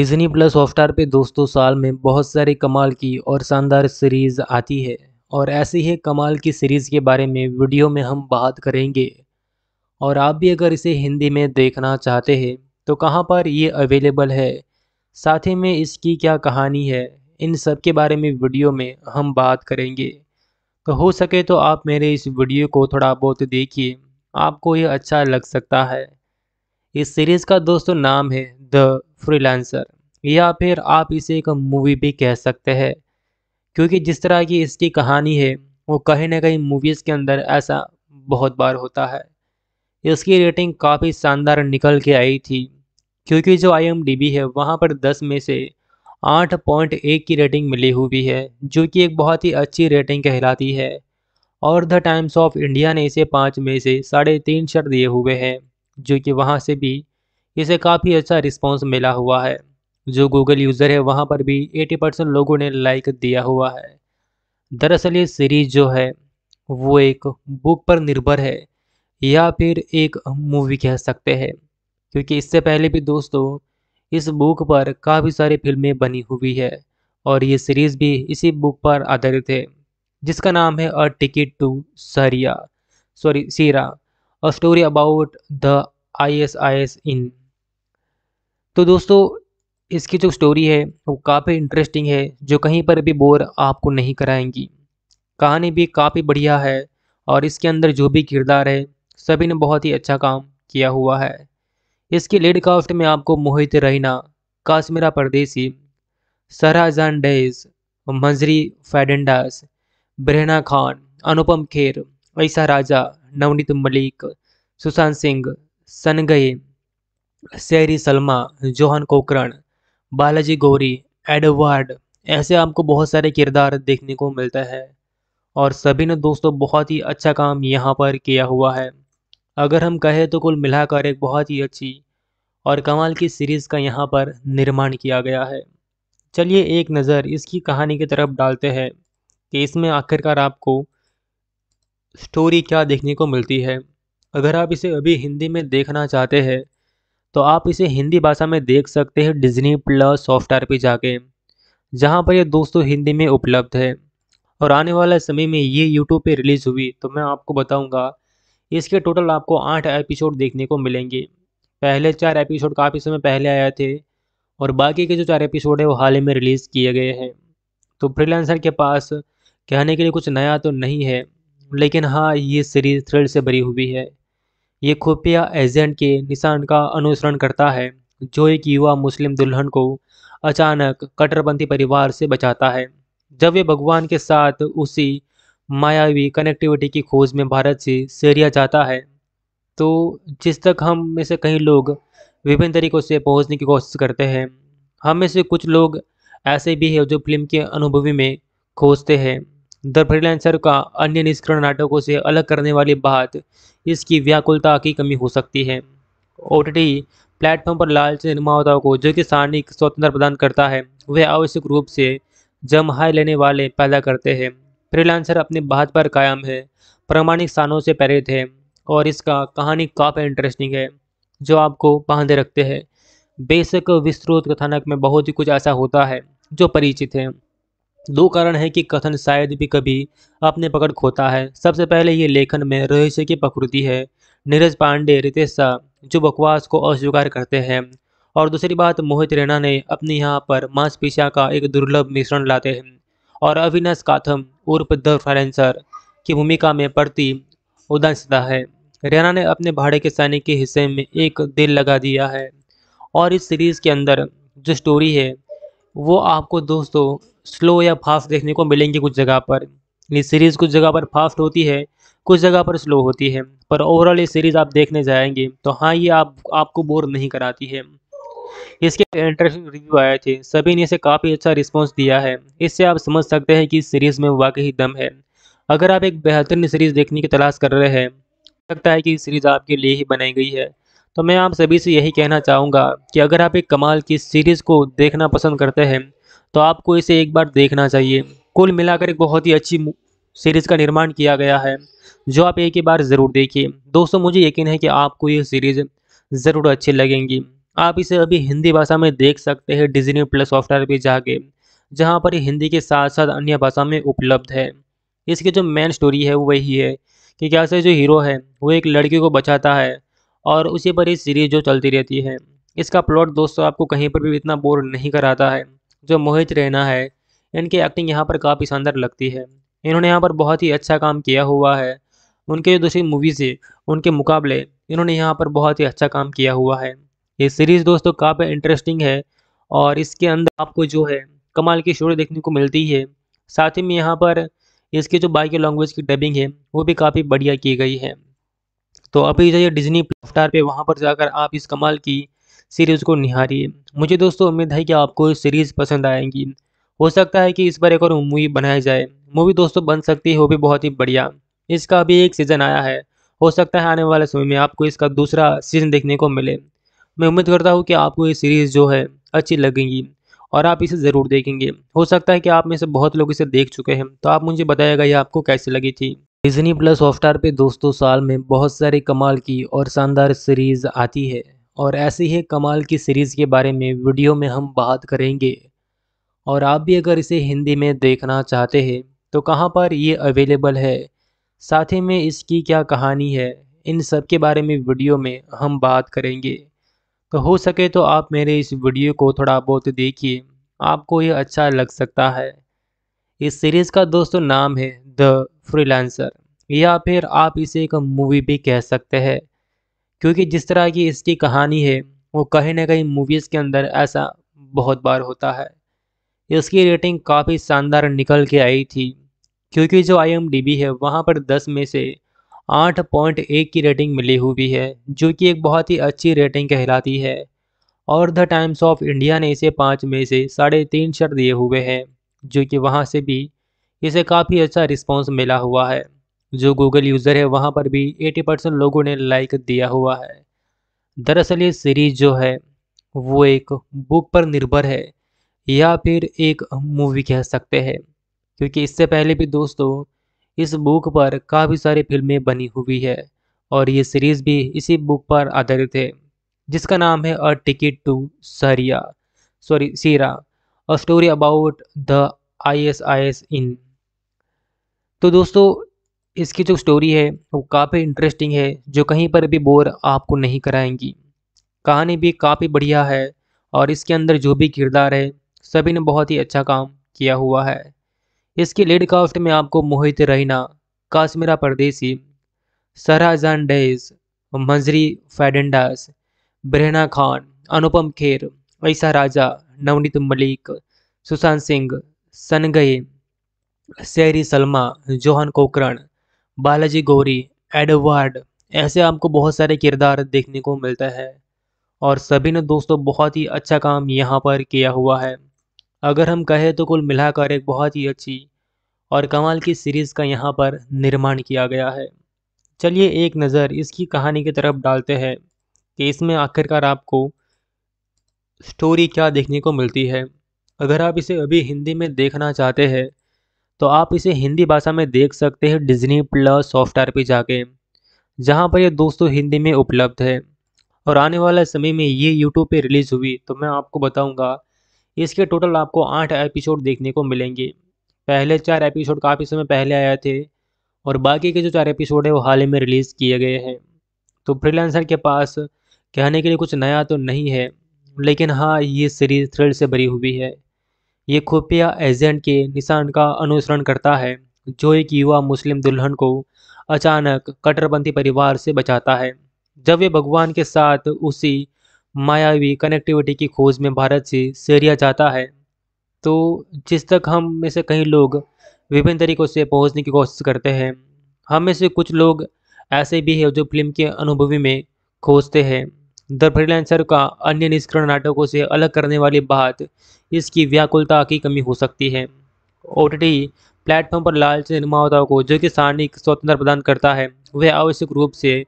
Disney plus Hotstar पे दोस्तों साल में बहुत सारे कमाल की और शानदार सीरीज़ आती है और ऐसी ही कमाल की सीरीज़ के बारे में वीडियो में हम बात करेंगे और आप भी अगर इसे हिंदी में देखना चाहते हैं तो कहाँ पर ये अवेलेबल है साथ ही में इसकी क्या कहानी है इन सब के बारे में वीडियो में हम बात करेंगे तो हो सके तो आप मेरे इस वीडियो को थोड़ा बहुत देखिए आपको ये अच्छा लग सकता है इस सीरीज़ का दोस्तों नाम है द फ्रीलांसर या फिर आप इसे एक मूवी भी कह सकते हैं क्योंकि जिस तरह की इसकी कहानी है वो कहीं ना कहीं मूवीज़ के अंदर ऐसा बहुत बार होता है इसकी रेटिंग काफ़ी शानदार निकल के आई थी क्योंकि जो आई है वहाँ पर दस में से आठ पॉइंट एक की रेटिंग मिली हुई है जो कि एक बहुत ही अच्छी रेटिंग कहलाती है और द टाइम्स ऑफ इंडिया ने इसे पाँच में से साढ़े तीन शर्त दिए हुए हैं जो कि वहाँ से भी इसे काफ़ी अच्छा रिस्पॉन्स मिला हुआ है जो गूगल यूज़र है वहाँ पर भी 80 परसेंट लोगों ने लाइक दिया हुआ है दरअसल ये सीरीज़ जो है वो एक बुक पर निर्भर है या फिर एक मूवी कह सकते हैं क्योंकि इससे पहले भी दोस्तों इस बुक पर काफ़ी सारी फिल्में बनी हुई है और ये सीरीज़ भी इसी बुक पर आधारित है जिसका नाम है a ticket to Syria sorry Syria the I S I S इन तो दोस्तों इसकी जो स्टोरी है वो काफ़ी इंटरेस्टिंग है जो कहीं पर भी बोर आपको नहीं कराएंगी कहानी भी काफ़ी बढ़िया है और इसके अंदर जो भी किरदार है सभी ने बहुत ही अच्छा काम किया हुआ है इसके लेड कास्ट में आपको मोहित रहीना काश्मीरा परदेसी सराजान डेज मंजरी फैडेंडास ब्रहना खान अनुपम खेर ऐसा राजा नवनीत मलिक सुशांत सिंह सनगए सैरी सलमा जोहन कोकरण बालाजी गौरी एडवर्ड ऐसे आपको बहुत सारे किरदार देखने को मिलता है और सभी ने दोस्तों बहुत ही अच्छा काम यहाँ पर किया हुआ है अगर हम कहें तो कुल मिलाकर एक बहुत ही अच्छी और कमाल की सीरीज़ का यहाँ पर निर्माण किया गया है चलिए एक नज़र इसकी कहानी की तरफ डालते हैं कि इसमें आखिरकार आपको स्टोरी क्या देखने को मिलती है अगर आप इसे अभी हिंदी में देखना चाहते हैं तो आप इसे हिंदी भाषा में देख सकते हैं डिज्नी प्लस सॉफ्टवेयर पर जाके जहाँ पर ये दोस्तों हिंदी में उपलब्ध है और आने वाले समय में ये यूट्यूब पे रिलीज़ हुई तो मैं आपको बताऊंगा इसके टोटल आपको आठ एपिसोड देखने को मिलेंगे पहले चार एपिसोड काफ़ी समय पहले आए थे और बाकी के जो चार एपिसोड है वो हाल ही में रिलीज़ किए गए हैं तो फ्रीलांसर के पास कहने के लिए कुछ नया तो नहीं है लेकिन हाँ ये सीरीज थ्रिल से भरी हुई है ये खुफिया एजेंट के निशान का अनुसरण करता है जो एक युवा मुस्लिम दुल्हन को अचानक कट्टरपंथी परिवार से बचाता है जब वे भगवान के साथ उसी मायावी कनेक्टिविटी की खोज में भारत से सीरिया जाता है तो जिस तक हम में से कई लोग विभिन्न तरीक़ों से पहुंचने की कोशिश करते हैं हम में से कुछ लोग ऐसे भी हैं जो फिल्म के अनुभवी में खोजते हैं द फ्रीलांसर का अन्य निष्करण नाटकों से अलग करने वाली बात इसकी व्याकुलता की कमी हो सकती है ओ प्लेटफॉर्म पर लालच निर्माताओं को जो कि सारणिक स्वतंत्र प्रदान करता है वह आवश्यक रूप से जमहाय लेने वाले पैदा करते हैं फ्रीलांसर अपने बात पर कायम है प्रामाणिक स्थानों से प्रेरित है और इसका कहानी काफ़ी इंटरेस्टिंग है जो आपको बांधे रखते हैं बेशक विस्तृत कथानक में बहुत ही कुछ ऐसा होता है जो परिचित है दो कारण हैं कि कथन शायद भी कभी अपने पकड़ खोता है सबसे पहले ये लेखन में रहस्य की प्रकृति है नीरज पांडे रितेश शाह जो बकवास को अस्वीकार करते हैं और दूसरी बात मोहित रैना ने अपने यहाँ पर मांसपेशिया का एक दुर्लभ मिश्रण लाते हैं और अविनाश काथम उर्फ द फाइलेंसर की भूमिका में प्रति उदासता है रैना ने अपने भाड़े के सैनिक के हिस्से में एक दिल लगा दिया है और इस सीरीज़ के अंदर जो स्टोरी है वो आपको दोस्तों स्लो या फास्ट देखने को मिलेंगी कुछ जगह पर ये सीरीज़ कुछ जगह पर फास्ट होती है कुछ जगह पर स्लो होती है पर ओवरऑल ये सीरीज़ आप देखने जाएंगे तो हाँ ये आप आपको बोर नहीं कराती है इसके इंटरेस्टिंग रिव्यू आए थे सभी ने इसे काफ़ी अच्छा रिस्पॉन्स दिया है इससे आप समझ सकते हैं कि इस सीरीज़ में वाकई दम है अगर आप एक बेहतरीन सीरीज़ देखने की तलाश कर रहे हैं लगता है कि सीरीज़ आपके लिए ही बनाई गई है तो मैं आप सभी से यही कहना चाहूँगा कि अगर आप एक कमाल की सीरीज़ को देखना पसंद करते हैं तो आपको इसे एक बार देखना चाहिए कुल मिलाकर एक बहुत ही अच्छी सीरीज़ का निर्माण किया गया है जो आप एक ही बार ज़रूर देखिए दोस्तों मुझे यकीन है कि आपको ये सीरीज़ ज़रूर अच्छी लगेंगी आप इसे अभी हिंदी भाषा में देख सकते हैं डिजनी प्लस सॉफ्टवेयर पर जाके जहाँ पर हिंदी के साथ साथ अन्य भाषा में उपलब्ध है इसकी जो मेन स्टोरी है वो वही है कि क्या से जो हीरो है वो एक लड़की को बचाता है और उसी पर ये सीरीज जो चलती रहती है इसका प्लॉट दोस्तों आपको कहीं पर भी इतना बोर नहीं कराता है जो मोहित रैना है इनकी एक्टिंग यहाँ पर काफ़ी शानदार लगती है इन्होंने यहाँ पर बहुत ही अच्छा काम किया हुआ है उनके जो दूसरी मूवीज़ है उनके मुकाबले इन्होंने यहाँ पर बहुत ही अच्छा काम किया हुआ है ये सीरीज़ दोस्तों काफ़ी इंटरेस्टिंग है और इसके अंदर आपको जो है कमाल की शोरी देखने को मिलती है साथ ही में यहाँ पर इसकी जो बाकी लैंग्वेज की डबिंग है वो भी काफ़ी बढ़िया की गई है तो अभी जो ये डिजनी स्टार पे वहाँ पर जाकर आप इस कमाल की सीरीज़ को निहारिए मुझे दोस्तों उम्मीद है कि आपको सीरीज़ पसंद आएगी हो सकता है कि इस पर एक और मूवी बनाई जाए मूवी दोस्तों बन सकती है वो भी बहुत ही बढ़िया इसका भी एक सीज़न आया है हो सकता है आने वाले समय में आपको इसका दूसरा सीज़न देखने को मिले मैं उम्मीद करता हूँ कि आपको ये सीरीज़ जो है अच्छी लगेगी और आप इसे ज़रूर देखेंगे हो सकता है कि आप में से बहुत लोग इसे देख चुके हैं तो आप मुझे बताएगा ये आपको कैसी लगी थी डिजनी प्लस हॉटस्टार पे दोस्तों साल में बहुत सारी कमाल की और शानदार सीरीज़ आती है और ऐसे ही कमाल की सीरीज़ के बारे में वीडियो में हम बात करेंगे और आप भी अगर इसे हिंदी में देखना चाहते हैं तो कहाँ पर ये अवेलेबल है साथ ही में इसकी क्या कहानी है इन सब के बारे में वीडियो में हम बात करेंगे तो हो सके तो आप मेरे इस वीडियो को थोड़ा बहुत देखिए आपको ये अच्छा लग सकता है इस सीरीज़ का दोस्तों नाम है द फ्रीलांसर या फिर आप इसे एक मूवी भी कह सकते हैं क्योंकि जिस तरह की इसकी कहानी है वो कहीं ना कहीं मूवीज़ के अंदर ऐसा बहुत बार होता है इसकी रेटिंग काफ़ी शानदार निकल के आई थी क्योंकि जो आई है वहाँ पर दस में से आठ पॉइंट एक की रेटिंग मिली हुई है जो कि एक बहुत ही अच्छी रेटिंग कहलाती है और द टाइम्स ऑफ इंडिया ने इसे पाँच में से साढ़े तीन शर्ट दिए हुए हैं जो कि वहाँ से भी इसे काफ़ी अच्छा रिस्पॉन्स मिला हुआ है जो गूगल यूज़र है वहाँ पर भी 80 परसेंट लोगों ने लाइक दिया हुआ है दरअसल ये सीरीज़ जो है वो एक बुक पर निर्भर है या फिर एक मूवी कह सकते हैं क्योंकि इससे पहले भी दोस्तों इस बुक पर काफ़ी सारी फिल्में बनी हुई है और ये सीरीज़ भी इसी बुक पर आधारित है जिसका नाम है a ticket to Syria sorry Syria a story about the I S I S इन तो दोस्तों इसकी जो स्टोरी है वो काफ़ी इंटरेस्टिंग है जो कहीं पर भी बोर आपको नहीं कराएंगी कहानी भी काफ़ी बढ़िया है और इसके अंदर जो भी किरदार है सभी ने बहुत ही अच्छा काम किया हुआ है इसके लीड कास्ट में आपको मोहित रहीना काश्मीरा परदेसी सराजान डेज मंजरी फैडेंडास ब्रहना खान अनुपम खेर ऐसा राजा नवनीत मलिक सुशांत सिंह सनगई सैरी सलमा जोहन कोकरण बालाजी गौरी एडवर्ड ऐसे आपको बहुत सारे किरदार देखने को मिलता है और सभी ने दोस्तों बहुत ही अच्छा काम यहाँ पर किया हुआ है अगर हम कहें तो कुल मिलाकर एक बहुत ही अच्छी और कमाल की सीरीज़ का यहाँ पर निर्माण किया गया है चलिए एक नज़र इसकी कहानी की तरफ डालते हैं कि इसमें आखिरकार आपको स्टोरी क्या देखने को मिलती है अगर आप इसे अभी हिंदी में देखना चाहते हैं तो आप इसे हिंदी भाषा में देख सकते हैं डिज्नी प्लस सॉफ्टवेयर पे जाके जहाँ पर ये दोस्तों हिंदी में उपलब्ध है और आने वाले समय में ये यूट्यूब पे रिलीज़ हुई तो मैं आपको बताऊँगा इसके टोटल आपको आठ एपिसोड देखने को मिलेंगे पहले चार एपिसोड काफ़ी समय पहले आए थे और बाकी के जो चार एपिसोड है वो हाल ही में रिलीज़ किए गए हैं तो फ्रीलांसर के पास कहने के लिए कुछ नया तो नहीं है लेकिन हाँ ये सीरीज़ थ्रिल से भरी हुई है ये खुफिया एजेंट के निशान का अनुसरण करता है जो एक युवा मुस्लिम दुल्हन को अचानक कट्टरपंथी परिवार से बचाता है जब वे भगवान के साथ उसी मायावी कनेक्टिविटी की खोज में भारत से सीरिया जाता है तो जिस तक हम में से कई लोग विभिन्न तरीक़ों से पहुंचने की कोशिश करते हैं हम में से कुछ लोग ऐसे भी हैं जो फिल्म के अनुभवी में खोजते हैं द फ्रीलांसर का अन्य निष्करण नाटकों से अलग करने वाली बात इसकी व्याकुलता की कमी हो सकती है ओ टी प्लेटफॉर्म पर लालच निर्माताओं को जो कि सारणी स्वतंत्र प्रदान करता है वह आवश्यक रूप से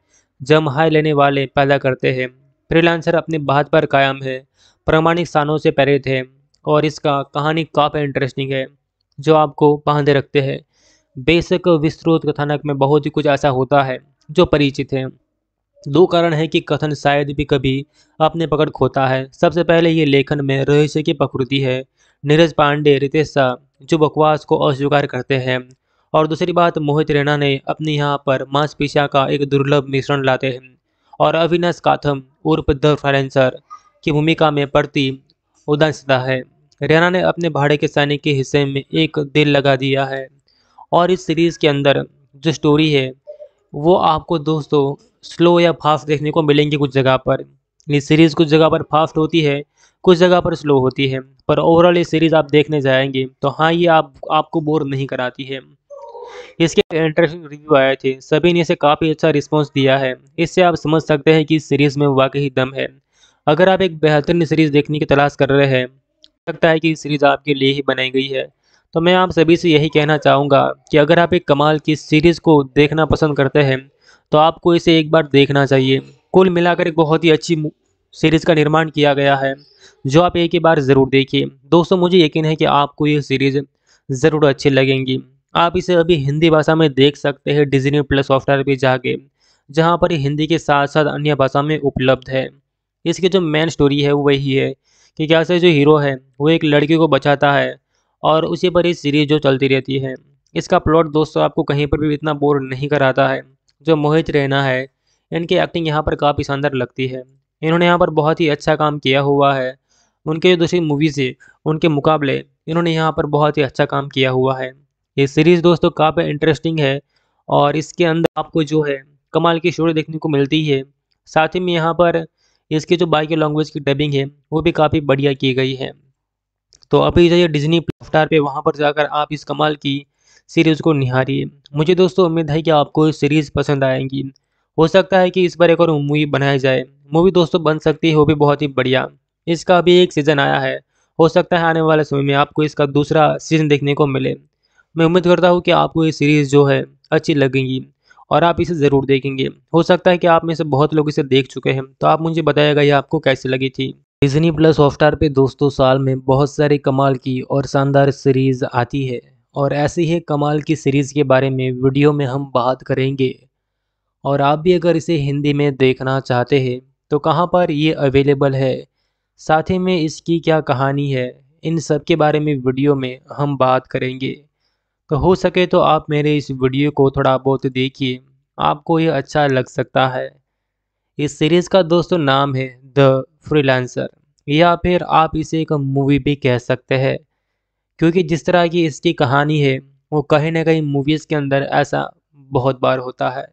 जमहाय लेने वाले पैदा करते हैं फ्रीलांसर अपनी बात पर कायम है प्रमाणिक स्थानों से प्रेरित है और इसका कहानी काफ़ी इंटरेस्टिंग है जो आपको बांधे रखते हैं बेशक विस्तृत कथानक में बहुत ही कुछ ऐसा होता है जो परिचित है दो कारण है कि कथन शायद भी कभी अपने पकड़ खोता है सबसे पहले ये लेखन में रहस्य की प्रकृति है नीरज पांडे रितेश शाह जो बकवास को अस्वीकार करते हैं और दूसरी बात मोहित रैना ने अपने यहाँ पर मांसपेशिया का एक दुर्लभ मिश्रण लाते हैं और अविनाश काथम उर्फ द फाइलेंसर की भूमिका में प्रति उदासता है रैना ने अपने भाड़े के सैनिक के हिस्से में एक दिल लगा दिया है और इस सीरीज़ के अंदर जो स्टोरी है वो आपको दोस्तों स्लो या फास्ट देखने को मिलेंगी कुछ जगह पर ये सीरीज़ कुछ जगह पर फास्ट होती है कुछ जगह पर स्लो होती है पर ओवरऑल ये सीरीज़ आप देखने जाएंगे तो हाँ ये आप आपको बोर नहीं कराती है इसके इंटरेस्टिंग रिव्यू आए थे सभी ने इसे काफ़ी अच्छा रिस्पॉन्स दिया है इससे आप समझ सकते हैं कि इस सीरीज़ में वाकई दम है अगर आप एक बेहतरीन सीरीज़ देखने की तलाश कर रहे हैं लगता है कि सीरीज़ आपके लिए ही बनाई गई है तो मैं आप सभी से यही कहना चाहूँगा कि अगर आप एक कमाल की सीरीज़ को देखना पसंद करते हैं तो आपको इसे एक बार देखना चाहिए कुल मिलाकर एक बहुत ही अच्छी सीरीज़ का निर्माण किया गया है जो आप एक ही बार ज़रूर देखिए दोस्तों मुझे यकीन है कि आपको ये सीरीज़ ज़रूर अच्छी लगेंगी आप इसे अभी हिंदी भाषा में देख सकते हैं डिजनी प्लस सॉफ्टवेयर पर जाके जहाँ पर हिंदी के साथ साथ अन्य भाषा में उपलब्ध है इसकी जो मेन स्टोरी है वो वही है कि कैसे जो हीरो है वो एक लड़की को बचाता है और उसी पर ये सीरीज़ जो चलती रहती है इसका प्लॉट दोस्तों आपको कहीं पर भी इतना बोर नहीं कराता है जो मोहित रैना है इनकी एक्टिंग यहाँ पर काफ़ी शानदार लगती है इन्होंने यहाँ पर बहुत ही अच्छा काम किया हुआ है उनके जो दूसरी मूवीज़ है उनके मुकाबले इन्होंने यहाँ पर बहुत ही अच्छा काम किया हुआ है ये सीरीज़ दोस्तों काफ़ी इंटरेस्टिंग है और इसके अंदर आपको जो है कमाल की शोरी देखने को मिलती है साथ ही में यहाँ पर इसके जो बाइक लैंग्वेज की डबिंग है वो भी काफ़ी बढ़िया की गई है तो अभी जो जाइए डिजनी स्टार पे वहाँ पर जाकर आप इस कमाल की सीरीज़ को निहारी मुझे दोस्तों उम्मीद है कि आपको सीरीज़ पसंद आएगी हो सकता है कि इस पर एक और मूवी बनाई जाए मूवी दोस्तों बन सकती है वो भी बहुत ही बढ़िया इसका भी एक सीज़न आया है हो सकता है आने वाले समय में आपको इसका दूसरा सीज़न देखने को मिले मैं उम्मीद करता हूँ कि आपको ये सीरीज़ जो है अच्छी लगेंगी और आप इसे ज़रूर देखेंगे हो सकता है कि आप में से बहुत लोग इसे देख चुके हैं तो आप मुझे बताएगा ये आपको कैसी लगी थी डिजनी प्लस हॉटस्टार पे दोस्तों साल में बहुत सारी कमाल की और शानदार सीरीज़ आती है और ऐसी ही कमाल की सीरीज़ के बारे में वीडियो में हम बात करेंगे और आप भी अगर इसे हिंदी में देखना चाहते हैं तो कहाँ पर ये अवेलेबल है साथ ही में इसकी क्या कहानी है इन सब के बारे में वीडियो में हम बात करेंगे तो हो सके तो आप मेरे इस वीडियो को थोड़ा बहुत देखिए आपको ये अच्छा लग सकता है इस सीरीज़ का दोस्तों नाम है द फ्रीलांसर या फिर आप इसे एक मूवी भी कह सकते हैं क्योंकि जिस तरह की इसकी कहानी है वो कहीं ना कहीं मूवीज़ के अंदर ऐसा बहुत बार होता है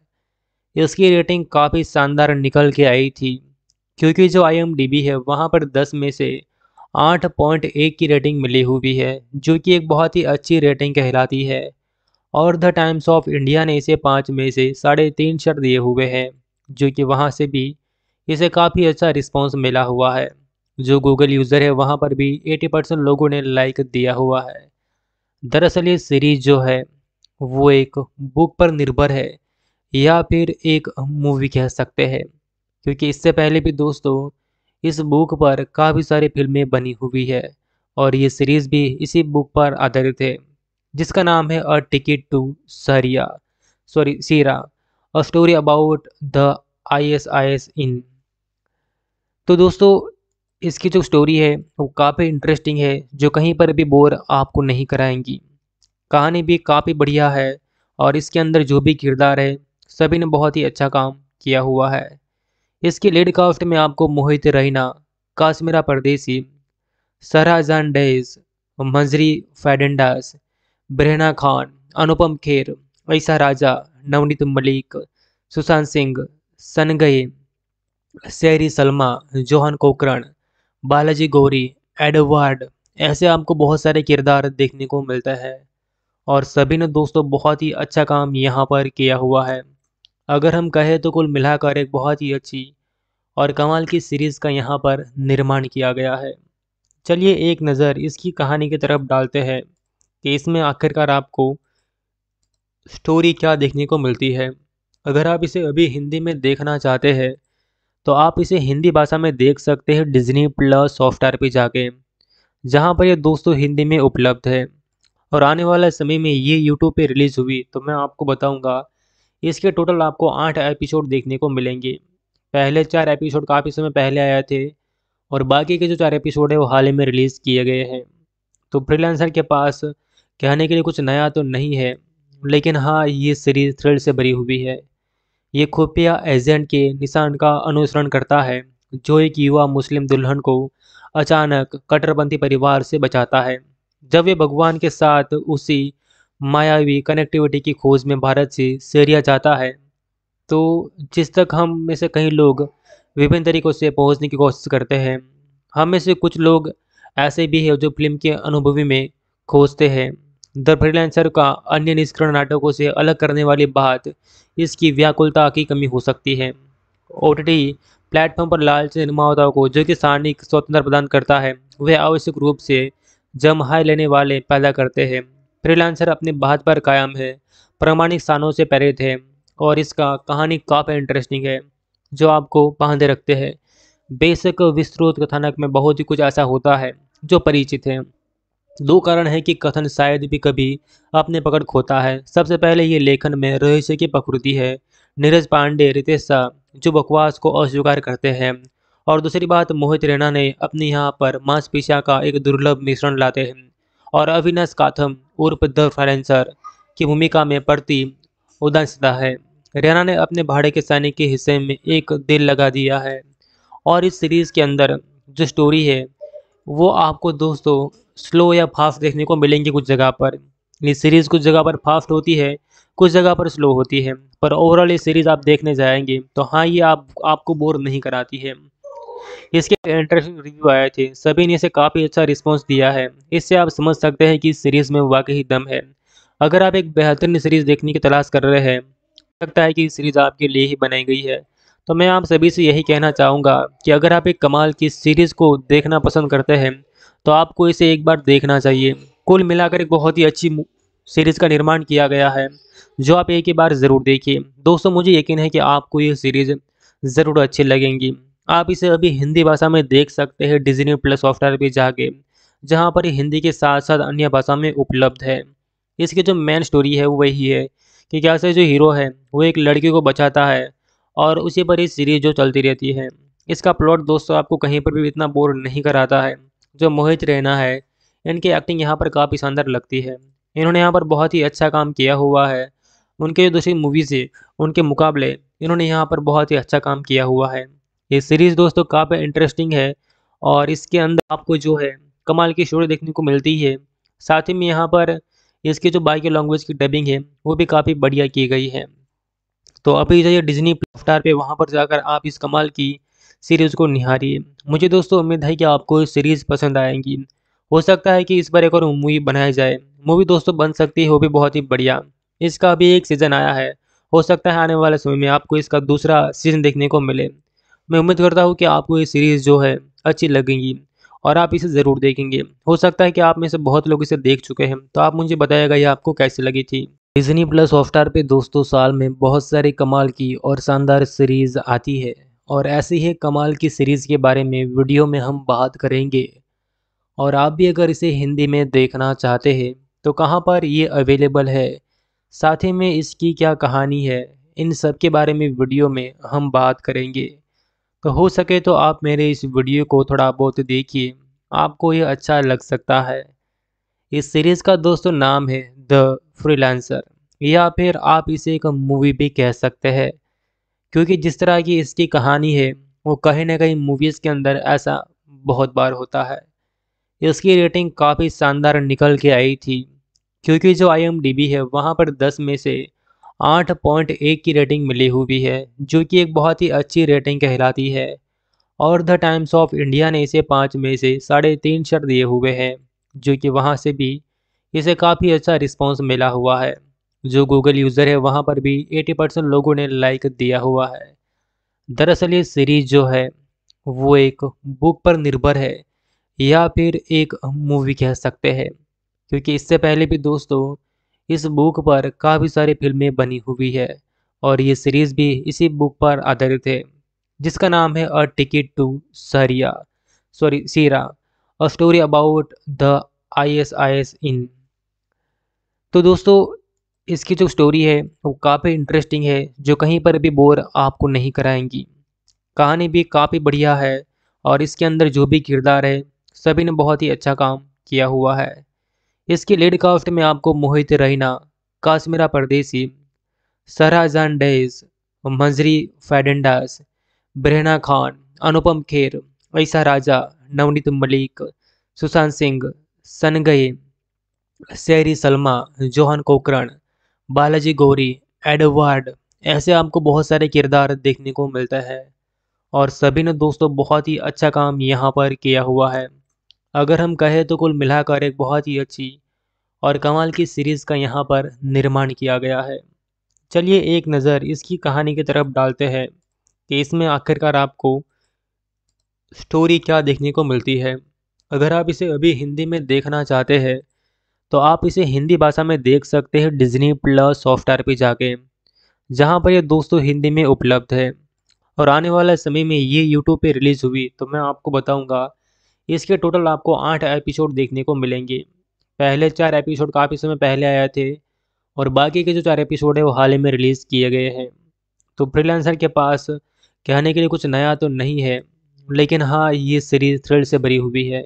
इसकी रेटिंग काफ़ी शानदार निकल के आई थी क्योंकि जो आई है वहाँ पर दस में से आठ पॉइंट एक की रेटिंग मिली हुई है जो कि एक बहुत ही अच्छी रेटिंग कहलाती है और द टाइम्स ऑफ इंडिया ने इसे पाँच में से साढ़े तीन शर दिए हुए हैं जो कि वहाँ से भी इसे काफ़ी अच्छा रिस्पॉन्स मिला हुआ है जो गूगल यूज़र है वहाँ पर भी 80 परसेंट लोगों ने लाइक दिया हुआ है दरअसल ये सीरीज़ जो है वो एक बुक पर निर्भर है या फिर एक मूवी कह सकते हैं क्योंकि इससे पहले भी दोस्तों इस बुक पर काफ़ी सारी फिल्में बनी हुई है और ये सीरीज़ भी इसी बुक पर आधारित है जिसका नाम है a ticket to Syria sorry Syria a story about the I S I S इन तो दोस्तों इसकी जो स्टोरी है वो काफ़ी इंटरेस्टिंग है जो कहीं पर भी बोर आपको नहीं कराएंगी कहानी भी काफ़ी बढ़िया है और इसके अंदर जो भी किरदार है सभी ने बहुत ही अच्छा काम किया हुआ है इसकी लेड कास्ट में आपको मोहित रैना काश्मीरा परदेसी सराजान डेज मंजरी फैडेंडास ब्रहना खान अनुपम खेर ऐसा राजा नवनीत मलिक सुशांत सिंह सनगई सैरी सलमा जोहन कोकरण बालाजी गौरी एडवर्ड ऐसे आपको बहुत सारे किरदार देखने को मिलता है और सभी ने दोस्तों बहुत ही अच्छा काम यहाँ पर किया हुआ है अगर हम कहें तो कुल मिलाकर एक बहुत ही अच्छी और कमाल की सीरीज़ का यहाँ पर निर्माण किया गया है चलिए एक नज़र इसकी कहानी की तरफ डालते हैं कि इसमें आखिरकार आपको स्टोरी क्या देखने को मिलती है अगर आप इसे अभी हिंदी में देखना चाहते हैं तो आप इसे हिंदी भाषा में देख सकते हैं डिज्नी प्लस सॉफ्टवेयर पे जाके जहाँ पर ये दोस्तों हिंदी में उपलब्ध है और आने वाला समय में ये यूट्यूब पे रिलीज़ हुई तो मैं आपको बताऊँगा इसके टोटल आपको आठ एपिसोड देखने को मिलेंगे पहले चार एपिसोड काफ़ी समय पहले आए थे और बाकी के जो चार एपिसोड है वो हाल ही में रिलीज़ किए गए हैं तो फ्रीलांसर के पास कहने के लिए कुछ नया तो नहीं है लेकिन हाँ ये सीरीज़ थ्रिल से भरी हुई है ये खुफिया एजेंट के निशान का अनुसरण करता है जो एक युवा मुस्लिम दुल्हन को अचानक कट्टरपंथी परिवार से बचाता है जब वे भगवान के साथ उसी मायावी कनेक्टिविटी की खोज में भारत से सीरिया जाता है तो जिस तक हम में से कई लोग विभिन्न तरीक़ों से पहुंचने की कोशिश करते हैं हम में से कुछ लोग ऐसे भी हैं जो फिल्म के अनुभवी में खोजते हैं द फ्रीलांसर का अन्य निष्करण नाटकों से अलग करने वाली बात इसकी व्याकुलता की कमी हो सकती है ओ प्लेटफॉर्म पर लालच निर्माताओं को जो कि सारणिक स्वतंत्र प्रदान करता है वह आवश्यक रूप से जमहाय लेने वाले पैदा करते हैं फ्रीलांसर अपने बात पर कायम है प्रामाणिक स्थानों से प्रेरित है और इसका कहानी काफ़ी इंटरेस्टिंग है जो आपको बांधे रखते हैं बेशक विस्तृत कथानक में बहुत ही कुछ ऐसा होता है जो परिचित है दो कारण हैं कि कथन शायद भी कभी अपने पकड़ खोता है सबसे पहले ये लेखन में रहस्य की प्रकृति है नीरज पांडे रितेश शाह जो बकवास को अस्वीकार करते हैं और दूसरी बात मोहित रैना ने अपने यहाँ पर मांसपेशिया का एक दुर्लभ मिश्रण लाते हैं और अविनाश काथम उर्फ द फाइलेंसर की भूमिका में प्रति उदासता है रैना ने अपने भाड़े के सैनिक के हिस्से में एक दिल लगा दिया है और इस सीरीज़ के अंदर जो स्टोरी है वो आपको दोस्तों स्लो या फास्ट देखने को मिलेंगी कुछ जगह पर ये सीरीज़ कुछ जगह पर फास्ट होती है कुछ जगह पर स्लो होती है पर ओवरऑल ये सीरीज़ आप देखने जाएंगे तो हाँ ये आप आपको बोर नहीं कराती है इसके इंटरेस्टिंग रिव्यू आए थे सभी ने इसे काफ़ी अच्छा रिस्पॉन्स दिया है इससे आप समझ सकते हैं कि इस सीरीज़ में वाकई दम है अगर आप एक बेहतरीन सीरीज़ देखने की तलाश कर रहे हैं लगता है कि सीरीज़ आपके लिए ही बनाई गई है तो मैं आप सभी से यही कहना चाहूँगा कि अगर आप एक कमाल की सीरीज़ को देखना पसंद करते हैं तो आपको इसे एक बार देखना चाहिए कुल मिलाकर एक बहुत ही अच्छी सीरीज़ का निर्माण किया गया है जो आप एक ही बार ज़रूर देखिए दोस्तों मुझे यकीन है कि आपको ये सीरीज़ ज़रूर अच्छी लगेंगी आप इसे अभी हिंदी भाषा में देख सकते हैं डिजनी प्लस सॉफ्टवेयर पर जाके जहाँ पर हिंदी के साथ साथ अन्य भाषा में उपलब्ध है इसकी जो मेन स्टोरी है वो वही है कि कैसे जो हीरो है वो एक लड़की को बचाता है और उसी पर ये सीरीज जो चलती रहती है इसका प्लॉट दोस्तों आपको कहीं पर भी इतना बोर नहीं कराता है जो मोहित रहना है इनकी एक्टिंग यहाँ पर काफ़ी शानदार लगती है इन्होंने यहाँ पर बहुत ही अच्छा काम किया हुआ है उनके जो दूसरी मूवीज़ है उनके मुकाबले इन्होंने यहाँ पर बहुत ही अच्छा काम किया हुआ है ये सीरीज़ दोस्तों काफ़ी इंटरेस्टिंग है और इसके अंदर आपको जो है कमाल की शोर देखने को मिलती है साथ ही में यहाँ पर इसकी जो बाकी लैंग्वेज की डबिंग है वो भी काफ़ी बढ़िया की गई है तो अभी जाइए डिजनी स्टार पे वहाँ पर जाकर आप इस कमाल की सीरीज़ को निहारिए मुझे दोस्तों उम्मीद है कि आपको सीरीज़ पसंद आएगी हो सकता है कि इस पर एक और मूवी बनाई जाए मूवी दोस्तों बन सकती है वो भी बहुत ही बढ़िया इसका अभी एक सीज़न आया है हो सकता है आने वाले समय में आपको इसका दूसरा सीज़न देखने को मिले मैं उम्मीद करता हूँ कि आपको ये सीरीज़ जो है अच्छी लगेंगी और आप इसे ज़रूर देखेंगे हो सकता है कि आप में से बहुत लोग इसे देख चुके हैं तो आप मुझे बताएगा ये आपको कैसी लगी थी डिज़नी प्लस हॉटस्टार पे दोस्तों साल में बहुत सारे कमाल की और शानदार सीरीज़ आती है और ऐसी ही कमाल की सीरीज़ के बारे में वीडियो में हम बात करेंगे और आप भी अगर इसे हिंदी में देखना चाहते हैं तो कहाँ पर ये अवेलेबल है साथ ही में इसकी क्या कहानी है इन सब के बारे में वीडियो में हम बात करेंगे तो हो सके तो आप मेरे इस वीडियो को थोड़ा बहुत देखिए आपको ये अच्छा लग सकता है इस सीरीज़ का दोस्तों नाम है द फ्रीलांसर या फिर आप इसे एक मूवी भी कह सकते हैं क्योंकि जिस तरह की इसकी कहानी है वो कहीं ना कहीं मूवीज़ के अंदर ऐसा बहुत बार होता है इसकी रेटिंग काफ़ी शानदार निकल के आई थी क्योंकि जो आई है वहाँ पर दस में से आठ पॉइंट एक की रेटिंग मिली हुई है जो कि एक बहुत ही अच्छी रेटिंग कहलाती है और द टाइम्स ऑफ इंडिया ने इसे पाँच में से साढ़े तीन शर दिए हुए हैं जो कि वहाँ से भी इसे काफ़ी अच्छा रिस्पॉन्स मिला हुआ है जो गूगल यूज़र है वहाँ पर भी 80 परसेंट लोगों ने लाइक दिया हुआ है दरअसल ये सीरीज़ जो है वो एक बुक पर निर्भर है या फिर एक मूवी कह सकते हैं क्योंकि इससे पहले भी दोस्तों इस बुक पर काफ़ी सारी फिल्में बनी हुई है और ये सीरीज़ भी इसी बुक पर आधारित है जिसका नाम है a ticket to Syria sorry Syria a story about the I S I S इन तो दोस्तों इसकी जो स्टोरी है वो काफ़ी इंटरेस्टिंग है जो कहीं पर भी बोर आपको नहीं कराएंगी कहानी भी काफ़ी बढ़िया है और इसके अंदर जो भी किरदार है सभी ने बहुत ही अच्छा काम किया हुआ है इसके लेड कास्ट में आपको मोहित रैना काश्मीरा परदेसी सराजान डेज मंजरी फैडेंडास ब्रहना खान अनुपम खेर वैसा राजा नवनीत मलिक सुशांत सिंह सनगए सैरी सलमा जोहन कोकरण बालाजी गौरी एडवर्ड ऐसे आपको बहुत सारे किरदार देखने को मिलता है और सभी ने दोस्तों बहुत ही अच्छा काम यहाँ पर किया हुआ है अगर हम कहें तो कुल मिलाकर एक बहुत ही अच्छी और कमाल की सीरीज़ का यहाँ पर निर्माण किया गया है चलिए एक नज़र इसकी कहानी की तरफ डालते हैं कि इसमें आखिरकार आपको स्टोरी क्या देखने को मिलती है अगर आप इसे अभी हिंदी में देखना चाहते हैं तो आप इसे हिंदी भाषा में देख सकते हैं डिज्नी प्लस सॉफ्टवेयर पर जाके जहाँ पर ये दोस्तों हिंदी में उपलब्ध है और आने वाले समय में ये यूट्यूब पे रिलीज़ हुई तो मैं आपको बताऊंगा इसके टोटल आपको आठ एपिसोड देखने को मिलेंगे पहले चार एपिसोड काफ़ी समय पहले आए थे और बाकी के जो चार एपिसोड है वो हाल ही में रिलीज़ किए गए हैं तो फ्रीलांसर के पास कहने के लिए कुछ नया तो नहीं है लेकिन हाँ ये सीरीज थ्रिल से भरी हुई है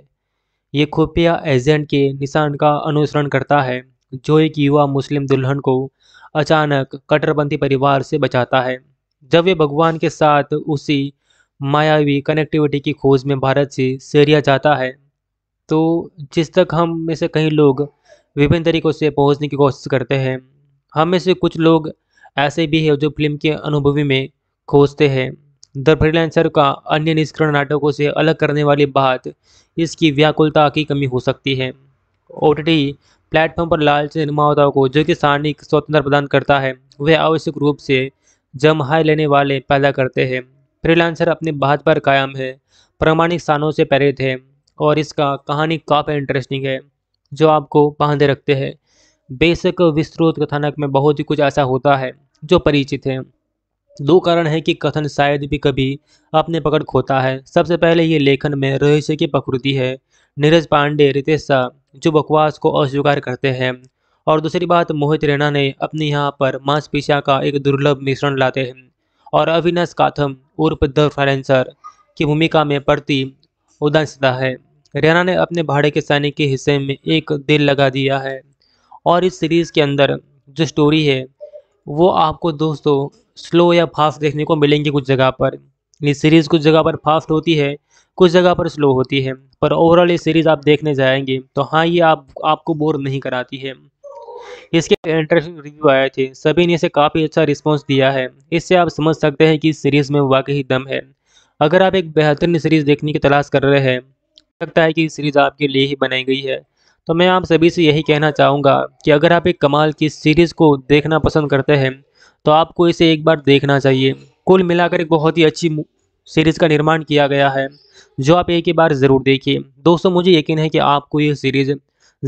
ये खुफिया एजेंट के निशान का अनुसरण करता है जो एक युवा मुस्लिम दुल्हन को अचानक कट्टरपंथी परिवार से बचाता है जब वे भगवान के साथ उसी मायावी कनेक्टिविटी की खोज में भारत से सीरिया जाता है तो जिस तक हम में से कई लोग विभिन्न तरीक़ों से पहुंचने की कोशिश करते हैं हम में से कुछ लोग ऐसे भी हैं जो फिल्म के अनुभवी में खोजते हैं द फ्रीलांसर का अन्य निष्करण नाटकों से अलग करने वाली बात इसकी व्याकुलता की कमी हो सकती है ओ प्लेटफॉर्म पर लालच निर्माताओं को जो कि सारणिक स्वतंत्र प्रदान करता है वह आवश्यक रूप से जमहाई लेने वाले पैदा करते हैं फ्रीलांसर अपनी बात पर कायम है प्रमाणिक स्थानों से प्रेरित है और इसका कहानी काफ़ी इंटरेस्टिंग है जो आपको बांधे रखते हैं बेशक विस्तृत कथानक में बहुत ही कुछ ऐसा होता है जो परिचित है दो कारण हैं कि कथन शायद भी कभी अपने पकड़ खोता है सबसे पहले ये लेखन में रहस्य की प्रकृति है नीरज पांडे रितेश शाह जो बकवास को अस्वीकार करते हैं और दूसरी बात मोहित रैना ने अपने यहाँ पर मांसपेशिया का एक दुर्लभ मिश्रण लाते हैं और अविनाश काथम उर्फ द फाइलेंसर की भूमिका में प्रति उदासता है रैना ने अपने भाड़े के सैनिक के हिस्से में एक दिल लगा दिया है और इस सीरीज़ के अंदर जो स्टोरी है वो आपको दोस्तों स्लो या फास्ट देखने को मिलेंगी कुछ जगह पर ये सीरीज़ कुछ जगह पर फास्ट होती है कुछ जगह पर स्लो होती है पर ओवरऑल ये सीरीज़ आप देखने जाएंगे तो हाँ ये आप आपको बोर नहीं कराती है इसके इंटरेस्टिंग रिव्यू आए थे सभी ने इसे काफ़ी अच्छा रिस्पॉन्स दिया है इससे आप समझ सकते हैं कि इस सीरीज़ में वाकई दम है अगर आप एक बेहतरीन सीरीज़ देखने की तलाश कर रहे हैं लगता है कि सीरीज़ आपके लिए ही बनाई गई है तो मैं आप सभी से यही कहना चाहूँगा कि अगर आप एक कमाल की सीरीज़ को देखना पसंद करते हैं तो आपको इसे एक बार देखना चाहिए कुल मिलाकर एक बहुत ही अच्छी सीरीज़ का निर्माण किया गया है जो आप एक ही बार ज़रूर देखिए दोस्तों मुझे यकीन है कि आपको ये सीरीज़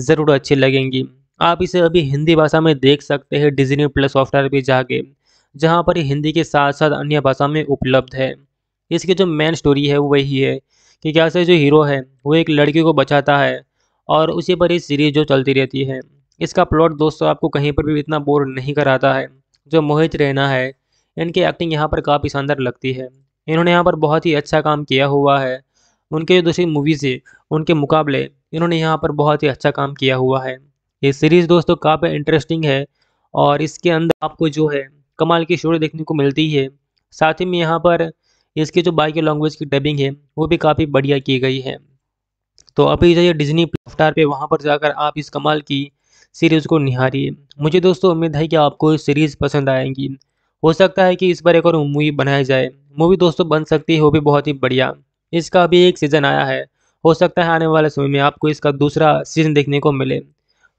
ज़रूर अच्छी लगेंगी आप इसे अभी हिंदी भाषा में देख सकते हैं डिजनी प्लस सॉफ्टवेयर पे जाके जहाँ पर हिंदी के साथ साथ अन्य भाषा में उपलब्ध है इसकी जो मेन स्टोरी है वो वही है कि कैसे जो हीरो है वो एक लड़की को बचाता है और उसी पर ये सीरीज़ जो चलती रहती है इसका प्लॉट दोस्तों आपको कहीं पर भी इतना बोर नहीं कराता है जो मोहित रैना है इनकी एक्टिंग यहाँ पर काफ़ी शानदार लगती है इन्होंने यहाँ पर बहुत ही अच्छा काम किया हुआ है उनके जो दूसरी मूवीज़ है उनके मुकाबले इन्होंने यहाँ पर बहुत ही अच्छा काम किया हुआ है ये सीरीज़ दोस्तों काफ़ी इंटरेस्टिंग है और इसके अंदर आपको जो है कमाल की स्टोरी देखने को मिलती है साथ ही में यहाँ पर इसकी जो बाकी लैंग्वेज की डबिंग है वो भी काफ़ी बढ़िया की गई है तो अभी जो जाइए डिजनी प्लाफ्टार पे वहाँ पर जाकर आप इस कमाल की सीरीज़ को निहारी मुझे दोस्तों उम्मीद है कि आपको सीरीज़ पसंद आएगी हो सकता है कि इस पर एक और मूवी बनाई जाए मूवी दोस्तों बन सकती है वो भी बहुत ही बढ़िया इसका भी एक सीज़न आया है हो सकता है आने वाले समय में आपको इसका दूसरा सीज़न देखने को मिले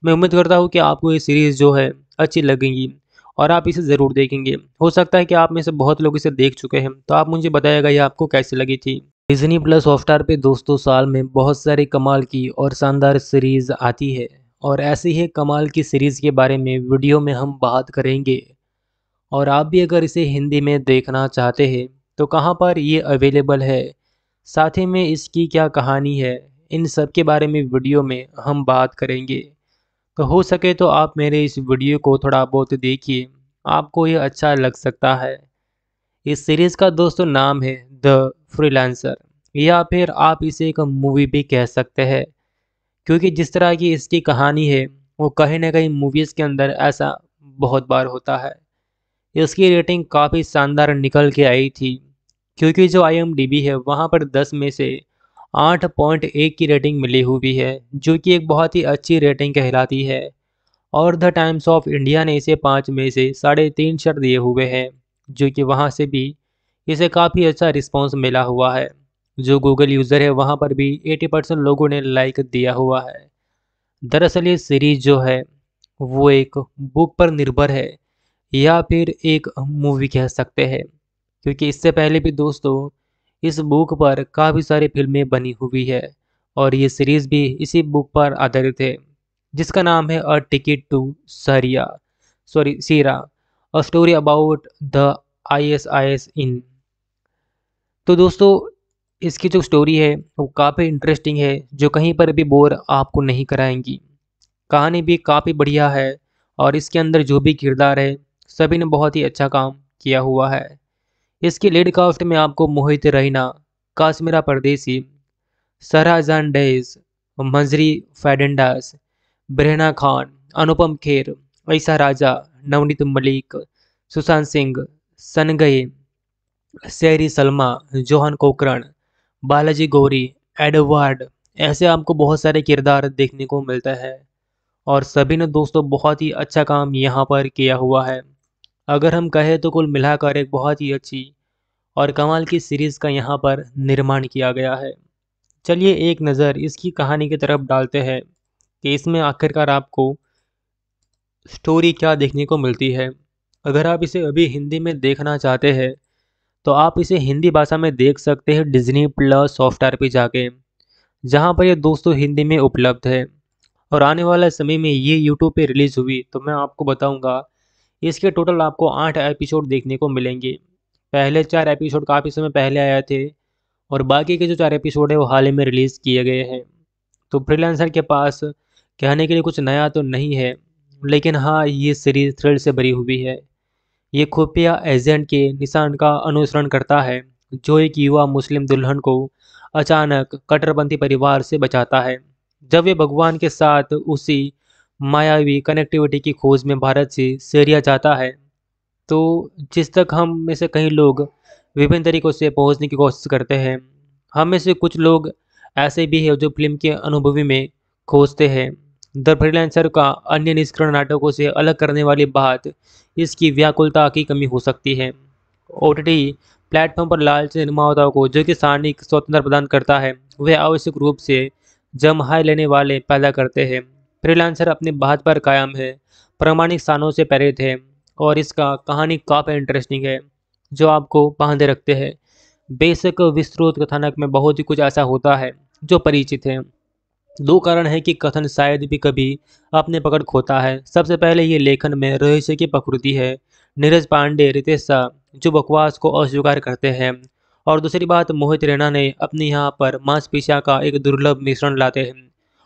मैं उम्मीद करता हूँ कि आपको ये सीरीज़ जो है अच्छी लगेंगी और आप इसे ज़रूर देखेंगे हो सकता है कि आप में से बहुत लोग इसे देख चुके हैं तो आप मुझे बताएगा ये आपको कैसी लगी थी डिजनी प्लस हॉटस्टार पे दोस्तों साल में बहुत सारी कमाल की और शानदार सीरीज़ आती है और ऐसी ही कमाल की सीरीज़ के बारे में वीडियो में हम बात करेंगे और आप भी अगर इसे हिंदी में देखना चाहते हैं तो कहाँ पर ये अवेलेबल है साथ ही में इसकी क्या कहानी है इन सब के बारे में वीडियो में हम बात करेंगे तो हो सके तो आप मेरे इस वीडियो को थोड़ा बहुत देखिए आपको ये अच्छा लग सकता है इस सीरीज़ का दोस्तों नाम है द फ्रीलांसर या फिर आप इसे एक मूवी भी कह सकते हैं क्योंकि जिस तरह की इसकी कहानी है वो कहीं ना कहीं मूवीज़ के अंदर ऐसा बहुत बार होता है इसकी रेटिंग काफ़ी शानदार निकल के आई थी क्योंकि जो आई है वहाँ पर दस में से आठ पॉइंट एक की रेटिंग मिली हुई है जो कि एक बहुत ही अच्छी रेटिंग कहलाती है और द टाइम्स ऑफ इंडिया ने इसे पाँच में से साढ़े तीन शर दिए हुए हैं जो कि वहाँ से भी इसे काफ़ी अच्छा रिस्पॉन्स मिला हुआ है जो गूगल यूज़र है वहाँ पर भी 80 परसेंट लोगों ने लाइक दिया हुआ है दरअसल ये सीरीज़ जो है वो एक बुक पर निर्भर है या फिर एक मूवी कह सकते हैं क्योंकि इससे पहले भी दोस्तों इस बुक पर काफ़ी सारी फिल्में बनी हुई है और ये सीरीज़ भी इसी बुक पर आधारित है जिसका नाम है a ticket to Syria sorry Syria a story about the I S I S इन तो दोस्तों इसकी जो स्टोरी है वो काफ़ी इंटरेस्टिंग है जो कहीं पर भी बोर आपको नहीं कराएंगी कहानी भी काफ़ी बढ़िया है और इसके अंदर जो भी किरदार है सभी ने बहुत ही अच्छा काम किया हुआ है इसकी लीड कास्ट में आपको मोहित रहीना काश्मीरा परदेसी सराजान डेज मंजरी फैडेंडास ब्रहना खान अनुपम खेर ऐसा राजा नवनीत मलिक सुशांत सिंह सनगई सैरी सलमा जोहन कोकरण बालाजी गौरी एडवर्ड ऐसे आपको बहुत सारे किरदार देखने को मिलता है और सभी ने दोस्तों बहुत ही अच्छा काम यहाँ पर किया हुआ है अगर हम कहें तो कुल मिलाकर एक बहुत ही अच्छी और कमाल की सीरीज़ का यहाँ पर निर्माण किया गया है चलिए एक नज़र इसकी कहानी की तरफ डालते हैं कि इसमें आखिरकार आपको स्टोरी क्या देखने को मिलती है अगर आप इसे अभी हिंदी में देखना चाहते हैं तो आप इसे हिंदी भाषा में देख सकते हैं डिज्नी प्लस सॉफ्टवेयर पे जाके जहाँ पर ये दोस्तों हिंदी में उपलब्ध है और आने वाले समय में ये यूट्यूब पे रिलीज़ हुई तो मैं आपको बताऊंगा इसके टोटल आपको आठ एपिसोड देखने को मिलेंगे पहले चार एपिसोड काफ़ी समय पहले आए थे और बाकी के जो चार एपिसोड है वो हाल ही में रिलीज़ किए गए हैं तो फ्रीलांसर के पास कहने के लिए कुछ नया तो नहीं है लेकिन हाँ ये सीरीज़ थ्रिल से भरी हुई है ये खुफिया एजेंट के निशान का अनुसरण करता है जो एक युवा मुस्लिम दुल्हन को अचानक कट्टरपंथी परिवार से बचाता है जब वे भगवान के साथ उसी मायावी कनेक्टिविटी की खोज में भारत से सीरिया जाता है तो जिस तक हम में से कई लोग विभिन्न तरीक़ों से पहुंचने की कोशिश करते हैं हम में से कुछ लोग ऐसे भी हैं जो फिल्म के अनुभवी में खोजते हैं द फ्रीलांसर का अन्य निष्करण नाटकों से अलग करने वाली बात इसकी व्याकुलता की कमी हो सकती है ओ प्लेटफॉर्म पर लालची निर्माताओं को जो कि सारणिक स्वतंत्र प्रदान करता है वह आवश्यक रूप से जमहाय लेने वाले पैदा करते हैं फ्रीलांसर अपने बात पर कायम है प्रामाणिक स्थानों से प्रेरित है और इसका कहानी काफ़ी इंटरेस्टिंग है जो आपको बांधे रखते हैं बेशक विस्तृत कथानक में बहुत ही कुछ ऐसा होता है जो परिचित है दो कारण है कि कथन शायद भी कभी अपने पकड़ खोता है सबसे पहले ये लेखन में रहस्य की प्रकृति है नीरज पांडे रितेश शाह जो बकवास को अस्वीकार करते हैं और दूसरी बात मोहित रैना ने अपने यहाँ पर मांसपेशिया का एक दुर्लभ मिश्रण लाते हैं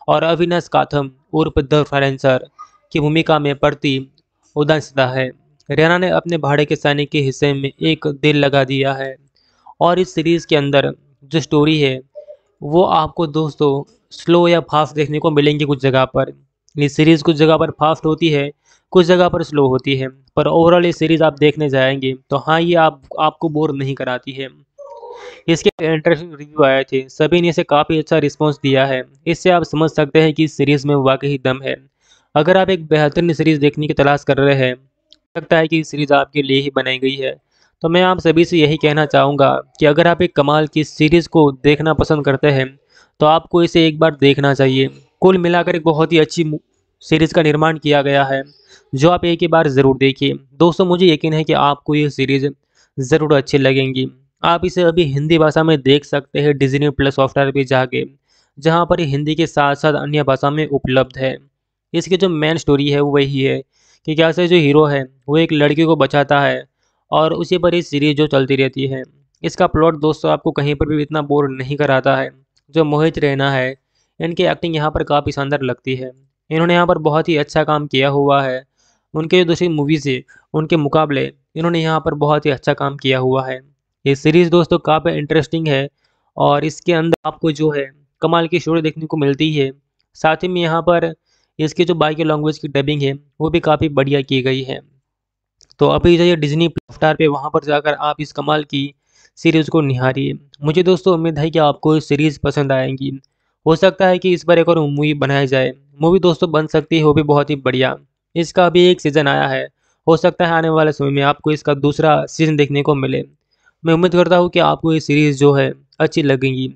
और अविनाश काथम उर्फ द फाइलेंसर की भूमिका में प्रति उदासता है रैना ने अपने भाड़े के सैनिक के हिस्से में एक दिल लगा दिया है और इस सीरीज़ के अंदर जो स्टोरी है वो आपको दोस्तों स्लो या फास्ट देखने को मिलेंगी कुछ जगह पर ये सीरीज़ कुछ जगह पर फास्ट होती है कुछ जगह पर स्लो होती है पर ओवरऑल ये सीरीज़ आप देखने जाएंगे तो हाँ ये आप आपको बोर नहीं कराती है इसके इंटरेस्टिंग रिव्यू आए थे सभी ने इसे काफ़ी अच्छा रिस्पॉन्स दिया है इससे आप समझ सकते हैं कि इस सीरीज़ में वाकई दम है अगर आप एक बेहतरीन सीरीज़ देखने की तलाश कर रहे हैं लगता है कि सीरीज़ आपके लिए ही बनाई गई है तो मैं आप सभी से यही कहना चाहूँगा कि अगर आप एक कमाल की सीरीज़ को देखना पसंद करते हैं तो आपको इसे एक बार देखना चाहिए कुल मिलाकर एक बहुत ही अच्छी सीरीज़ का निर्माण किया गया है जो आप एक ही बार ज़रूर देखिए दोस्तों मुझे यकीन है कि आपको ये सीरीज़ ज़रूर अच्छी लगेंगी आप इसे अभी हिंदी भाषा में देख सकते हैं डिजनी प्लस सॉफ्टवेयर पर जाके जहाँ पर हिंदी के साथ साथ अन्य भाषा में उपलब्ध है इसकी जो मेन स्टोरी है वो वही है कि क्या जो हीरो है वो एक लड़की को बचाता है और उसी पर ये सीरीज जो चलती रहती है इसका प्लॉट दोस्तों आपको कहीं पर भी इतना बोर नहीं कराता है जो मोहित रैना है इनकी एक्टिंग यहाँ पर काफ़ी शानदार लगती है इन्होंने यहाँ पर बहुत ही अच्छा काम किया हुआ है उनके जो दूसरी मूवीज़ है उनके मुकाबले इन्होंने यहाँ पर बहुत ही अच्छा काम किया हुआ है ये सीरीज़ दोस्तों काफ़ी इंटरेस्टिंग है और इसके अंदर आपको जो है कमाल की स्टोरी देखने को मिलती है साथ ही में यहाँ पर इसकी जो बाकी लैंग्वेज की डबिंग है वो भी काफ़ी बढ़िया की गई है तो अभी जाइए डिज्नी स्टार पे वहाँ पर जाकर आप इस कमाल की सीरीज़ को निहारिए मुझे दोस्तों उम्मीद है कि आपको सीरीज़ पसंद आएगी हो सकता है कि इस पर एक और मूवी बनाई जाए मूवी दोस्तों बन सकती है वो भी बहुत ही बढ़िया इसका अभी एक सीज़न आया है हो सकता है आने वाले समय में आपको इसका दूसरा सीज़न देखने को मिले मैं उम्मीद करता हूँ कि आपको ये सीरीज़ जो है अच्छी लगेंगी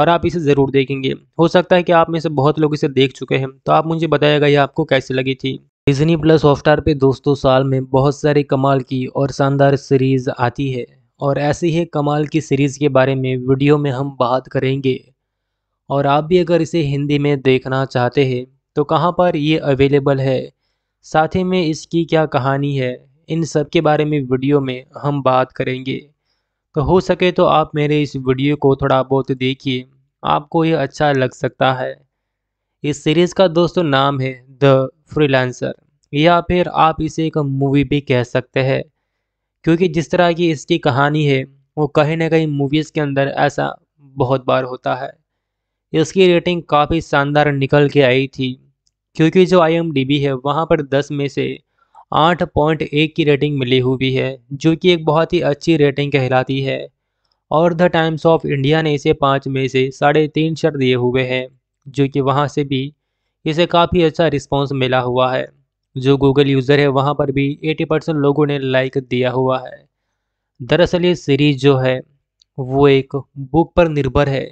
और आप इसे ज़रूर देखेंगे हो सकता है कि आप में से बहुत लोग इसे देख चुके हैं तो आप मुझे बताएगा ये आपको कैसी लगी थी डिजनी प्लस हॉटस्टार पे दोस्तों साल में बहुत सारी कमाल की और शानदार सीरीज़ आती है और ऐसी ही कमाल की सीरीज़ के बारे में वीडियो में हम बात करेंगे और आप भी अगर इसे हिंदी में देखना चाहते हैं तो कहाँ पर ये अवेलेबल है साथ ही में इसकी क्या कहानी है इन सब के बारे में वीडियो में हम बात करेंगे तो हो सके तो आप मेरे इस वीडियो को थोड़ा बहुत देखिए आपको ये अच्छा लग सकता है इस सीरीज़ का दोस्तों नाम है द फ्रीलांसर या फिर आप इसे एक मूवी भी कह सकते हैं क्योंकि जिस तरह की इसकी कहानी है वो कहीं ना कहीं मूवीज़ के अंदर ऐसा बहुत बार होता है इसकी रेटिंग काफ़ी शानदार निकल के आई थी क्योंकि जो आई है वहाँ पर दस में से आठ पॉइंट एक की रेटिंग मिली हुई है जो कि एक बहुत ही अच्छी रेटिंग कहलाती है और द टाइम्स ऑफ इंडिया ने इसे पाँच में से साढ़े तीन शर्ट दिए हुए हैं जो कि वहाँ से भी इसे काफ़ी अच्छा रिस्पांस मिला हुआ है जो गूगल यूज़र है वहाँ पर भी 80 परसेंट लोगों ने लाइक दिया हुआ है दरअसल ये सीरीज़ जो है वो एक बुक पर निर्भर है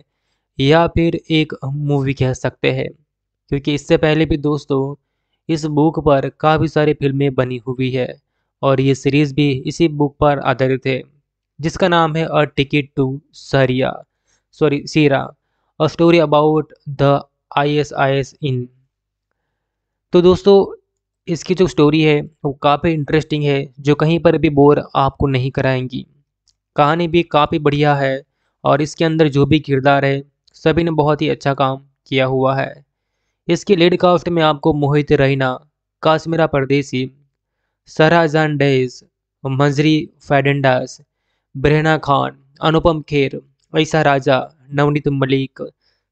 या फिर एक मूवी कह सकते हैं क्योंकि इससे पहले भी दोस्तों इस बुक पर काफ़ी सारी फिल्में बनी हुई है और ये सीरीज़ भी इसी बुक पर आधारित है जिसका नाम है a ticket to Syria sorry Syria a story about the I S I S इन तो दोस्तों इसकी जो स्टोरी है वो काफ़ी इंटरेस्टिंग है जो कहीं पर भी बोर आपको नहीं कराएंगी कहानी भी काफ़ी बढ़िया है और इसके अंदर जो भी किरदार है सभी ने बहुत ही अच्छा काम किया हुआ है इसके लीड कास्ट में आपको मोहित रहीना काश्मीरा परदेसी सराजान डेज मंजरी फैडेंडास ब्रहना खान अनुपम खेर ऐसा राजा नवनीत मलिक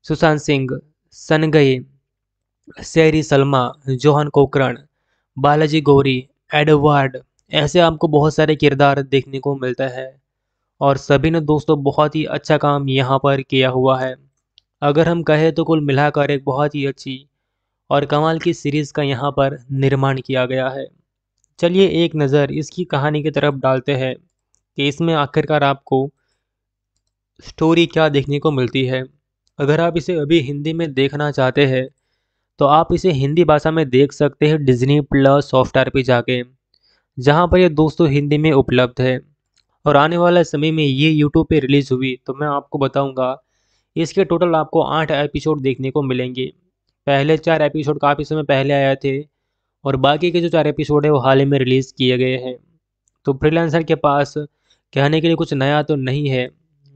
सुशांत सिंह सनगई सैरी सलमा जोहन कोकरण बालाजी गौरी एडवर्ड ऐसे आपको बहुत सारे किरदार देखने को मिलता है और सभी ने दोस्तों बहुत ही अच्छा काम यहाँ पर किया हुआ है अगर हम कहें तो कुल मिलाकर एक बहुत ही अच्छी और कमाल की सीरीज़ का यहाँ पर निर्माण किया गया है चलिए एक नज़र इसकी कहानी की तरफ डालते हैं कि इसमें आखिरकार आपको स्टोरी क्या देखने को मिलती है अगर आप इसे अभी हिंदी में देखना चाहते हैं तो आप इसे हिंदी भाषा में देख सकते हैं डिज्नी प्लस सॉफ्टवेयर पे जाके जहाँ पर ये दोस्तों हिंदी में उपलब्ध है और आने वाले समय में ये यूट्यूब पे रिलीज़ हुई तो मैं आपको बताऊंगा इसके टोटल आपको आठ एपिसोड देखने को मिलेंगे पहले चार एपिसोड काफ़ी समय पहले आए थे और बाकी के जो चार एपिसोड है वो हाल ही में रिलीज़ किए गए हैं तो फ्रीलांसर के पास कहने के लिए कुछ नया तो नहीं है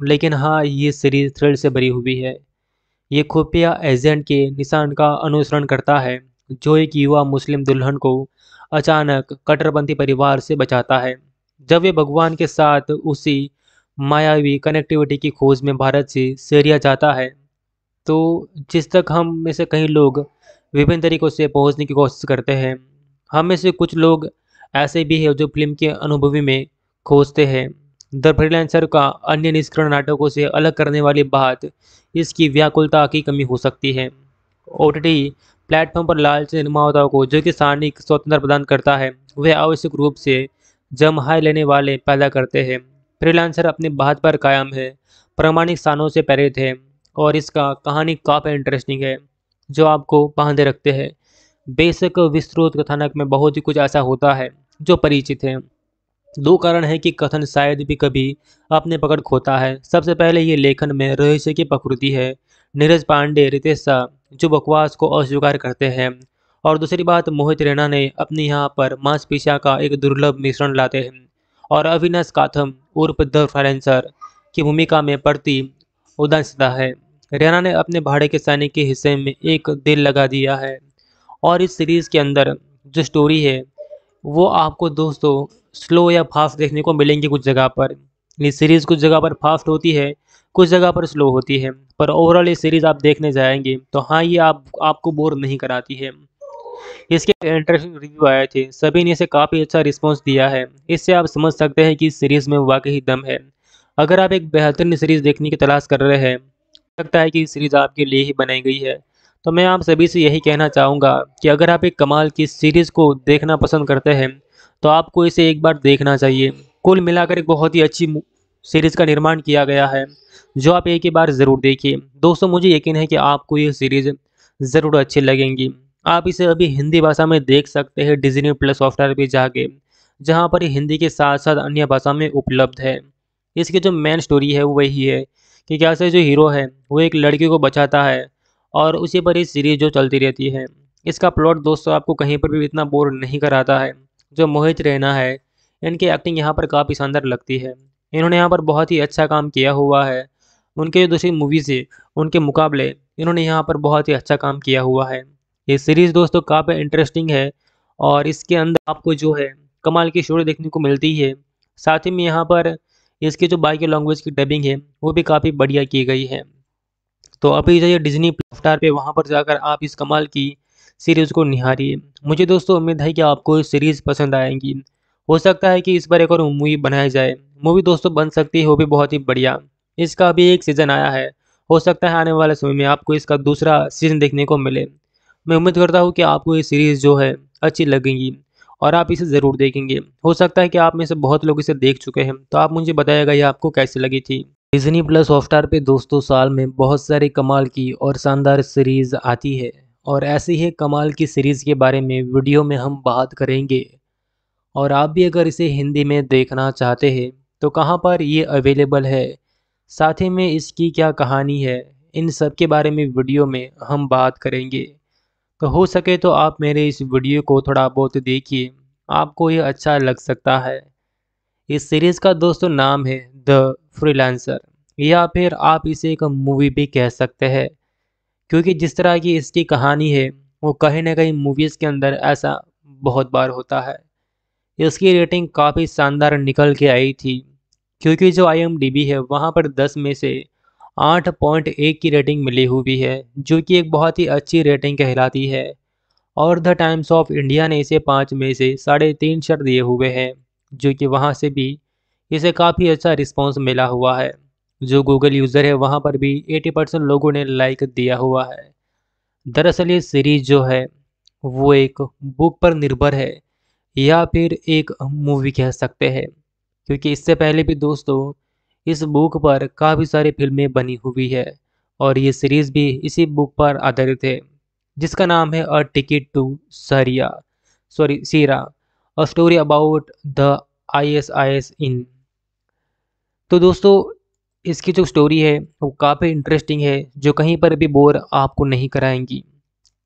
लेकिन हाँ ये सीरीज़ थ्रिल से भरी हुई है ये खुफिया एजेंट के निशान का अनुसरण करता है जो एक युवा मुस्लिम दुल्हन को अचानक कट्टरपंथी परिवार से बचाता है जब वे भगवान के साथ उसी मायावी कनेक्टिविटी की खोज में भारत से सीरिया जाता है तो जिस तक हम में से कई लोग विभिन्न तरीक़ों से पहुंचने की कोशिश करते हैं हम में से कुछ लोग ऐसे भी हैं जो फिल्म के अनुभवी में खोजते हैं द फ्रीलांसर का अन्य निष्करण नाटकों से अलग करने वाली बात इसकी व्याकुलता की कमी हो सकती है ओ प्लेटफॉर्म पर लालच निर्माताओं को जो कि सारणिक स्वतंत्र प्रदान करता है वह आवश्यक रूप से जमहाय लेने वाले पैदा करते हैं फ्रीलांसर अपने बात पर कायम है प्रमाणिक स्थानों से प्रेरित है और इसका कहानी काफ़ी इंटरेस्टिंग है जो आपको बांधे रखते हैं बेशक विस्तृत कथानक में बहुत ही कुछ ऐसा होता है जो परिचित है दो कारण हैं कि कथन शायद भी कभी अपने पकड़ खोता है सबसे पहले ये लेखन में रहस्य की प्रकृति है नीरज पांडे रितेश शाह जो बकवास को अस्वीकार करते हैं और दूसरी बात मोहित रैना ने अपने यहाँ पर मांसपेशिया का एक दुर्लभ मिश्रण लाते हैं और अविनाश काथम उर्फ द फाइलेंसर की भूमिका में प्रति उदासता है रैना ने अपने भाड़े के सैनिक के हिस्से में एक दिल लगा दिया है और इस सीरीज़ के अंदर जो स्टोरी है वो आपको दोस्तों स्लो या फास्ट देखने को मिलेंगी कुछ जगह पर ये सीरीज़ कुछ जगह पर फास्ट होती है कुछ जगह पर स्लो होती है पर ओवरऑल ये सीरीज़ आप देखने जाएंगे तो हाँ ये आप आपको बोर नहीं कराती है इसके इंटरेस्टिंग रिव्यू आए थे सभी ने इसे काफ़ी अच्छा रिस्पॉन्स दिया है इससे आप समझ सकते हैं कि इस सीरीज़ में वाकई दम है अगर आप एक बेहतरीन सीरीज़ देखने की तलाश कर रहे हैं लगता है कि ये सीरीज़ आपके लिए ही बनाई गई है तो मैं आप सभी से यही कहना चाहूँगा कि अगर आप एक कमाल की सीरीज़ को देखना पसंद करते हैं तो आपको इसे एक बार देखना चाहिए कुल मिलाकर एक बहुत ही अच्छी सीरीज़ का निर्माण किया गया है जो आप एक ही बार ज़रूर देखिए दोस्तों मुझे यकीन है कि आपको ये सीरीज़ ज़रूर अच्छी लगेंगी आप इसे अभी हिंदी भाषा में देख सकते हैं डिजनी प्लस सॉफ्टवेयर पर जाके जहाँ पर हिंदी के साथ साथ अन्य भाषा में उपलब्ध है इसकी जो मेन स्टोरी है वो वही है कि क्या से जो हीरो है वो एक लड़की को बचाता है और उसी पर ये सीरीज़ जो चलती रहती है इसका प्लॉट दोस्तों आपको कहीं पर भी इतना बोर नहीं कराता है जो मोहित रैना है इनकी एक्टिंग यहाँ पर काफ़ी शानदार लगती है इन्होंने यहाँ पर बहुत ही अच्छा काम किया हुआ है उनके जो दूसरी मूवीज़ है उनके मुकाबले इन्होंने यहाँ पर बहुत ही अच्छा काम किया हुआ है ये सीरीज़ दोस्तों काफ़ी इंटरेस्टिंग है और इसके अंदर आपको जो है कमाल की स्टोरी देखने को मिलती है साथ ही में यहाँ पर इसकी जो बाकी लैंग्वेज की डबिंग है वो भी काफ़ी बढ़िया की गई है तो अभी जो है डिजनी प्लाफ्टार पे वहाँ पर जाकर आप इस कमाल की सीरीज़ को निहारी मुझे दोस्तों उम्मीद है कि आपको सीरीज़ पसंद आएगी हो सकता है कि इस पर एक और मूवी बनाई जाए मूवी दोस्तों बन सकती है वो भी बहुत ही बढ़िया इसका भी एक सीज़न आया है हो सकता है आने वाले समय में आपको इसका दूसरा सीज़न देखने को मिले मैं उम्मीद करता हूँ कि आपको ये सीरीज़ जो है अच्छी लगेंगी और आप इसे ज़रूर देखेंगे हो सकता है कि आप में से बहुत लोग इसे देख चुके हैं तो आप मुझे बताएगा ये आपको कैसी लगी थी डिजनी प्लस हॉटस्टार पे दोस्तों साल में बहुत सारी कमाल की और शानदार सीरीज़ आती है और ऐसी ही कमाल की सीरीज़ के बारे में वीडियो में हम बात करेंगे और आप भी अगर इसे हिंदी में देखना चाहते हैं तो कहाँ पर ये अवेलेबल है साथ ही में इसकी क्या कहानी है इन सब के बारे में वीडियो में हम बात करेंगे तो हो सके तो आप मेरे इस वीडियो को थोड़ा बहुत देखिए आपको ये अच्छा लग सकता है इस सीरीज़ का दोस्तों नाम है द फ्रीलांसर या फिर आप इसे एक मूवी भी कह सकते हैं क्योंकि जिस तरह की इसकी कहानी है वो कहीं ना कहीं मूवीज़ के अंदर ऐसा बहुत बार होता है इसकी रेटिंग काफ़ी शानदार निकल के आई थी क्योंकि जो आई है वहाँ पर दस में से आठ पॉइंट एक की रेटिंग मिली हुई है जो कि एक बहुत ही अच्छी रेटिंग कहलाती है और द टाइम्स ऑफ इंडिया ने इसे पाँच में से साढ़े तीन शर दिए हुए हैं जो कि वहाँ से भी इसे काफ़ी अच्छा रिस्पॉन्स मिला हुआ है जो गूगल यूज़र है वहाँ पर भी 80 परसेंट लोगों ने लाइक दिया हुआ है दरअसल ये सीरीज जो है वो एक बुक पर निर्भर है या फिर एक मूवी कह सकते हैं क्योंकि इससे पहले भी दोस्तों इस बुक पर काफ़ी सारी फिल्में बनी हुई है और ये सीरीज़ भी इसी बुक पर आधारित है जिसका नाम है a ticket to Syria sorry Syria a story about the I S I S इन तो दोस्तों इसकी जो स्टोरी है वो काफ़ी इंटरेस्टिंग है जो कहीं पर भी बोर आपको नहीं कराएंगी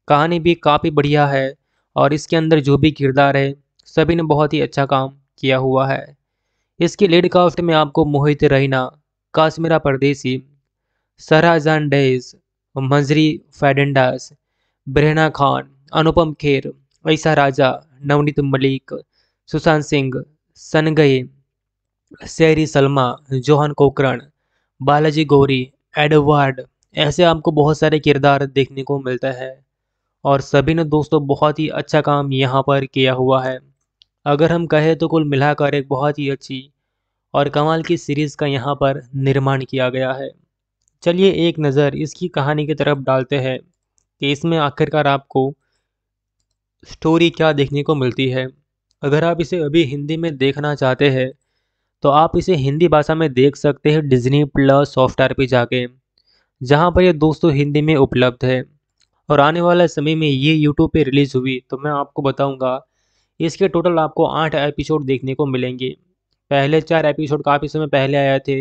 कहानी भी काफ़ी बढ़िया है और इसके अंदर जो भी किरदार है सभी ने बहुत ही अच्छा काम किया हुआ है इसकी लीड काफ्ट में आपको मोहित रहीना काश्मीरा परदेसी सराजान डेज मंजरी फैडेंडास ब्रहना खान अनुपम खेर ऐसा राजा नवनीत मलिक सुशांत सिंह सनगई सैरी सलमा जोहन कोकरण बालाजी गौरी एडवर्ड ऐसे आपको बहुत सारे किरदार देखने को मिलता है और सभी ने दोस्तों बहुत ही अच्छा काम यहाँ पर किया हुआ है अगर हम कहें तो कुल मिलाकर एक बहुत ही अच्छी और कमाल की सीरीज़ का यहाँ पर निर्माण किया गया है चलिए एक नज़र इसकी कहानी की तरफ डालते हैं कि इसमें आखिरकार आपको स्टोरी क्या देखने को मिलती है अगर आप इसे अभी हिंदी में देखना चाहते हैं तो आप इसे हिंदी भाषा में देख सकते हैं डिज्नी प्लस सॉफ्टवेयर पे जाके जहाँ पर ये दोस्तों हिंदी में उपलब्ध है और आने वाले समय में ये यूट्यूब पे रिलीज़ हुई तो मैं आपको बताऊँगा इसके टोटल आपको आठ एपिसोड देखने को मिलेंगे पहले चार एपिसोड काफ़ी समय पहले आए थे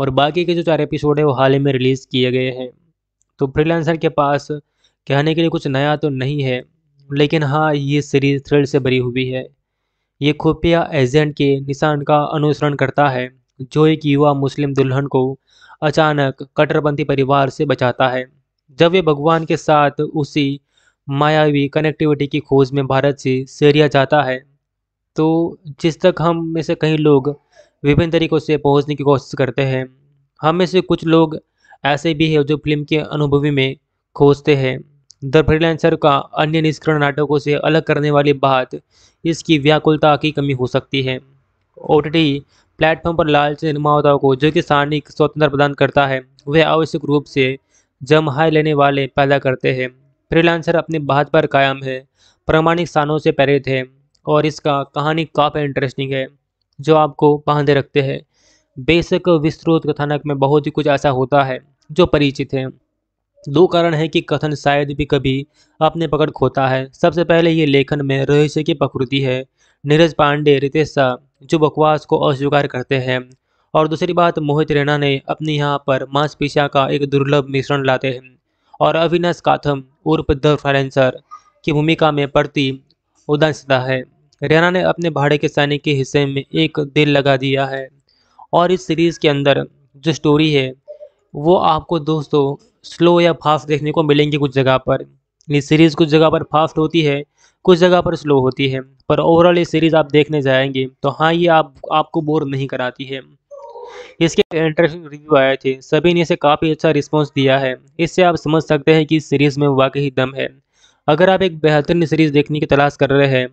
और बाकी के जो चार एपिसोड है वो हाल ही में रिलीज़ किए गए हैं तो फ्रीलांसर के पास कहने के लिए कुछ नया तो नहीं है लेकिन हाँ ये सीरीज़ थ्रिल से भरी हुई है ये खुफिया एजेंट के निशान का अनुसरण करता है जो एक युवा मुस्लिम दुल्हन को अचानक कट्टरपंथी परिवार से बचाता है जब वे भगवान के साथ उसी मायावी कनेक्टिविटी की खोज में भारत से सीरिया जाता है तो जिस तक हम में से कई लोग विभिन्न तरीक़ों से पहुंचने की कोशिश करते हैं हम में से कुछ लोग ऐसे भी हैं जो फिल्म के अनुभवी में खोजते हैं द फ्रीलांसर का अन्य निष्करण नाटकों से अलग करने वाली बात इसकी व्याकुलता की कमी हो सकती है ओ प्लेटफॉर्म पर लालच निर्माताओं को जो कि सारणिक स्वतंत्र प्रदान करता है वह आवश्यक रूप से जमहाय लेने वाले पैदा करते हैं फ्रीलांसर अपने बात पर कायम है प्रमाणिक स्थानों से प्रेरित है और इसका कहानी काफ़ी इंटरेस्टिंग है जो आपको बांधे रखते हैं बेशक विस्तृत कथानक में बहुत ही कुछ ऐसा होता है जो परिचित है दो कारण है कि कथन शायद भी कभी अपने पकड़ खोता है सबसे पहले ये लेखन में रहस्य की प्रकृति है नीरज पांडे रितेश शाह जो बकवास को अस्वीकार करते हैं और दूसरी बात मोहित रैना ने अपने यहाँ पर मांसपेशिया का एक दुर्लभ मिश्रण लाते हैं और अविनाश काथम उर्फ द फाइलेंसर की भूमिका में प्रति उदासता है रैना ने अपने भाड़े के सैनिक के हिस्से में एक दिल लगा दिया है और इस सीरीज़ के अंदर जो स्टोरी है वो आपको दोस्तों स्लो या फास्ट देखने को मिलेंगे कुछ जगह पर ये सीरीज़ कुछ जगह पर फास्ट होती है कुछ जगह पर स्लो होती है पर ओवरऑल ये सीरीज़ आप देखने जाएंगे तो हाँ ये आप आपको बोर नहीं कराती है इसके इंटरेस्टिंग रिव्यू आए थे सभी ने इसे काफ़ी अच्छा रिस्पॉन्स दिया है इससे आप समझ सकते हैं कि इस सीरीज़ में वाकई दम है अगर आप एक बेहतरीन सीरीज़ देखने की तलाश कर रहे हैं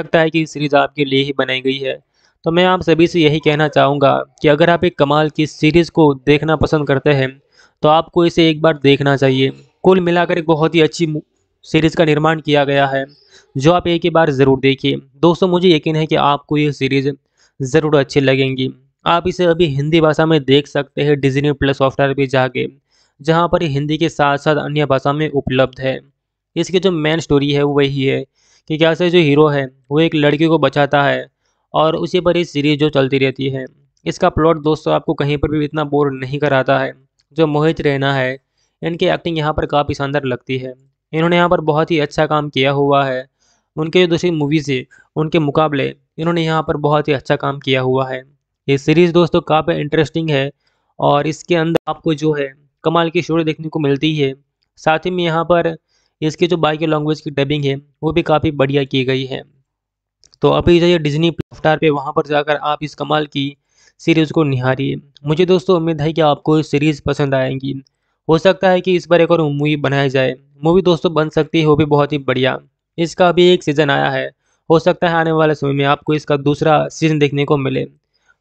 लगता है कि सीरीज़ आपके लिए ही बनाई गई है तो मैं आप सभी से यही कहना चाहूँगा कि अगर आप एक कमाल की सीरीज़ को देखना पसंद करते हैं तो आपको इसे एक बार देखना चाहिए कुल मिलाकर एक बहुत ही अच्छी सीरीज़ का निर्माण किया गया है जो आप एक ही बार ज़रूर देखिए दोस्तों मुझे यकीन है कि आपको ये सीरीज़ ज़रूर अच्छी लगेंगी आप इसे अभी हिंदी भाषा में देख सकते हैं डिजनी प्लस सॉफ्टवेयर पर जाके जहाँ पर हिंदी के साथ साथ अन्य भाषा में उपलब्ध है इसकी जो मेन स्टोरी है वो वही है कि कैसे जो हीरो है वो एक लड़की को बचाता है और उसी पर ये सीरीज जो चलती रहती है इसका प्लॉट दोस्तों आपको कहीं पर भी इतना बोर नहीं कराता है जो मोहित रैना है इनकी एक्टिंग यहाँ पर काफ़ी शानदार लगती है इन्होंने यहाँ पर बहुत ही अच्छा काम किया हुआ है उनके जो दूसरी मूवीज़ है उनके मुकाबले इन्होंने यहाँ पर बहुत ही अच्छा काम किया हुआ है ये सीरीज़ दोस्तों काफ़ी इंटरेस्टिंग है और इसके अंदर आपको जो है कमाल की शोर देखने को मिलती है साथ ही में यहाँ पर इसकी जो बाइक लैंग्वेज की डबिंग है वो भी काफ़ी बढ़िया की गई है तो आप ही जाइए डिज्नी प्लेटार पे वहाँ पर जाकर आप इस कमाल की सीरीज़ को निहारिए मुझे दोस्तों उम्मीद है कि आपको सीरीज़ पसंद आएगी हो सकता है कि इस पर एक और मूवी बनाई जाए मूवी दोस्तों बन सकती है वो भी बहुत ही बढ़िया इसका अभी एक सीज़न आया है हो सकता है आने वाले समय में आपको इसका दूसरा सीज़न देखने को मिले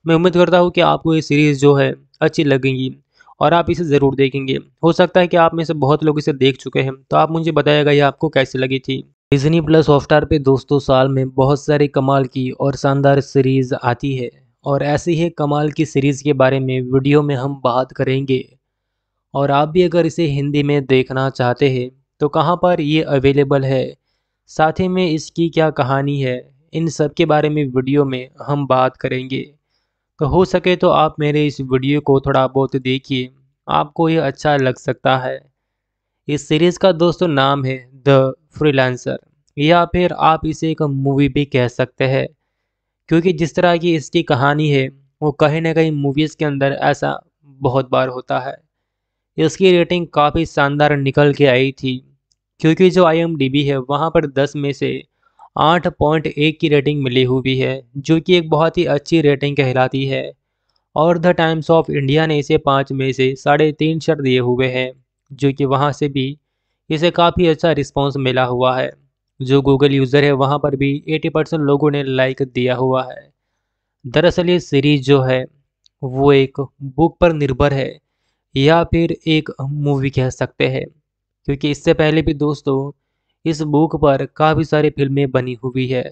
मैं उम्मीद करता हूँ कि आपको ये सीरीज़ जो है अच्छी लगेगी और आप इसे ज़रूर देखेंगे हो सकता है कि आप में से बहुत लोग इसे देख चुके हैं तो आप मुझे बताएगा ये आपको कैसी लगी थी डिजनी प्लस हॉटस्टार पे दोस्तों साल में बहुत सारे कमाल की और शानदार सीरीज़ आती है और ऐसी ही कमाल की सीरीज़ के बारे में वीडियो में हम बात करेंगे और आप भी अगर इसे हिंदी में देखना चाहते हैं तो कहाँ पर ये अवेलेबल है साथ ही में इसकी क्या कहानी है इन सब के बारे में वीडियो में हम बात करेंगे तो हो सके तो आप मेरे इस वीडियो को थोड़ा बहुत देखिए आपको ये अच्छा लग सकता है इस सीरीज़ का दोस्तों नाम है द फ्रीलांसर या फिर आप इसे एक मूवी भी कह सकते हैं क्योंकि जिस तरह की इसकी कहानी है वो कहीं ना कहीं मूवीज़ के अंदर ऐसा बहुत बार होता है इसकी रेटिंग काफ़ी शानदार निकल के आई थी क्योंकि जो आई है वहाँ पर दस में से आठ पॉइंट एक की रेटिंग मिली हुई है जो कि एक बहुत ही अच्छी रेटिंग कहलाती है और द टाइम्स ऑफ इंडिया ने इसे पाँच में से साढ़े तीन शर्ट दिए हुए हैं जो कि वहाँ से भी इसे काफ़ी अच्छा रिस्पॉन्स मिला हुआ है जो गूगल यूज़र है वहाँ पर भी 80 परसेंट लोगों ने लाइक दिया हुआ है दरअसल ये सीरीज़ जो है वो एक बुक पर निर्भर है या फिर एक मूवी कह सकते हैं क्योंकि इससे पहले भी दोस्तों इस बुक पर काफ़ी सारी फिल्में बनी हुई है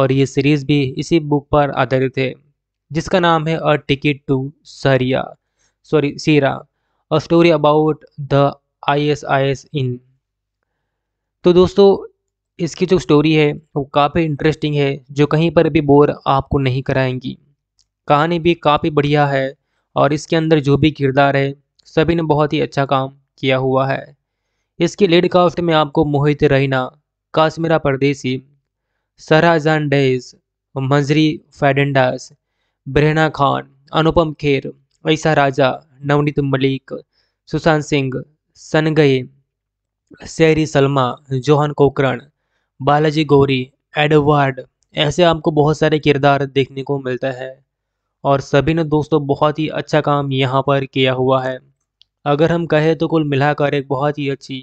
और ये सीरीज़ भी इसी बुक पर आधारित है जिसका नाम है a ticket to Syria sorry Syria a story about the I S I S इन तो दोस्तों इसकी जो स्टोरी है वो काफ़ी इंटरेस्टिंग है जो कहीं पर भी बोर आपको नहीं कराएंगी कहानी भी काफ़ी बढ़िया है और इसके अंदर जो भी किरदार है सभी ने बहुत ही अच्छा काम किया हुआ है इसके लेड कास्ट में आपको मोहित रहीना काश्मीरा परदेसी सराजान डेज मंजरी फैडेंडास ब्रहना खान अनुपम खेर ऐसा राजा नवनीत मलिक सुशांत सिंह सनगई सैरी सलमा जोहन कोकरण बालाजी गौरी एडवर्ड ऐसे आपको बहुत सारे किरदार देखने को मिलता है और सभी ने दोस्तों बहुत ही अच्छा काम यहाँ पर किया हुआ है अगर हम कहें तो कुल मिलाकर एक बहुत ही अच्छी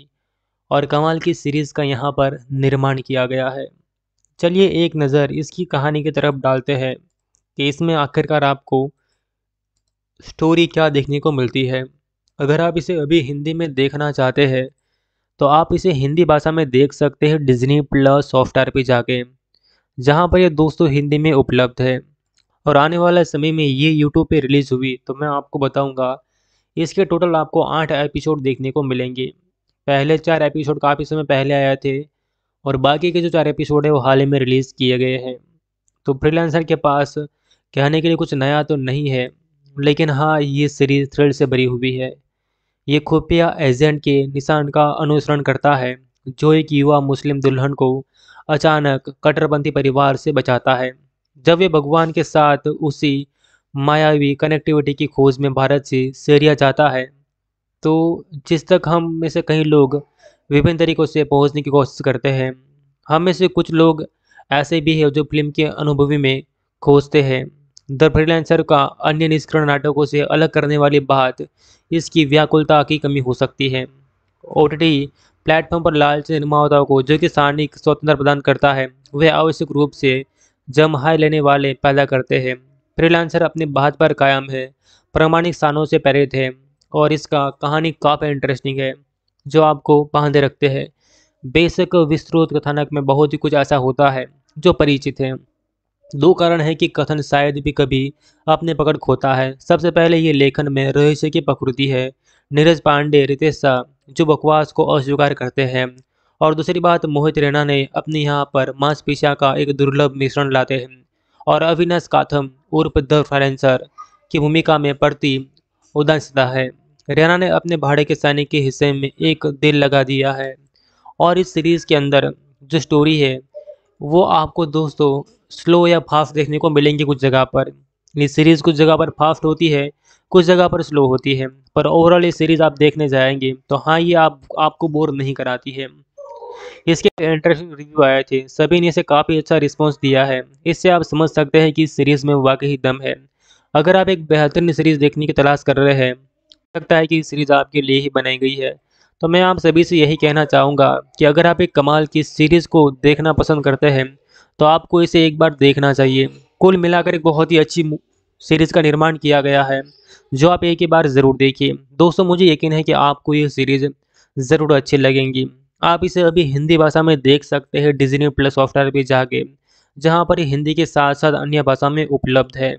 और कमाल की सीरीज़ का यहाँ पर निर्माण किया गया है चलिए एक नज़र इसकी कहानी की तरफ डालते हैं कि इसमें आखिरकार आपको स्टोरी क्या देखने को मिलती है अगर आप इसे अभी हिंदी में देखना चाहते हैं तो आप इसे हिंदी भाषा में देख सकते हैं डिज्नी प्लस सॉफ्टवेयर पे जाके जहाँ पर ये दोस्तों हिंदी में उपलब्ध है और आने वाला समय में ये यूट्यूब पे रिलीज़ हुई तो मैं आपको बताऊंगा इसके टोटल आपको आठ एपिसोड देखने को मिलेंगे पहले चार एपिसोड काफ़ी समय पहले आए थे और बाकी के जो चार एपिसोड है वो हाल ही में रिलीज़ किए गए हैं तो फ्रीलांसर के पास कहने के लिए कुछ नया तो नहीं है लेकिन हाँ ये सीरीज़ थ्रिल से भरी हुई है ये खुफिया एजेंट के निशान का अनुसरण करता है जो एक युवा मुस्लिम दुल्हन को अचानक कट्टरपंथी परिवार से बचाता है जब वे भगवान के साथ उसी मायावी कनेक्टिविटी की खोज में भारत से सीरिया जाता है तो जिस तक हम में से कई लोग विभिन्न तरीक़ों से पहुंचने की कोशिश करते हैं हम में से कुछ लोग ऐसे भी हैं जो फिल्म के अनुभवी में खोजते हैं द फ्रीलांसर का अन्य निष्करण नाटकों से अलग करने वाली बात इसकी व्याकुलता की कमी हो सकती है ओ प्लेटफॉर्म पर लालच निर्माताओं को जो कि सारणिक स्वतंत्र प्रदान करता है वह आवश्यक रूप से जमहाय लेने वाले पैदा करते हैं फ्रीलांसर अपने बात पर कायम है प्रामाणिक स्थानों से प्रेरित है और इसका कहानी काफ़ी इंटरेस्टिंग है जो आपको बांधे रखते हैं बेशक विस्तृत कथानक में बहुत ही कुछ ऐसा होता है जो परिचित है दो कारण हैं कि कथन शायद भी कभी अपने पकड़ खोता है सबसे पहले ये लेखन में रहस्य की प्रकृति है नीरज पांडे रितेश शाह जो बकवास को अस्वीकार करते हैं और दूसरी बात मोहित रैना ने अपने यहाँ पर मांसपेशिया का एक दुर्लभ मिश्रण लाते हैं और अविनाश काथम उर्फ द फ्रेंसर की भूमिका में प्रति उदासता है रैना ने अपने भाड़े के सैनिक के हिस्से में एक दिल लगा दिया है और इस सीरीज़ के अंदर जो स्टोरी है वो आपको दोस्तों स्लो या फास्ट देखने को मिलेंगी कुछ जगह पर ये सीरीज़ कुछ जगह पर फास्ट होती है कुछ जगह पर स्लो होती है पर ओवरऑल ये सीरीज़ आप देखने जाएंगे तो हाँ ये आप आपको बोर नहीं कराती है इसके इंटरेस्टिंग रिव्यू आए थे सभी ने इसे काफ़ी अच्छा रिस्पॉन्स दिया है इससे आप समझ सकते हैं कि इस सीरीज़ में वाकई दम है अगर आप एक बेहतरीन सीरीज़ देखने की तलाश कर रहे हैं लगता है कि सीरीज़ आपके लिए ही बनाई गई है तो मैं आप सभी से यही कहना चाहूँगा कि अगर आप एक कमाल की सीरीज़ को देखना पसंद करते हैं तो आपको इसे एक बार देखना चाहिए कुल मिलाकर एक बहुत ही अच्छी सीरीज़ का निर्माण किया गया है जो आप एक ही बार ज़रूर देखिए दोस्तों मुझे यकीन है कि आपको ये सीरीज़ ज़रूर अच्छी लगेंगी आप इसे अभी हिंदी भाषा में देख सकते हैं डिजनी प्लस सॉफ्टवेयर पर जाके जहाँ पर हिंदी के साथ साथ अन्य भाषा में उपलब्ध है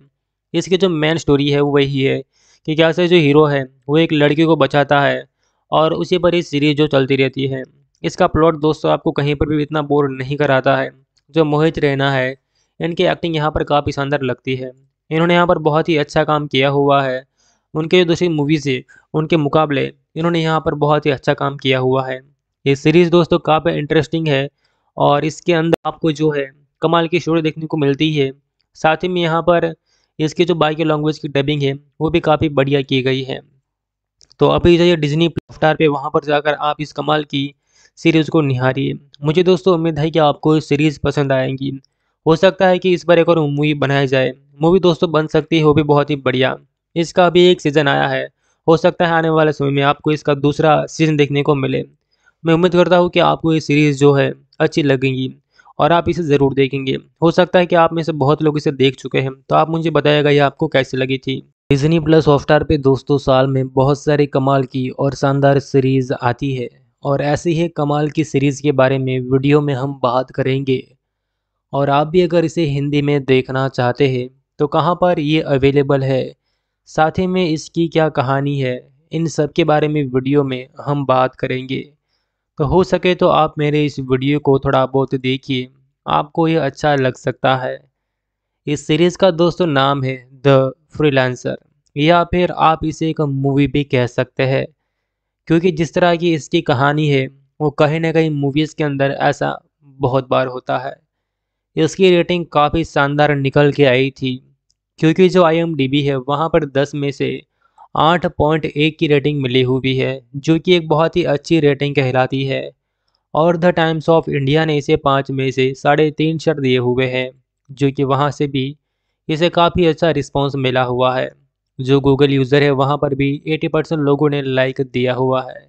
इसकी जो मेन स्टोरी है वो वही है कि क्या से जो हीरो है वो एक लड़की को बचाता है और उसी पर ये सीरीज जो चलती रहती है इसका प्लॉट दोस्तों आपको कहीं पर भी इतना बोर नहीं कराता है जो मोहित रैना है इनकी एक्टिंग यहाँ पर काफ़ी शानदार लगती है इन्होंने यहाँ पर बहुत ही अच्छा काम किया हुआ है उनके जो दूसरी मूवीज़ है उनके मुकाबले इन्होंने यहाँ पर बहुत ही अच्छा काम किया हुआ है ये सीरीज़ दोस्तों काफ़ी इंटरेस्टिंग है और इसके अंदर आपको जो है कमाल की स्टोरी देखने को मिलती है साथ ही में यहाँ पर इसकी जो बाकी लैंग्वेज की डबिंग है वो भी काफ़ी बढ़िया की गई है तो अभी जाइए डिजनी प्लाफ्टार पे वहाँ पर जाकर आप इस कमाल की सीरीज़ को निहारी मुझे दोस्तों उम्मीद है कि आपको सीरीज़ पसंद आएगी हो सकता है कि इस पर एक और मूवी बनाई जाए मूवी दोस्तों बन सकती है वो भी बहुत ही बढ़िया इसका भी एक सीज़न आया है हो सकता है आने वाले समय में आपको इसका दूसरा सीज़न देखने को मिले मैं उम्मीद करता हूँ कि आपको ये सीरीज़ जो है अच्छी लगेगी और आप इसे ज़रूर देखेंगे हो सकता है कि आप में से बहुत लोग इसे देख चुके हैं तो आप मुझे बताएगा ये आपको कैसी लगी थी डिजनी प्लस हॉटस्टार पे दोस्तों साल में बहुत सारी कमाल की और शानदार सीरीज़ आती है और ऐसे ही कमाल की सीरीज़ के बारे में वीडियो में हम बात करेंगे और आप भी अगर इसे हिंदी में देखना चाहते हैं तो कहाँ पर ये अवेलेबल है साथ ही में इसकी क्या कहानी है इन सब के बारे में वीडियो में हम बात करेंगे तो हो सके तो आप मेरे इस वीडियो को थोड़ा बहुत देखिए आपको ये अच्छा लग सकता है इस सीरीज़ का दोस्तों नाम है द फ्रीलांसर या फिर आप इसे एक मूवी भी कह सकते हैं क्योंकि जिस तरह की इसकी कहानी है वो कहीं ना कहीं मूवीज़ के अंदर ऐसा बहुत बार होता है इसकी रेटिंग काफ़ी शानदार निकल के आई थी क्योंकि जो आई है वहाँ पर दस में से आठ पॉइंट एक की रेटिंग मिली हुई है जो कि एक बहुत ही अच्छी रेटिंग कहलाती है और द टाइम्स ऑफ इंडिया ने इसे पाँच में से साढ़े तीन शर्ट दिए हुए हैं जो कि वहाँ से भी इसे काफ़ी अच्छा रिस्पॉन्स मिला हुआ है जो गूगल यूज़र है वहाँ पर भी 80 परसेंट लोगों ने लाइक दिया हुआ है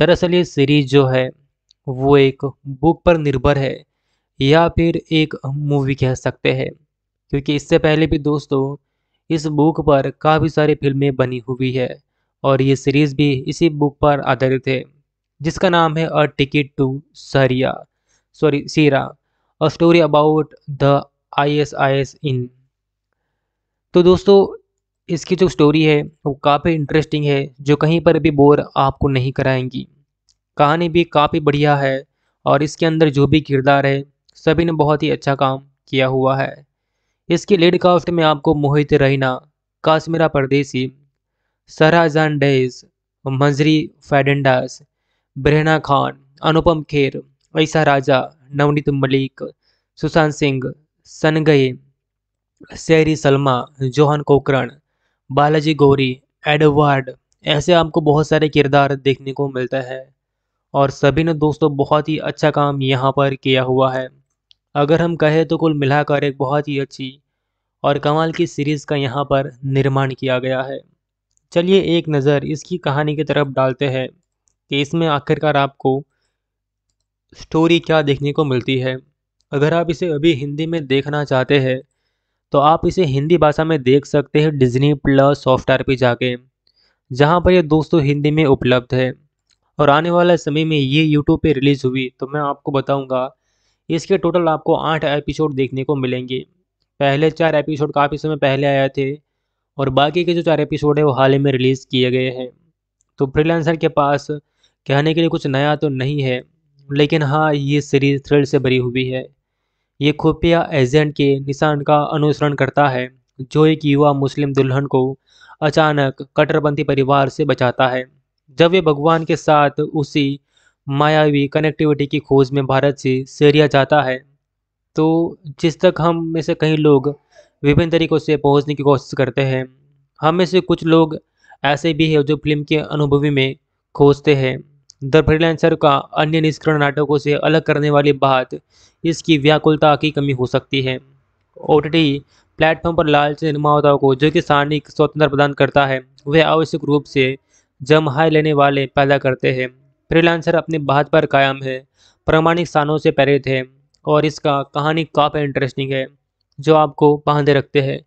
दरअसल ये सीरीज़ जो है वो एक बुक पर निर्भर है या फिर एक मूवी कह सकते हैं क्योंकि इससे पहले भी दोस्तों इस बुक पर काफ़ी सारी फिल्में बनी हुई है और ये सीरीज़ भी इसी बुक पर आधारित है जिसका नाम है a ticket to Syria sorry Syria a story about the I S I S इन तो दोस्तों इसकी जो स्टोरी है वो काफ़ी इंटरेस्टिंग है जो कहीं पर भी बोर आपको नहीं कराएंगी कहानी भी काफ़ी बढ़िया है और इसके अंदर जो भी किरदार है सभी ने बहुत ही अच्छा काम किया हुआ है इसके लीड कास्ट में आपको मोहित रहीना काश्मीरा परदेसी सराजान डेज मंजरी फैडेंडास ब्रहना खान अनुपम खेर ऐसा राजा नवनीत मलिक सुशांत सिंह सनगई सैरी सलमा जोहन कोकरण बालाजी गौरी एडवर्ड ऐसे आपको बहुत सारे किरदार देखने को मिलता है और सभी ने दोस्तों बहुत ही अच्छा काम यहाँ पर किया हुआ है अगर हम कहें तो कुल मिलाकर एक बहुत ही अच्छी और कमाल की सीरीज़ का यहाँ पर निर्माण किया गया है चलिए एक नज़र इसकी कहानी की तरफ डालते हैं कि इसमें आखिरकार आपको स्टोरी क्या देखने को मिलती है अगर आप इसे अभी हिंदी में देखना चाहते हैं तो आप इसे हिंदी भाषा में देख सकते हैं डिज्नी प्लस सॉफ्टवेयर पे जाके जहाँ पर ये दोस्तों हिंदी में उपलब्ध है और आने वाले समय में ये यूट्यूब पे रिलीज़ हुई तो मैं आपको बताऊँगा इसके टोटल आपको आठ एपिसोड देखने को मिलेंगे पहले चार एपिसोड काफ़ी समय पहले आए थे और बाकी के जो चार एपिसोड है वो हाल ही में रिलीज़ किए गए हैं तो फ्रीलांसर के पास कहने के लिए कुछ नया तो नहीं है लेकिन हाँ ये सीरीज़ थ्रिल से भरी हुई है ये खुफिया एजेंट के निशान का अनुसरण करता है जो एक युवा मुस्लिम दुल्हन को अचानक कट्टरपंथी परिवार से बचाता है जब वे भगवान के साथ उसी मायावी कनेक्टिविटी की खोज में भारत से सीरिया जाता है तो जिस तक हम में से कई लोग विभिन्न तरीक़ों से पहुंचने की कोशिश करते हैं हम में से कुछ लोग ऐसे भी हैं जो फिल्म के अनुभवी में खोजते हैं द फ्रीलांसर का अन्य निष्करण नाटकों से अलग करने वाली बात इसकी व्याकुलता की कमी हो सकती है ओ टी प्लेटफॉर्म पर लालच निर्माताओं को जो कि सारणी स्वतंत्र प्रदान करता है वह आवश्यक रूप से जमहाय लेने वाले पैदा करते हैं फ्रीलांसर अपनी बात पर कायम है प्रमाणिक स्थानों से प्रेरित है और इसका कहानी काफ़ी इंटरेस्टिंग है जो आपको बांधे रखते हैं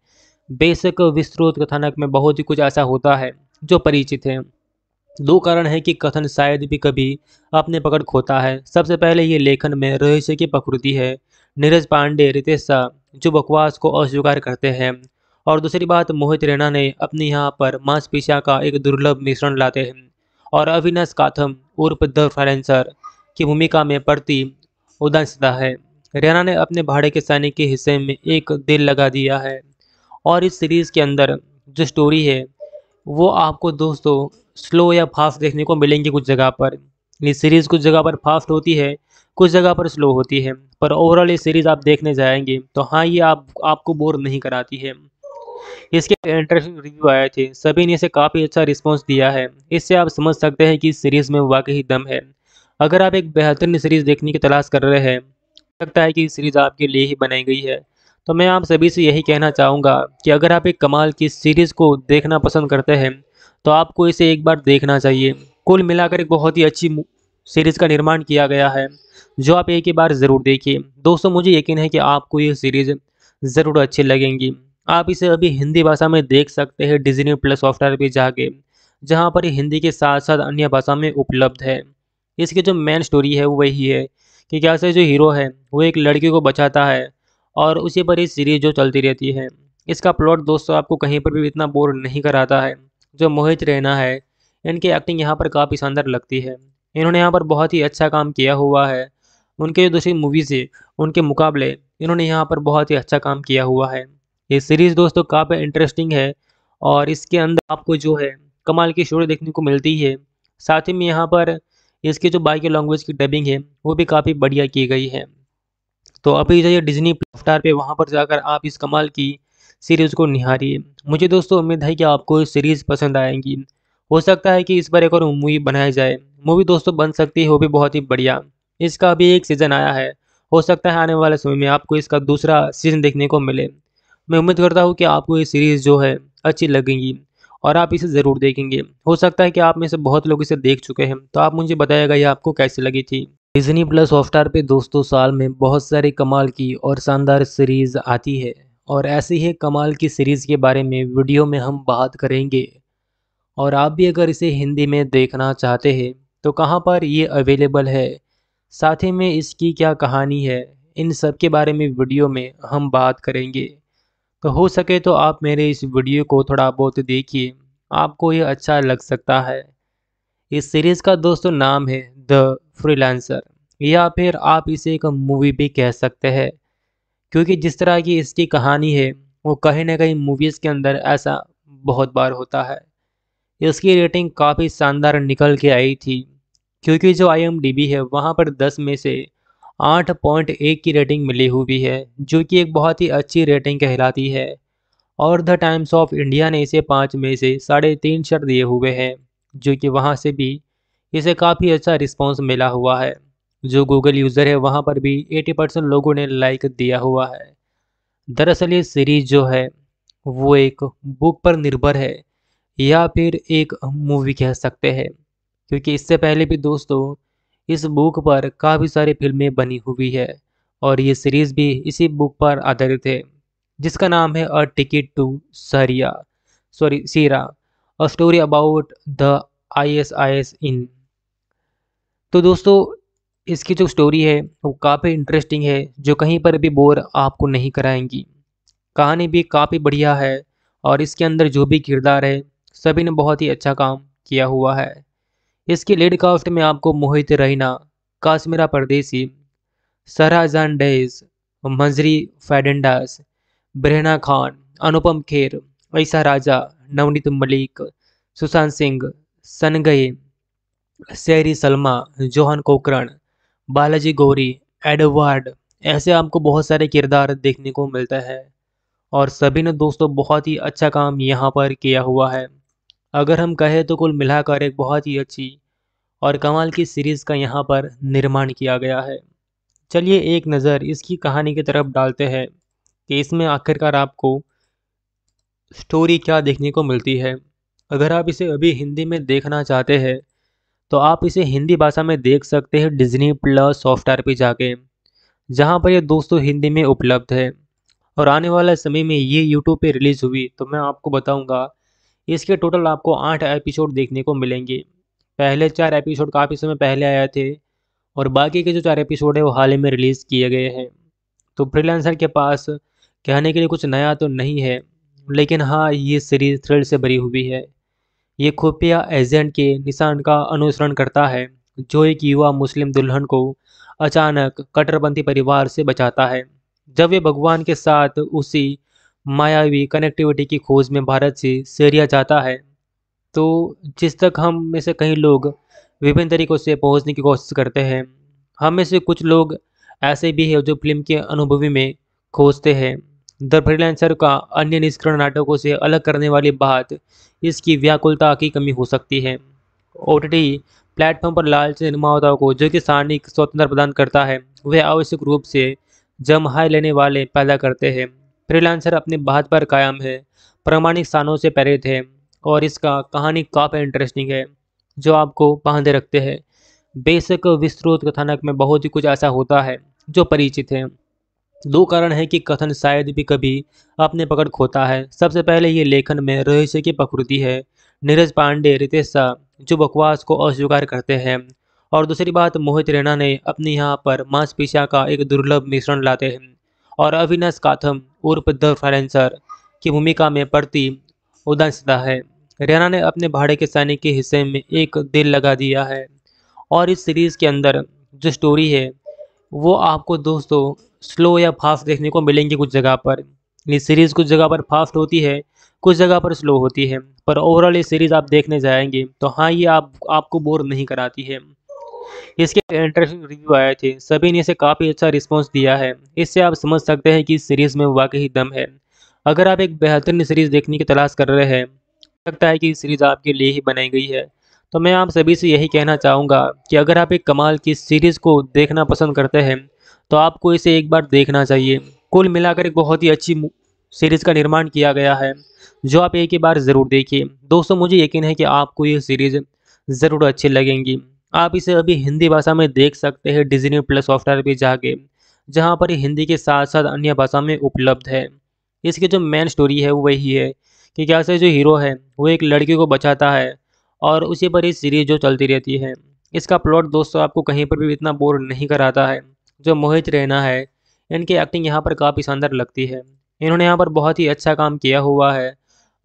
बेशक विस्तृत कथानक में बहुत ही कुछ ऐसा होता है जो परिचित है दो कारण है कि कथन शायद भी कभी अपने पकड़ खोता है सबसे पहले ये लेखन में रहस्य की प्रकृति है नीरज पांडे रितेश शाह जो बकवास को अस्वीकार करते हैं और दूसरी बात मोहित रैना ने अपने यहाँ पर मांसपेशिया का एक दुर्लभ मिश्रण लाते हैं और अविनाश काथम उर्फ द फाइलेंसर की भूमिका में प्रति उदासता है रैना ने अपने भाड़े के सैनिक के हिस्से में एक दिल लगा दिया है और इस सीरीज़ के अंदर जो स्टोरी है वो आपको दोस्तों स्लो या फास्ट देखने को मिलेंगी कुछ जगह पर ये सीरीज़ कुछ जगह पर फास्ट होती है कुछ जगह पर स्लो होती है पर ओवरऑल ये सीरीज़ आप देखने जाएंगे तो हाँ ये आप आपको बोर नहीं कराती है इसके इंटरेस्टिंग रिव्यू आए थे सभी ने इसे काफ़ी अच्छा रिस्पॉन्स दिया है इससे आप समझ सकते हैं कि इस सीरीज़ में वाकई दम है अगर आप एक बेहतरीन सीरीज़ देखने की तलाश कर रहे हैं लगता है कि सीरीज़ आपके लिए ही बनाई गई है तो मैं आप सभी से यही कहना चाहूँगा कि अगर आप एक कमाल की सीरीज़ को देखना पसंद करते हैं तो आपको इसे एक बार देखना चाहिए कुल मिलाकर एक बहुत ही अच्छी सीरीज़ का निर्माण किया गया है जो आप एक ही बार ज़रूर देखिए दोस्तों मुझे यकीन है कि आपको ये सीरीज़ ज़रूर अच्छी लगेंगी आप इसे अभी हिंदी भाषा में देख सकते हैं डिजनी प्लस सॉफ्टवेयर पर जाके जहाँ पर हिंदी के साथ साथ अन्य भाषा में उपलब्ध है इसकी जो मेन स्टोरी है वो वही है कि कैसे जो हीरो है वो एक लड़की को बचाता है और उसी पर ये सीरीज जो चलती रहती है इसका प्लॉट दोस्तों आपको कहीं पर भी इतना बोर नहीं कराता है जो मोहित रैना है इनकी एक्टिंग यहाँ पर काफ़ी शानदार लगती है इन्होंने यहाँ पर बहुत ही अच्छा काम किया हुआ है उनके जो दूसरी मूवीज़ है उनके मुकाबले इन्होंने यहाँ पर बहुत ही अच्छा काम किया हुआ है ये सीरीज़ दोस्तों काफ़ी इंटरेस्टिंग है और इसके अंदर आपको जो है कमाल की शोरी देखने को मिलती है साथ ही में यहाँ पर इसके जो बाकी लैंग्वेज की डबिंग है वो भी काफ़ी बढ़िया की गई है तो अभी जो जाइए डिजनी स्टार पे वहाँ पर जाकर आप इस कमाल की सीरीज़ को निहारी मुझे दोस्तों उम्मीद है कि आपको सीरीज़ पसंद आएगी हो सकता है कि इस पर एक और मूवी बनाई जाए मूवी दोस्तों बन सकती है वो भी बहुत ही बढ़िया इसका भी एक सीज़न आया है हो सकता है आने वाले समय में आपको इसका दूसरा सीज़न देखने को मिले मैं उम्मीद करता हूँ कि आपको ये सीरीज़ जो है अच्छी लगेंगी और आप इसे ज़रूर देखेंगे हो सकता है कि आप में से बहुत लोग इसे देख चुके हैं तो आप मुझे बताएगा ये आपको कैसी लगी थी डिजनी प्लस हॉटस्टार पे दोस्तों साल में बहुत सारी कमाल की और शानदार सीरीज़ आती है और ऐसी ही कमाल की सीरीज़ के बारे में वीडियो में हम बात करेंगे और आप भी अगर इसे हिंदी में देखना चाहते हैं तो कहाँ पर ये अवेलेबल है साथ ही में इसकी क्या कहानी है इन सब के बारे में वीडियो में हम बात करेंगे तो हो सके तो आप मेरे इस वीडियो को थोड़ा बहुत देखिए आपको ये अच्छा लग सकता है इस सीरीज़ का दोस्तों नाम है द फ्रीलांसर या फिर आप इसे एक मूवी भी कह सकते हैं क्योंकि जिस तरह की इसकी कहानी है वो कहीं ना कहीं मूवीज़ के अंदर ऐसा बहुत बार होता है इसकी रेटिंग काफ़ी शानदार निकल के आई थी क्योंकि जो आई है वहाँ पर दस में से आठ पॉइंट एक की रेटिंग मिली हुई है जो कि एक बहुत ही अच्छी रेटिंग कहलाती है और द टाइम्स ऑफ इंडिया ने इसे पाँच में से साढ़े तीन शर दिए हुए हैं जो कि वहाँ से भी इसे काफ़ी अच्छा रिस्पॉन्स मिला हुआ है जो गूगल यूज़र है वहाँ पर भी 80 परसेंट लोगों ने लाइक दिया हुआ है दरअसल ये सीरीज़ जो है वो एक बुक पर निर्भर है या फिर एक मूवी कह सकते हैं क्योंकि इससे पहले भी दोस्तों इस बुक पर काफ़ी सारी फिल्में बनी हुई है और ये सीरीज़ भी इसी बुक पर आधारित है जिसका नाम है a ticket to Syria sorry Syria a story about the I S I S इन तो दोस्तों इसकी जो स्टोरी है वो काफ़ी इंटरेस्टिंग है जो कहीं पर भी बोर आपको नहीं कराएंगी कहानी भी काफ़ी बढ़िया है और इसके अंदर जो भी किरदार है सभी ने बहुत ही अच्छा काम किया हुआ है इसकी लीड कास्ट में आपको मोहित रैना काश्मीरा परदेसी सराजान डेज मंजरी फैडेंडास ब्रहना खान अनुपम खेर ऐसा राजा नवनीत मलिक सुशांत सिंह सनगई सैरी सलमा जोहन कोकरण बालाजी गौरी एडवर्ड ऐसे आपको बहुत सारे किरदार देखने को मिलता है और सभी ने दोस्तों बहुत ही अच्छा काम यहाँ पर किया हुआ है अगर हम कहें तो कुल मिलाकर एक बहुत ही अच्छी और कमाल की सीरीज़ का यहाँ पर निर्माण किया गया है चलिए एक नज़र इसकी कहानी की तरफ डालते हैं कि इसमें आखिरकार आपको स्टोरी क्या देखने को मिलती है अगर आप इसे अभी हिंदी में देखना चाहते हैं तो आप इसे हिंदी भाषा में देख सकते हैं डिज्नी प्लस सॉफ्टवेयर पे जाके जहाँ पर ये दोस्तों हिंदी में उपलब्ध है और आने वाले समय में ये यूट्यूब पे रिलीज़ हुई तो मैं आपको बताऊँगा इसके टोटल आपको आठ एपिसोड देखने को मिलेंगे पहले चार एपिसोड काफ़ी समय पहले आए थे और बाकी के जो चार एपिसोड है वो हाल ही में रिलीज़ किए गए हैं तो फ्रीलांसर के पास कहने के लिए कुछ नया तो नहीं है लेकिन हाँ ये सीरीज़ थ्रिल से भरी हुई है ये खुफिया एजेंट के निशान का अनुसरण करता है जो एक युवा मुस्लिम दुल्हन को अचानक कट्टरपंथी परिवार से बचाता है जब वे भगवान के साथ उसी मायावी कनेक्टिविटी की खोज में भारत से सीरिया जाता है तो जिस तक हम में से कई लोग विभिन्न तरीक़ों से पहुंचने की कोशिश करते हैं हम में से कुछ लोग ऐसे भी हैं जो फिल्म के अनुभवी में खोजते हैं द फ्रीलांसर का अन्य निष्करण नाटकों से अलग करने वाली बात इसकी व्याकुलता की कमी हो सकती है ओ प्लेटफॉर्म पर लालच निर्माताओं को जो कि सारणिक स्वतंत्र प्रदान करता है वह आवश्यक रूप से जमहाय लेने वाले पैदा करते हैं फ्रीलांसर अपनी बात पर कायम है प्रामाणिक स्थानों से प्रेरित है और इसका कहानी काफ़ी इंटरेस्टिंग है जो आपको बांधे रखते हैं बेशक विस्तृत कथानक में बहुत ही कुछ ऐसा होता है जो परिचित है दो कारण हैं कि कथन शायद भी कभी अपने पकड़ खोता है सबसे पहले ये लेखन में रहस्य की प्रकृति है नीरज पांडे रितेश शाह जो बकवास को अस्वीकार करते हैं और दूसरी बात मोहित रैना ने अपने यहाँ पर मांसपेशिया का एक दुर्लभ मिश्रण लाते हैं और अविनाश काथम उर्फ द फाइलेंसर की भूमिका में प्रति उदासता है रैना ने अपने भाड़े के सैनिक के हिस्से में एक दिल लगा दिया है और इस सीरीज़ के अंदर जो स्टोरी है वो आपको दोस्तों स्लो या फास्ट देखने को मिलेंगी कुछ जगह पर ये सीरीज़ कुछ जगह पर फास्ट होती है कुछ जगह पर स्लो होती है पर ओवरऑल ये सीरीज़ आप देखने जाएंगे तो हाँ ये आप आपको बोर नहीं कराती है इसके इंटरेस्टिंग रिव्यू आए थे सभी ने इसे काफ़ी अच्छा रिस्पॉन्स दिया है इससे आप समझ सकते हैं कि इस सीरीज़ में वाकई दम है अगर आप एक बेहतरीन सीरीज़ देखने की तलाश कर रहे हैं लगता है कि सीरीज़ आपके लिए ही बनाई गई है तो मैं आप सभी से यही कहना चाहूँगा कि अगर आप एक कमाल की सीरीज़ को देखना पसंद करते हैं तो आपको इसे एक बार देखना चाहिए कुल मिलाकर एक बहुत ही अच्छी सीरीज़ का निर्माण किया गया है जो आप एक ही बार ज़रूर देखिए दोस्तों मुझे यकीन है कि आपको ये सीरीज़ ज़रूर अच्छी लगेंगी आप इसे अभी हिंदी भाषा में देख सकते हैं डिजनी प्लस सॉफ्टवेयर पर जाके जहाँ पर हिंदी के साथ साथ अन्य भाषा में उपलब्ध है इसकी जो मेन स्टोरी है वो वही है कि क्या से जो हीरो है वो एक लड़की को बचाता है और उसी पर ये सीरीज जो चलती रहती है इसका प्लॉट दोस्तों आपको कहीं पर भी इतना बोर नहीं कराता है जो मोहित रैना है इनकी एक्टिंग यहाँ पर काफ़ी शानदार लगती है इन्होंने यहाँ पर बहुत ही अच्छा काम किया हुआ है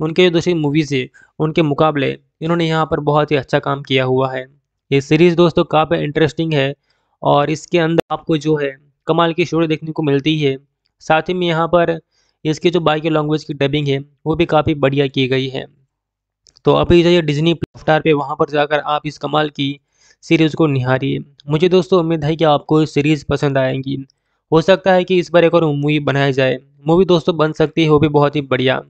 उनके जो दूसरी मूवीज़ है उनके मुकाबले इन्होंने यहाँ पर बहुत ही अच्छा काम किया हुआ है ये सीरीज़ दोस्तों काफ़ी इंटरेस्टिंग है और इसके अंदर आपको जो है कमाल की स्टोरी देखने को मिलती है साथ ही में यहाँ पर इसकी जो बाकी लैंग्वेज की डबिंग है वो भी काफ़ी बढ़िया की गई है तो अभी जाइए डिज्नी स्टार पे वहाँ पर जाकर आप इस कमाल की सीरीज़ को निहारिए मुझे दोस्तों उम्मीद है कि आपको सीरीज़ पसंद आएगी हो सकता है कि इस पर एक और मूवी बनाई जाए मूवी दोस्तों बन सकती है वो भी बहुत ही बढ़िया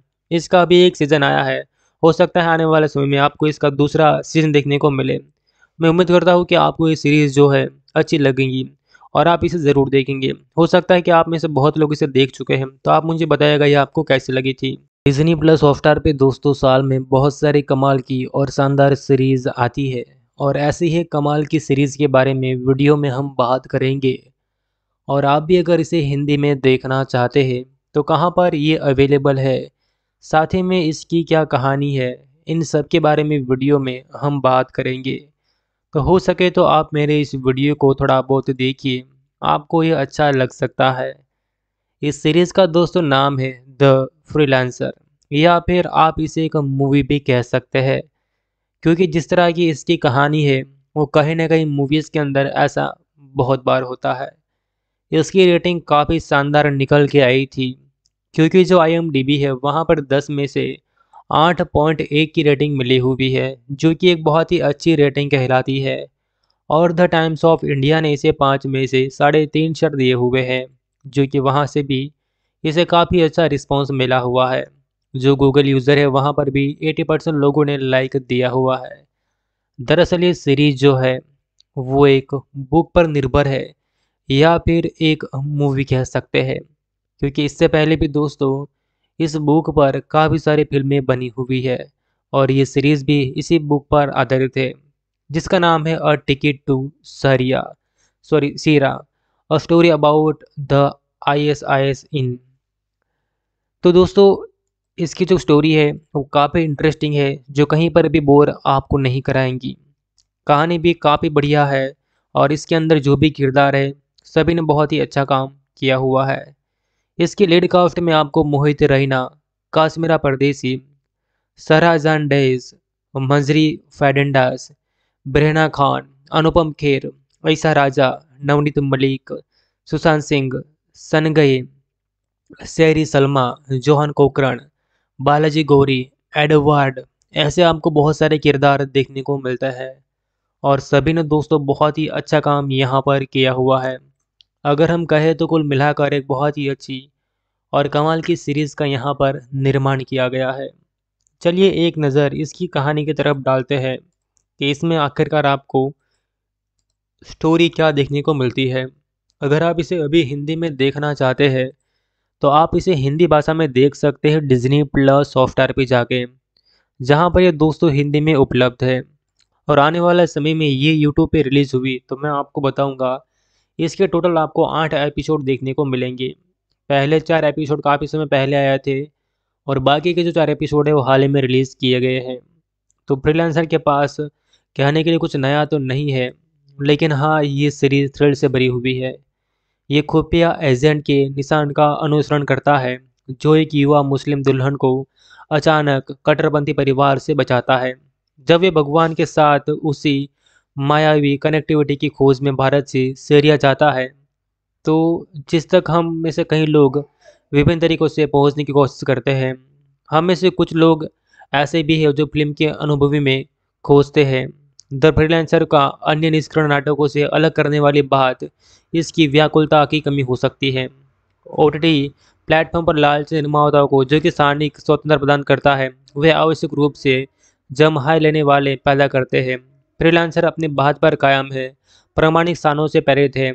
इसका अभी एक सीज़न आया है हो सकता है आने वाले समय में आपको इसका दूसरा सीज़न देखने को मिले मैं उम्मीद करता हूँ कि आपको ये सीरीज़ जो है अच्छी लगेंगी और आप इसे ज़रूर देखेंगे हो सकता है कि आप में से बहुत लोग इसे देख चुके हैं तो आप मुझे बताएगा ये आपको कैसी लगी थी डिजनी प्लस हॉटस्टार पे दोस्तों साल में बहुत सारी कमाल की और शानदार सीरीज़ आती है और ऐसी ही कमाल की सीरीज़ के बारे में वीडियो में हम बात करेंगे और आप भी अगर इसे हिंदी में देखना चाहते हैं तो कहाँ पर ये अवेलेबल है साथ ही में इसकी क्या कहानी है इन सब के बारे में वीडियो में हम बात करेंगे तो हो सके तो आप मेरे इस वीडियो को थोड़ा बहुत देखिए आपको ये अच्छा लग सकता है इस सीरीज़ का दोस्तों नाम है द फ्रीलांसर या फिर आप इसे एक मूवी भी कह सकते हैं क्योंकि जिस तरह की इसकी कहानी है वो कहीं ना कहीं मूवीज़ के अंदर ऐसा बहुत बार होता है इसकी रेटिंग काफ़ी शानदार निकल के आई थी क्योंकि जो आई है वहाँ पर दस में से आठ पॉइंट एक की रेटिंग मिली हुई है जो कि एक बहुत ही अच्छी रेटिंग कहलाती है और द टाइम्स ऑफ इंडिया ने इसे पाँच में से साढ़े तीन शर दिए हुए हैं जो कि वहाँ से भी इसे काफ़ी अच्छा रिस्पॉन्स मिला हुआ है जो गूगल यूज़र है वहाँ पर भी 80 परसेंट लोगों ने लाइक दिया हुआ है दरअसल ये सीरीज़ जो है वो एक बुक पर निर्भर है या फिर एक मूवी कह सकते हैं क्योंकि इससे पहले भी दोस्तों इस बुक पर काफ़ी सारी फिल्में बनी हुई है और ये सीरीज़ भी इसी बुक पर आधारित है जिसका नाम है a ticket to Syria sorry Syria a story about the I S I S इन तो दोस्तों इसकी जो स्टोरी है वो काफ़ी इंटरेस्टिंग है जो कहीं पर भी बोर आपको नहीं कराएंगी कहानी भी काफ़ी बढ़िया है और इसके अंदर जो भी किरदार है सभी ने बहुत ही अच्छा काम किया हुआ है इसकी लीड कास्ट में आपको मोहित रैना काश्मीरा परदेसी सराजान डेज मंजरी फैडेंडास ब्रहना खान अनुपम खेर ऐसा राजा नवनीत मलिक सुशांत सिंह सनगई सैरी सलमा जोहन कोकरण बालाजी गौरी एडवर्ड ऐसे आपको बहुत सारे किरदार देखने को मिलता है और सभी ने दोस्तों बहुत ही अच्छा काम यहाँ पर किया हुआ है अगर हम कहें तो कुल मिलाकर एक बहुत ही अच्छी और कमाल की सीरीज़ का यहाँ पर निर्माण किया गया है चलिए एक नज़र इसकी कहानी की तरफ डालते हैं कि इसमें आखिरकार आपको स्टोरी क्या देखने को मिलती है अगर आप इसे अभी हिंदी में देखना चाहते हैं तो आप इसे हिंदी भाषा में देख सकते हैं डिज्नी प्लस सॉफ्टवेयर पे जाके जहाँ पर ये दोस्तों हिंदी में उपलब्ध है और आने वाले समय में ये यूट्यूब पे रिलीज़ हुई तो मैं आपको बताऊँगा इसके टोटल आपको आठ एपिसोड देखने को मिलेंगे पहले चार एपिसोड काफ़ी समय पहले आए थे और बाकी के जो चार एपिसोड है वो हाल ही में रिलीज़ किए गए हैं तो फ्रीलांसर के पास कहने के लिए कुछ नया तो नहीं है लेकिन हाँ ये सीरीज़ थ्रिल से भरी हुई है ये खुफिया एजेंट के निशान का अनुसरण करता है जो एक युवा मुस्लिम दुल्हन को अचानक कट्टरपंथी परिवार से बचाता है जब वे भगवान के साथ उसी मायावी कनेक्टिविटी की खोज में भारत से सीरिया जाता है तो जिस तक हम में से कई लोग विभिन्न तरीक़ों से पहुंचने की कोशिश करते हैं हम में से कुछ लोग ऐसे भी हैं जो फिल्म के अनुभवी में खोजते हैं द फ्रीलांसर का अन्य निष्करण नाटकों से अलग करने वाली बात इसकी व्याकुलता की कमी हो सकती है ओ प्लेटफॉर्म पर लालच निर्माताओं को जो कि सारणिक स्वतंत्र प्रदान करता है वह आवश्यक रूप से जमहाई लेने वाले पैदा करते हैं फ्रीलांसर अपनी बात पर कायम है प्रमाणिक स्थानों से प्रेरित है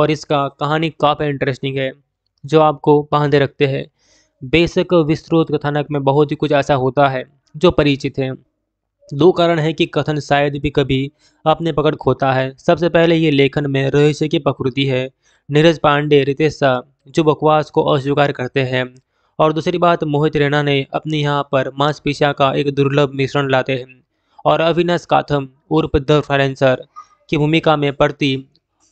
और इसका कहानी काफ़ी इंटरेस्टिंग है जो आपको बांधे रखते हैं बेशक विस्तृत कथानक में बहुत ही कुछ ऐसा होता है जो परिचित है दो कारण हैं कि कथन शायद भी कभी अपने पकड़ खोता है सबसे पहले ये लेखन में रहस्य की प्रकृति है नीरज पांडे रितेश शाह जो बकवास को अस्वीकार करते हैं और दूसरी बात मोहित रैना ने अपने यहाँ पर मांसपेशिया का एक दुर्लभ मिश्रण लाते हैं और अविनाश काथम उर्फ द फाइलेंसर की भूमिका में प्रति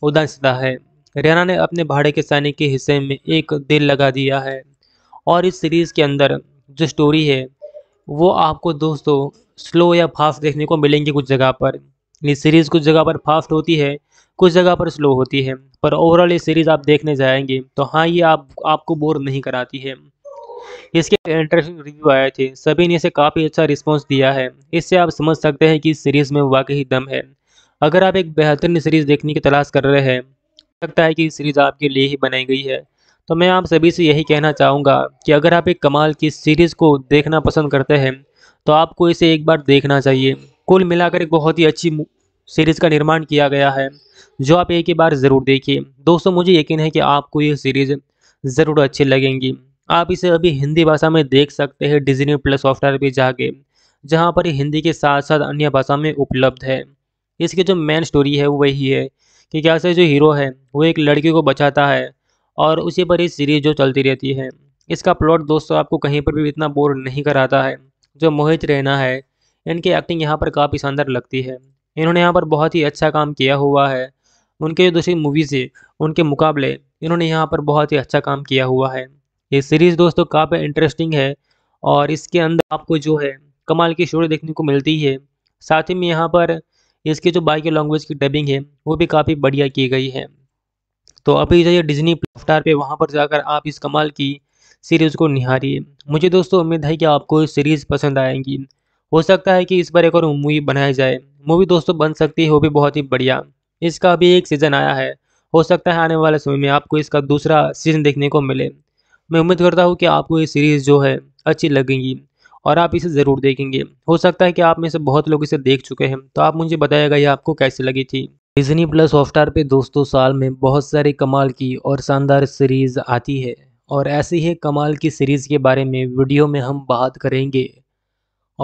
उदासता है रैना ने अपने भाड़े के सैनिक के हिस्से में एक दिल लगा दिया है और इस सीरीज़ के अंदर जो स्टोरी है वो आपको दोस्तों स्लो या फास्ट देखने को मिलेंगी कुछ जगह पर ये सीरीज़ कुछ जगह पर फास्ट होती है कुछ जगह पर स्लो होती है पर ओवरऑल ये सीरीज़ आप देखने जाएंगे तो हाँ ये आप आपको बोर नहीं कराती है इसके इंटरेस्टिंग रिव्यू आए थे सभी ने इसे काफ़ी अच्छा रिस्पॉन्स दिया है इससे आप समझ सकते हैं कि इस सीरीज़ में वाकई दम है अगर आप एक बेहतरीन सीरीज़ देखने की तलाश कर रहे हैं लगता है कि सीरीज़ आपके लिए ही बनाई गई है तो मैं आप सभी से यही कहना चाहूँगा कि अगर आप एक कमाल की सीरीज़ को देखना पसंद करते हैं तो आपको इसे एक बार देखना चाहिए कुल मिलाकर एक बहुत ही अच्छी सीरीज़ का निर्माण किया गया है जो आप एक ही बार ज़रूर देखिए दोस्तों मुझे यकीन है कि आपको ये सीरीज़ ज़रूर अच्छी लगेंगी आप इसे अभी हिंदी भाषा में देख सकते हैं डिजनी प्लस सॉफ्टवेयर पर जाके जहाँ पर हिंदी के साथ साथ अन्य भाषा में उपलब्ध है इसकी जो मेन स्टोरी है वो वही है कि क्या से जो हीरो है वो एक लड़की को बचाता है और उसी पर ये सीरीज़ जो चलती रहती है इसका प्लॉट दोस्तों आपको कहीं पर भी इतना बोर नहीं कराता है जो मोहित रैना है इनकी एक्टिंग यहाँ पर काफ़ी शानदार लगती है इन्होंने यहाँ पर बहुत ही अच्छा काम किया हुआ है उनके जो दूसरी मूवीज़ है उनके मुकाबले इन्होंने यहाँ पर बहुत ही अच्छा काम किया हुआ है ये सीरीज़ दोस्तों काफ़ी इंटरेस्टिंग है और इसके अंदर आपको जो है कमाल की शोर देखने को मिलती है साथ ही में यहाँ पर इसकी जो बाकी लैंग्वेज की डबिंग है वो भी काफ़ी बढ़िया की गई है तो अभी जो जाइए डिजनी प्लाफ्टार पे वहाँ पर जाकर आप इस कमाल की सीरीज़ को निहारी मुझे दोस्तों उम्मीद है कि आपको सीरीज़ पसंद आएगी हो सकता है कि इस पर एक और मूवी बनाई जाए मूवी दोस्तों बन सकती है वो भी बहुत ही बढ़िया इसका भी एक सीज़न आया है हो सकता है आने वाले समय में आपको इसका दूसरा सीज़न देखने को मिले मैं उम्मीद करता हूँ कि आपको ये सीरीज़ जो है अच्छी लगेंगी और आप इसे ज़रूर देखेंगे हो सकता है कि आप में से बहुत लोग इसे देख चुके हैं तो आप मुझे बताएगा ये आपको कैसी लगी थी डिजनी प्लस हॉटस्टार पे दोस्तों साल में बहुत सारी कमाल की और शानदार सीरीज़ आती है और ऐसी ही कमाल की सीरीज़ के बारे में वीडियो में हम बात करेंगे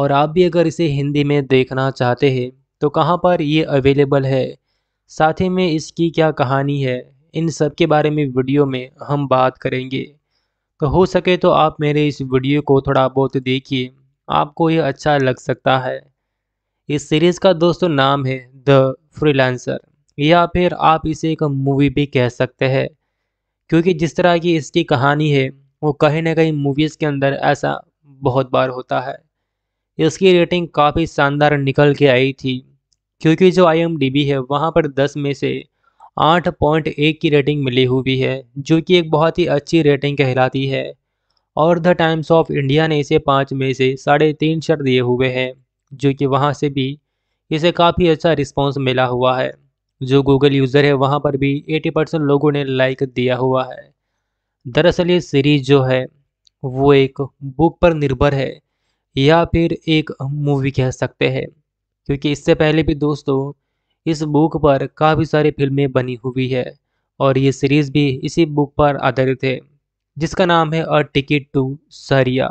और आप भी अगर इसे हिंदी में देखना चाहते हैं तो कहाँ पर ये अवेलेबल है साथ ही में इसकी क्या कहानी है इन सब के बारे में वीडियो में हम बात करेंगे तो हो सके तो आप मेरे इस वीडियो को थोड़ा बहुत देखिए आपको ये अच्छा लग सकता है इस सीरीज़ का दोस्तों नाम है द फ्रीलांसर या फिर आप इसे एक मूवी भी कह सकते हैं क्योंकि जिस तरह की इसकी कहानी है वो कहीं ना कहीं मूवीज़ के अंदर ऐसा बहुत बार होता है इसकी रेटिंग काफ़ी शानदार निकल के आई थी क्योंकि जो आई है वहाँ पर दस में से आठ पॉइंट एक की रेटिंग मिली हुई है जो कि एक बहुत ही अच्छी रेटिंग कहलाती है और द टाइम्स ऑफ इंडिया ने इसे पाँच में से साढ़े तीन शर दिए हुए हैं जो कि वहाँ से भी इसे काफ़ी अच्छा रिस्पॉन्स मिला हुआ है जो गूगल यूज़र है वहाँ पर भी 80 परसेंट लोगों ने लाइक दिया हुआ है दरअसल ये सीरीज़ जो है वो एक बुक पर निर्भर है या फिर एक मूवी कह सकते हैं क्योंकि इससे पहले भी दोस्तों इस बुक पर काफ़ी सारी फिल्में बनी हुई है और ये सीरीज़ भी इसी बुक पर आधारित है जिसका नाम है a ticket to Syria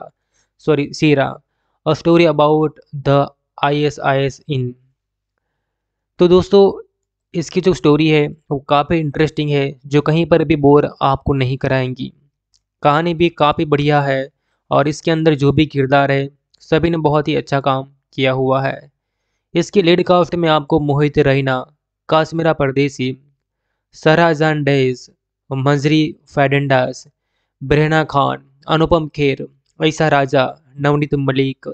sorry Syria a story about the I S I S इन तो दोस्तों इसकी जो स्टोरी है वो काफ़ी इंटरेस्टिंग है जो कहीं पर भी बोर आपको नहीं कराएंगी कहानी भी काफ़ी बढ़िया है और इसके अंदर जो भी किरदार है सभी ने बहुत ही अच्छा काम किया हुआ है इसकी लीड कास्ट में आपको मोहित रैना काश्मीरा परदेसी सराजान डेज मंजरी फैडेंडास ब्रहना खान अनुपम खेर ऐसा राजा नवनीत मलिक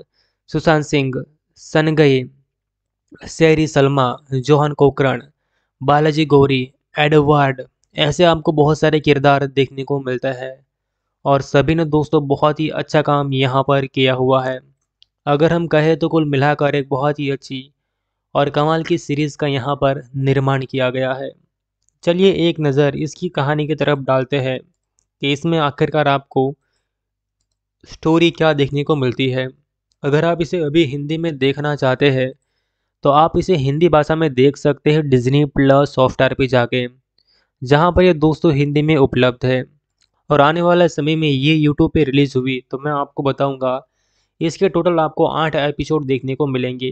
सुशांत सिंह सनगई सैरी सलमा जोहन कोकरण बालाजी गौरी एडवर्ड ऐसे आपको बहुत सारे किरदार देखने को मिलता है और सभी ने दोस्तों बहुत ही अच्छा काम यहाँ पर किया हुआ है अगर हम कहें तो कुल मिलाकर एक बहुत ही अच्छी और कमाल की सीरीज़ का यहाँ पर निर्माण किया गया है चलिए एक नज़र इसकी कहानी की तरफ डालते हैं कि इसमें आखिरकार आपको स्टोरी क्या देखने को मिलती है अगर आप इसे अभी हिंदी में देखना चाहते हैं तो आप इसे हिंदी भाषा में देख सकते हैं डिज्नी प्लस सॉफ्टवेयर पे जाके जहाँ पर ये दोस्तों हिंदी में उपलब्ध है और आने वाले समय में ये यूट्यूब पे रिलीज़ हुई तो मैं आपको बताऊँगा इसके टोटल आपको आठ एपिसोड देखने को मिलेंगे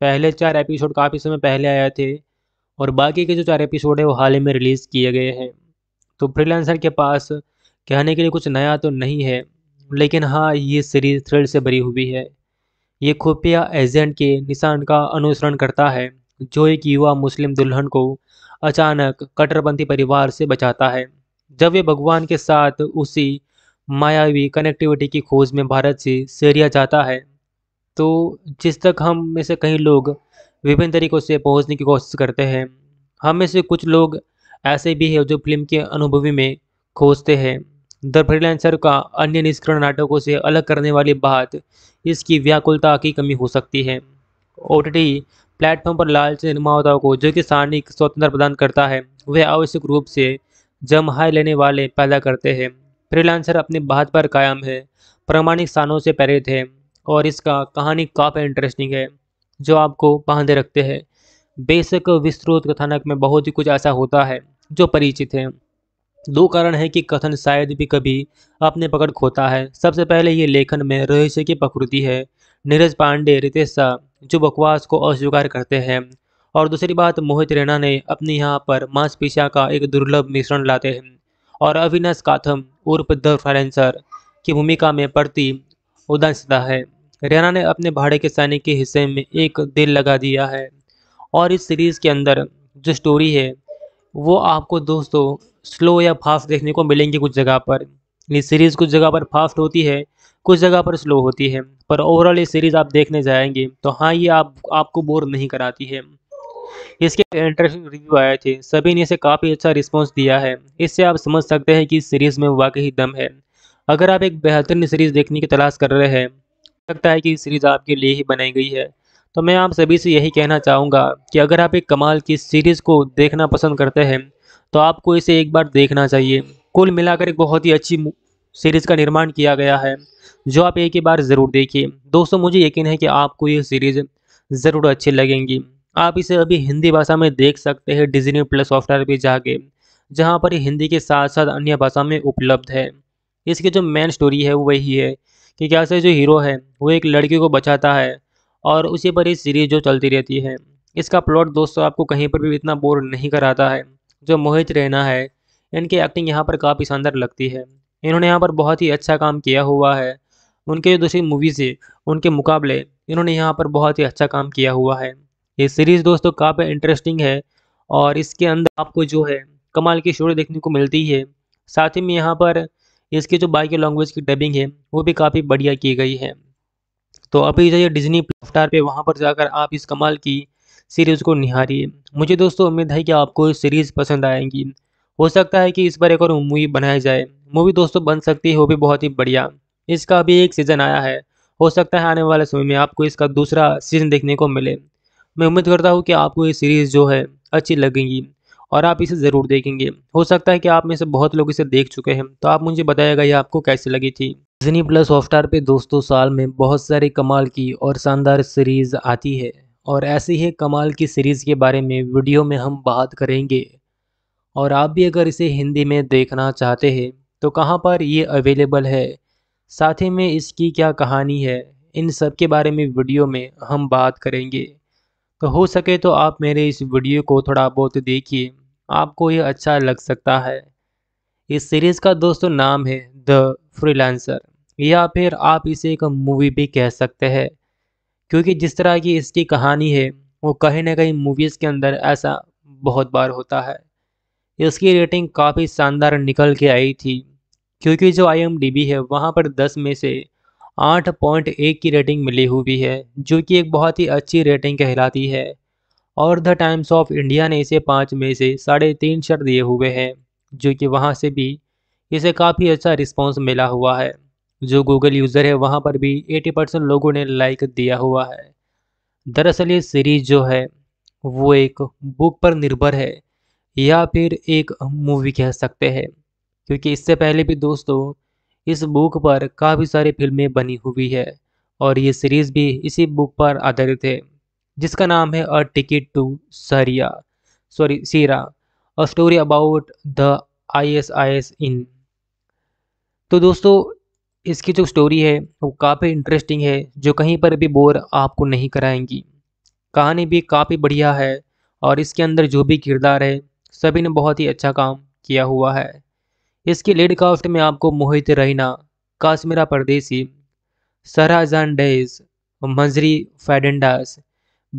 पहले चार एपिसोड काफ़ी समय पहले आए थे और बाकी के जो चार एपिसोड है वो हाल ही में रिलीज़ किए गए हैं तो फ्रीलांसर के पास कहने के लिए कुछ नया तो नहीं है लेकिन हाँ ये सीरीज़ थ्रिल से भरी हुई है ये खुफिया एजेंट के निशान का अनुसरण करता है जो एक युवा मुस्लिम दुल्हन को अचानक कट्टरपंथी परिवार से बचाता है जब वे भगवान के साथ उसी मायावी कनेक्टिविटी की खोज में भारत से सीरिया जाता है तो जिस तक हम में से कई लोग विभिन्न तरीक़ों से पहुंचने की कोशिश करते हैं हम में से कुछ लोग ऐसे भी हैं जो फिल्म के अनुभवी में खोजते हैं द फ्रीलांसर का अन्य निष्करण नाटकों से अलग करने वाली बात इसकी व्याकुलता की कमी हो सकती है ओ प्लेटफॉर्म पर लालच निर्माताओं को जो कि सारणिक स्वतंत्र प्रदान करता है वह आवश्यक रूप से जमहाय लेने वाले पैदा करते हैं फ्रीलांसर अपने बात पर कायम है प्रमाणिक स्थानों से प्रेरित है और इसका कहानी काफ़ी इंटरेस्टिंग है जो आपको बांधे रखते हैं बेशक विस्तृत कथानक में बहुत ही कुछ ऐसा होता है जो परिचित है दो कारण है कि कथन शायद भी कभी अपने पकड़ खोता है सबसे पहले ये लेखन में रहस्य की प्रकृति है नीरज पांडे रितेश शाह जो बकवास को अस्वीकार करते हैं और दूसरी बात मोहित रैना ने अपने यहाँ पर मांसपेशिया का एक दुर्लभ मिश्रण लाते हैं और अविनाश काथम उर्फ द फाइलेंसर की भूमिका में प्रति उदासता है रैना ने अपने भाड़े के सैनिक के हिस्से में एक दिल लगा दिया है और इस सीरीज़ के अंदर जो स्टोरी है वो आपको दोस्तों स्लो या फास्ट देखने को मिलेंगे कुछ जगह पर ये सीरीज़ कुछ जगह पर फास्ट होती है कुछ जगह पर स्लो होती है पर ओवरऑल ये सीरीज़ आप देखने जाएंगे तो हाँ ये आप आपको बोर नहीं कराती है इसके इंटरेस्टिंग रिव्यू आए थे सभी ने इसे काफ़ी अच्छा रिस्पॉन्स दिया है इससे आप समझ सकते हैं कि इस सीरीज़ में वाकई दम है अगर आप एक बेहतरीन सीरीज़ देखने की तलाश कर रहे हैं लगता है कि सीरीज़ आपके लिए ही बनाई गई है तो मैं आप सभी से यही कहना चाहूँगा कि अगर आप एक कमाल की सीरीज़ को देखना पसंद करते हैं तो आपको इसे एक बार देखना चाहिए कुल मिलाकर एक बहुत ही अच्छी सीरीज़ का निर्माण किया गया है जो आप एक ही बार ज़रूर देखिए दोस्तों मुझे यकीन है कि आपको ये सीरीज़ ज़रूर अच्छी लगेंगी आप इसे अभी हिंदी भाषा में देख सकते हैं डिजनी प्लस सॉफ्टवेयर पर जाके जहाँ पर हिंदी के साथ साथ अन्य भाषा में उपलब्ध है इसकी जो मेन स्टोरी है वो वही है कि कैसे जो हीरो है वो एक लड़की को बचाता है और उसी पर ये सीरीज जो चलती रहती है इसका प्लॉट दोस्तों आपको कहीं पर भी इतना बोर नहीं कराता है जो मोहित रैना है इनकी एक्टिंग यहाँ पर काफ़ी शानदार लगती है इन्होंने यहाँ पर बहुत ही अच्छा काम किया हुआ है उनके जो दूसरी मूवीज़ है उनके मुकाबले इन्होंने यहाँ पर बहुत ही अच्छा काम किया हुआ है ये सीरीज़ दोस्तों काफ़ी इंटरेस्टिंग है और इसके अंदर आपको जो है कमाल की शोर देखने को मिलती है साथ ही में यहाँ पर इसकी जो बाकी लैंग्वेज की डबिंग है वो भी काफ़ी बढ़िया की गई है तो अभी जाइए डिज्नी प्लाफ्टार पे वहाँ पर जाकर आप इस कमाल की सीरीज़ को निहारिए मुझे दोस्तों उम्मीद है कि आपको ये सीरीज़ पसंद आएंगी हो सकता है कि इस पर एक और मूवी बनाई जाए मूवी दोस्तों बन सकती है वो भी बहुत ही बढ़िया इसका अभी एक सीज़न आया है हो सकता है आने वाले समय में आपको इसका दूसरा सीज़न देखने को मिले मैं उम्मीद करता हूँ कि आपको ये सीरीज़ जो है अच्छी लगेगी और आप इसे ज़रूर देखेंगे हो सकता है कि आप में से बहुत लोग इसे देख चुके हैं तो आप मुझे बताएगा ये आपको कैसे लगी थी डिजनी प्लस हॉटस्टार पे दोस्तों साल में बहुत सारी कमाल की और शानदार सीरीज़ आती है और ऐसी ही कमाल की सीरीज़ के बारे में वीडियो में हम बात करेंगे और आप भी अगर इसे हिंदी में देखना चाहते हैं तो कहाँ पर ये अवेलेबल है साथ ही में इसकी क्या कहानी है इन सब के बारे में वीडियो में हम बात करेंगे तो हो सके तो आप मेरे इस वीडियो को थोड़ा बहुत देखिए आपको ये अच्छा लग सकता है इस सीरीज़ का दोस्तों नाम है द फ्रीलांसर या फिर आप इसे एक मूवी भी कह सकते हैं क्योंकि जिस तरह की इसकी कहानी है वो कहीं ना कहीं मूवीज़ के अंदर ऐसा बहुत बार होता है इसकी रेटिंग काफ़ी शानदार निकल के आई थी क्योंकि जो आई है वहाँ पर दस में से आठ पॉइंट एक की रेटिंग मिली हुई है जो कि एक बहुत ही अच्छी रेटिंग कहलाती है और द टाइम्स ऑफ इंडिया ने इसे पाँच में से साढ़े तीन शर दिए हुए हैं जो कि वहाँ से भी इसे काफ़ी अच्छा रिस्पॉन्स मिला हुआ है जो गूगल यूज़र है वहाँ पर भी 80 परसेंट लोगों ने लाइक दिया हुआ है दरअसल ये सीरीज़ जो है वो एक बुक पर निर्भर है या फिर एक मूवी कह सकते हैं क्योंकि इससे पहले भी दोस्तों इस बुक पर काफ़ी सारी फिल्में बनी हुई है और ये सीरीज़ भी इसी बुक पर आधारित है जिसका नाम है a ticket to Syria sorry Syria a story about the S इन तो दोस्तों इसकी जो स्टोरी है वो काफ़ी इंटरेस्टिंग है जो कहीं पर भी बोर आपको नहीं कराएंगी कहानी भी काफ़ी बढ़िया है और इसके अंदर जो भी किरदार है सभी ने बहुत ही अच्छा काम किया हुआ है इसकी लीड कास्ट में आपको मोहित रहीना काश्मीरा परदेसी सराजान डेज मंजरी फैडेंडास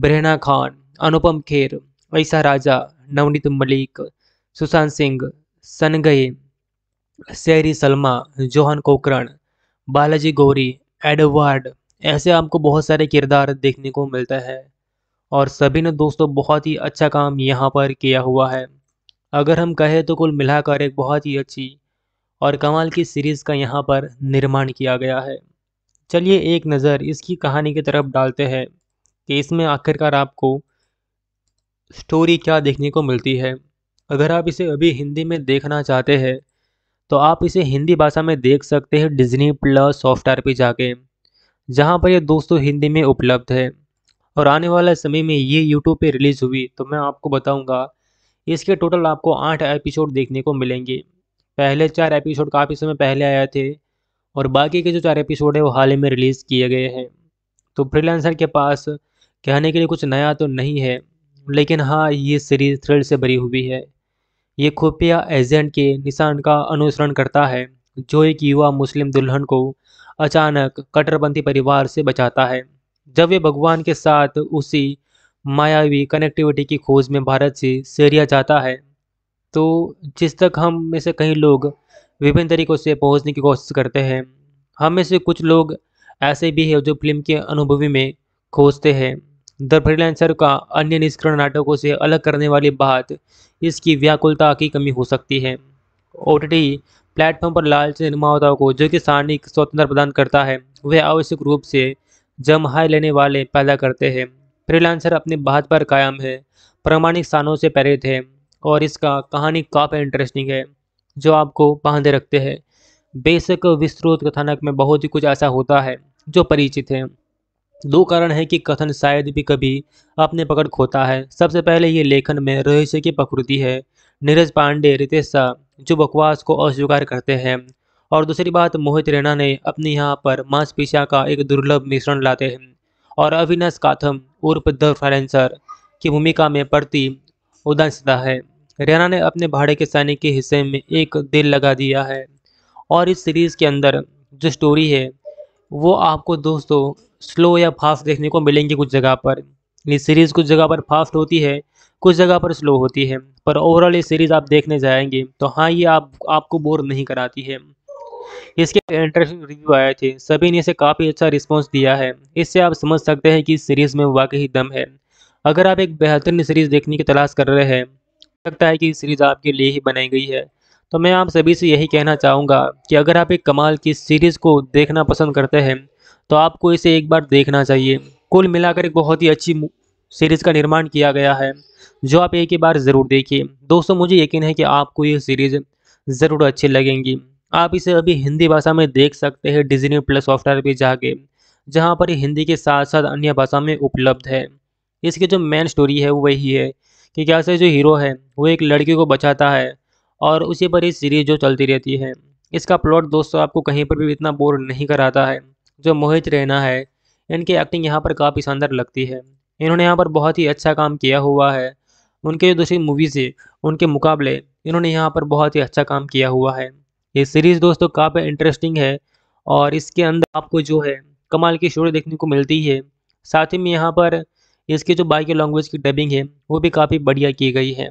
ब्रहना खान अनुपम खेर ऐसा राजा नवनीत मलिक सुशांत सिंह सनगई सैरी सलमा जोहन कोकरण बालाजी गौरी एडवर्ड ऐसे आपको बहुत सारे किरदार देखने को मिलता है और सभी ने दोस्तों बहुत ही अच्छा काम यहाँ पर किया हुआ है अगर हम कहें तो कुल मिलाकर एक बहुत ही अच्छी और कमाल की सीरीज़ का यहाँ पर निर्माण किया गया है चलिए एक नज़र इसकी कहानी की तरफ डालते हैं कि इसमें आखिरकार आपको स्टोरी क्या देखने को मिलती है अगर आप इसे अभी हिंदी में देखना चाहते हैं तो आप इसे हिंदी भाषा में देख सकते हैं डिज्नी प्लस सॉफ्टवेयर पे जाके जहाँ पर ये दोस्तों हिंदी में उपलब्ध है और आने वाले समय में ये यूट्यूब पे रिलीज़ हुई तो मैं आपको बताऊंगा इसके टोटल आपको आठ एपिसोड देखने को मिलेंगे पहले चार एपिसोड काफ़ी समय पहले आए थे और बाकी के जो चार एपिसोड है वो हाल ही में रिलीज़ किए गए हैं तो फ्रीलांसर के पास कहने के लिए कुछ नया तो नहीं है लेकिन हाँ ये सीरीज थ्रिल से भरी हुई है ये खुफिया एजेंट के निशान का अनुसरण करता है जो एक युवा मुस्लिम दुल्हन को अचानक कट्टरपंथी परिवार से बचाता है जब वे भगवान के साथ उसी मायावी कनेक्टिविटी की खोज में भारत से सीरिया जाता है तो जिस तक हम में से कई लोग विभिन्न तरीक़ों से पहुंचने की कोशिश करते हैं हम में से कुछ लोग ऐसे भी हैं जो फिल्म के अनुभवी में खोजते हैं द फ्रीलांसर का अन्य निष्करण नाटकों से अलग करने वाली बात इसकी व्याकुलता की कमी हो सकती है ओ प्लेटफॉर्म पर लालच निर्माताओं को जो कि सारणिक स्वतंत्र प्रदान करता है वह आवश्यक रूप से जमहाई लेने वाले पैदा करते हैं फ्रीलांसर अपने बात पर कायम है प्रामाणिक स्थानों से प्रेरित है और इसका कहानी काफ़ी इंटरेस्टिंग है जो आपको बांधे रखते हैं बेशक विस्तृत कथानक में बहुत ही कुछ ऐसा होता है जो परिचित है दो कारण हैं कि कथन शायद भी कभी अपने पकड़ खोता है सबसे पहले ये लेखन में रहस्य की प्रकृति है नीरज पांडे रितेश शाह जो बकवास को अस्वीकार करते हैं और दूसरी बात मोहित रैना ने अपने यहाँ पर मांसपेशिया का एक दुर्लभ मिश्रण लाते हैं और अविनाश काथम उर्फ द फाइलेंसर की भूमिका में प्रति उदासीनता है रैना ने अपने भाड़े के सैनिक के हिस्से में एक दिल लगा दिया है और इस सीरीज़ के अंदर जो स्टोरी है वो आपको दोस्तों स्लो या फास्ट देखने को मिलेंगी कुछ जगह पर ये सीरीज़ कुछ जगह पर फास्ट होती है कुछ जगह पर स्लो होती है पर ओवरऑल ये सीरीज़ आप देखने जाएंगे तो हाँ ये आप आपको बोर नहीं कराती है इसके इंटरेस्टिंग रिव्यू आए थे सभी ने इसे काफ़ी अच्छा रिस्पॉन्स दिया है इससे आप समझ सकते हैं कि इस सीरीज़ में वाकई दम है अगर आप एक बेहतरीन सीरीज़ देखने की तलाश कर रहे हैं लगता है कि सीरीज़ आपके लिए ही बनाई गई है तो मैं आप सभी से यही कहना चाहूँगा कि अगर आप एक कमाल की सीरीज़ को देखना पसंद करते हैं तो आपको इसे एक बार देखना चाहिए कुल मिलाकर एक बहुत ही अच्छी सीरीज़ का निर्माण किया गया है जो आप एक ही बार ज़रूर देखिए दोस्तों मुझे यकीन है कि आपको ये सीरीज़ ज़रूर अच्छी लगेंगी आप इसे अभी हिंदी भाषा में देख सकते हैं डिजनी प्लस सॉफ्टवेयर पर जाके जहाँ पर हिंदी के साथ साथ अन्य भाषा में उपलब्ध है इसकी जो मेन स्टोरी है वो वही है कि क्या से जो हीरो है वो एक लड़की को बचाता है और उसी पर ये सीरीज़ जो चलती रहती है इसका प्लॉट दोस्तों आपको कहीं पर भी इतना बोर नहीं कराता है जो मोहित रैना है इनकी एक्टिंग यहाँ पर काफ़ी शानदार लगती है इन्होंने यहाँ पर बहुत ही अच्छा काम किया हुआ है उनके जो दूसरी मूवीज़ है उनके मुकाबले इन्होंने यहाँ पर बहुत ही अच्छा काम किया हुआ है ये सीरीज़ दोस्तों काफ़ी इंटरेस्टिंग है और इसके अंदर आपको जो है कमाल की स्टोरी देखने को मिलती है साथ ही में यहाँ पर इसके जो बाकी लैंग्वेज की डबिंग है वो भी काफ़ी बढ़िया की गई है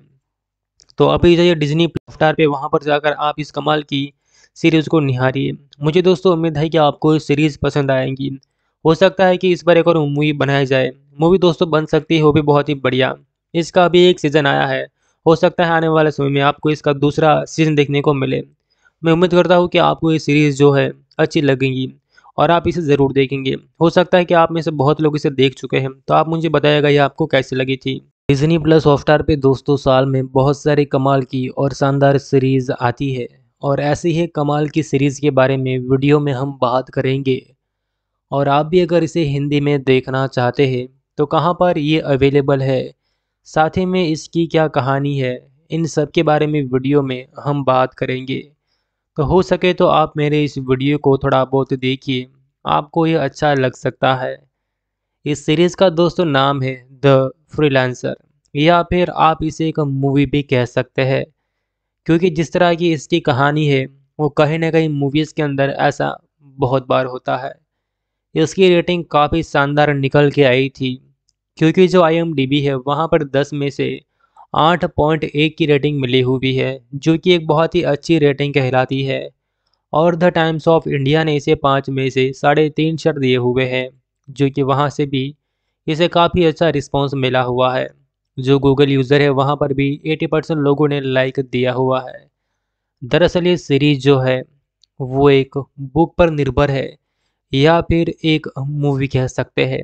तो अभी जाइए डिज्नी प्लाफ्टार पे वहाँ पर जाकर आप इस कमाल की सीरीज़ को निहारी मुझे दोस्तों उम्मीद है कि आपको सीरीज़ पसंद आएगी हो सकता है कि इस पर एक और मूवी बनाई जाए मूवी दोस्तों बन सकती है वो भी बहुत ही बढ़िया इसका भी एक सीज़न आया है हो सकता है आने वाले समय में आपको इसका दूसरा सीज़न देखने को मिले मैं उम्मीद करता हूँ कि आपको ये सीरीज़ जो है अच्छी लगेंगी और आप इसे ज़रूर देखेंगे हो सकता है कि आप में से बहुत लोग इसे देख चुके हैं तो आप मुझे बताएगा ये आपको कैसी लगी थी डिजनी प्लस हॉटस्टार पे दोस्तों साल में बहुत सारी कमाल की और शानदार सीरीज़ आती है और ऐसी ही कमाल की सीरीज़ के बारे में वीडियो में हम बात करेंगे और आप भी अगर इसे हिंदी में देखना चाहते हैं तो कहाँ पर ये अवेलेबल है साथ ही में इसकी क्या कहानी है इन सब के बारे में वीडियो में हम बात करेंगे तो हो सके तो आप मेरे इस वीडियो को थोड़ा बहुत देखिए आपको ये अच्छा लग सकता है इस सीरीज़ का दोस्तों नाम है द फ्रीलांसर या फिर आप इसे एक मूवी भी कह सकते हैं क्योंकि जिस तरह की इसकी कहानी है वो कहीं ना कहीं मूवीज़ के अंदर ऐसा बहुत बार होता है इसकी रेटिंग काफ़ी शानदार निकल के आई थी क्योंकि जो आई है वहाँ पर दस में से आठ पॉइंट एक की रेटिंग मिली हुई है जो कि एक बहुत ही अच्छी रेटिंग कहलाती है और द टाइम्स ऑफ इंडिया ने इसे पाँच में से साढ़े तीन शर दिए हुए हैं जो कि वहाँ से भी इसे काफ़ी अच्छा रिस्पॉन्स मिला हुआ है जो गूगल यूज़र है वहाँ पर भी 80 परसेंट लोगों ने लाइक दिया हुआ है दरअसल ये सीरीज जो है वो एक बुक पर निर्भर है या फिर एक मूवी कह सकते हैं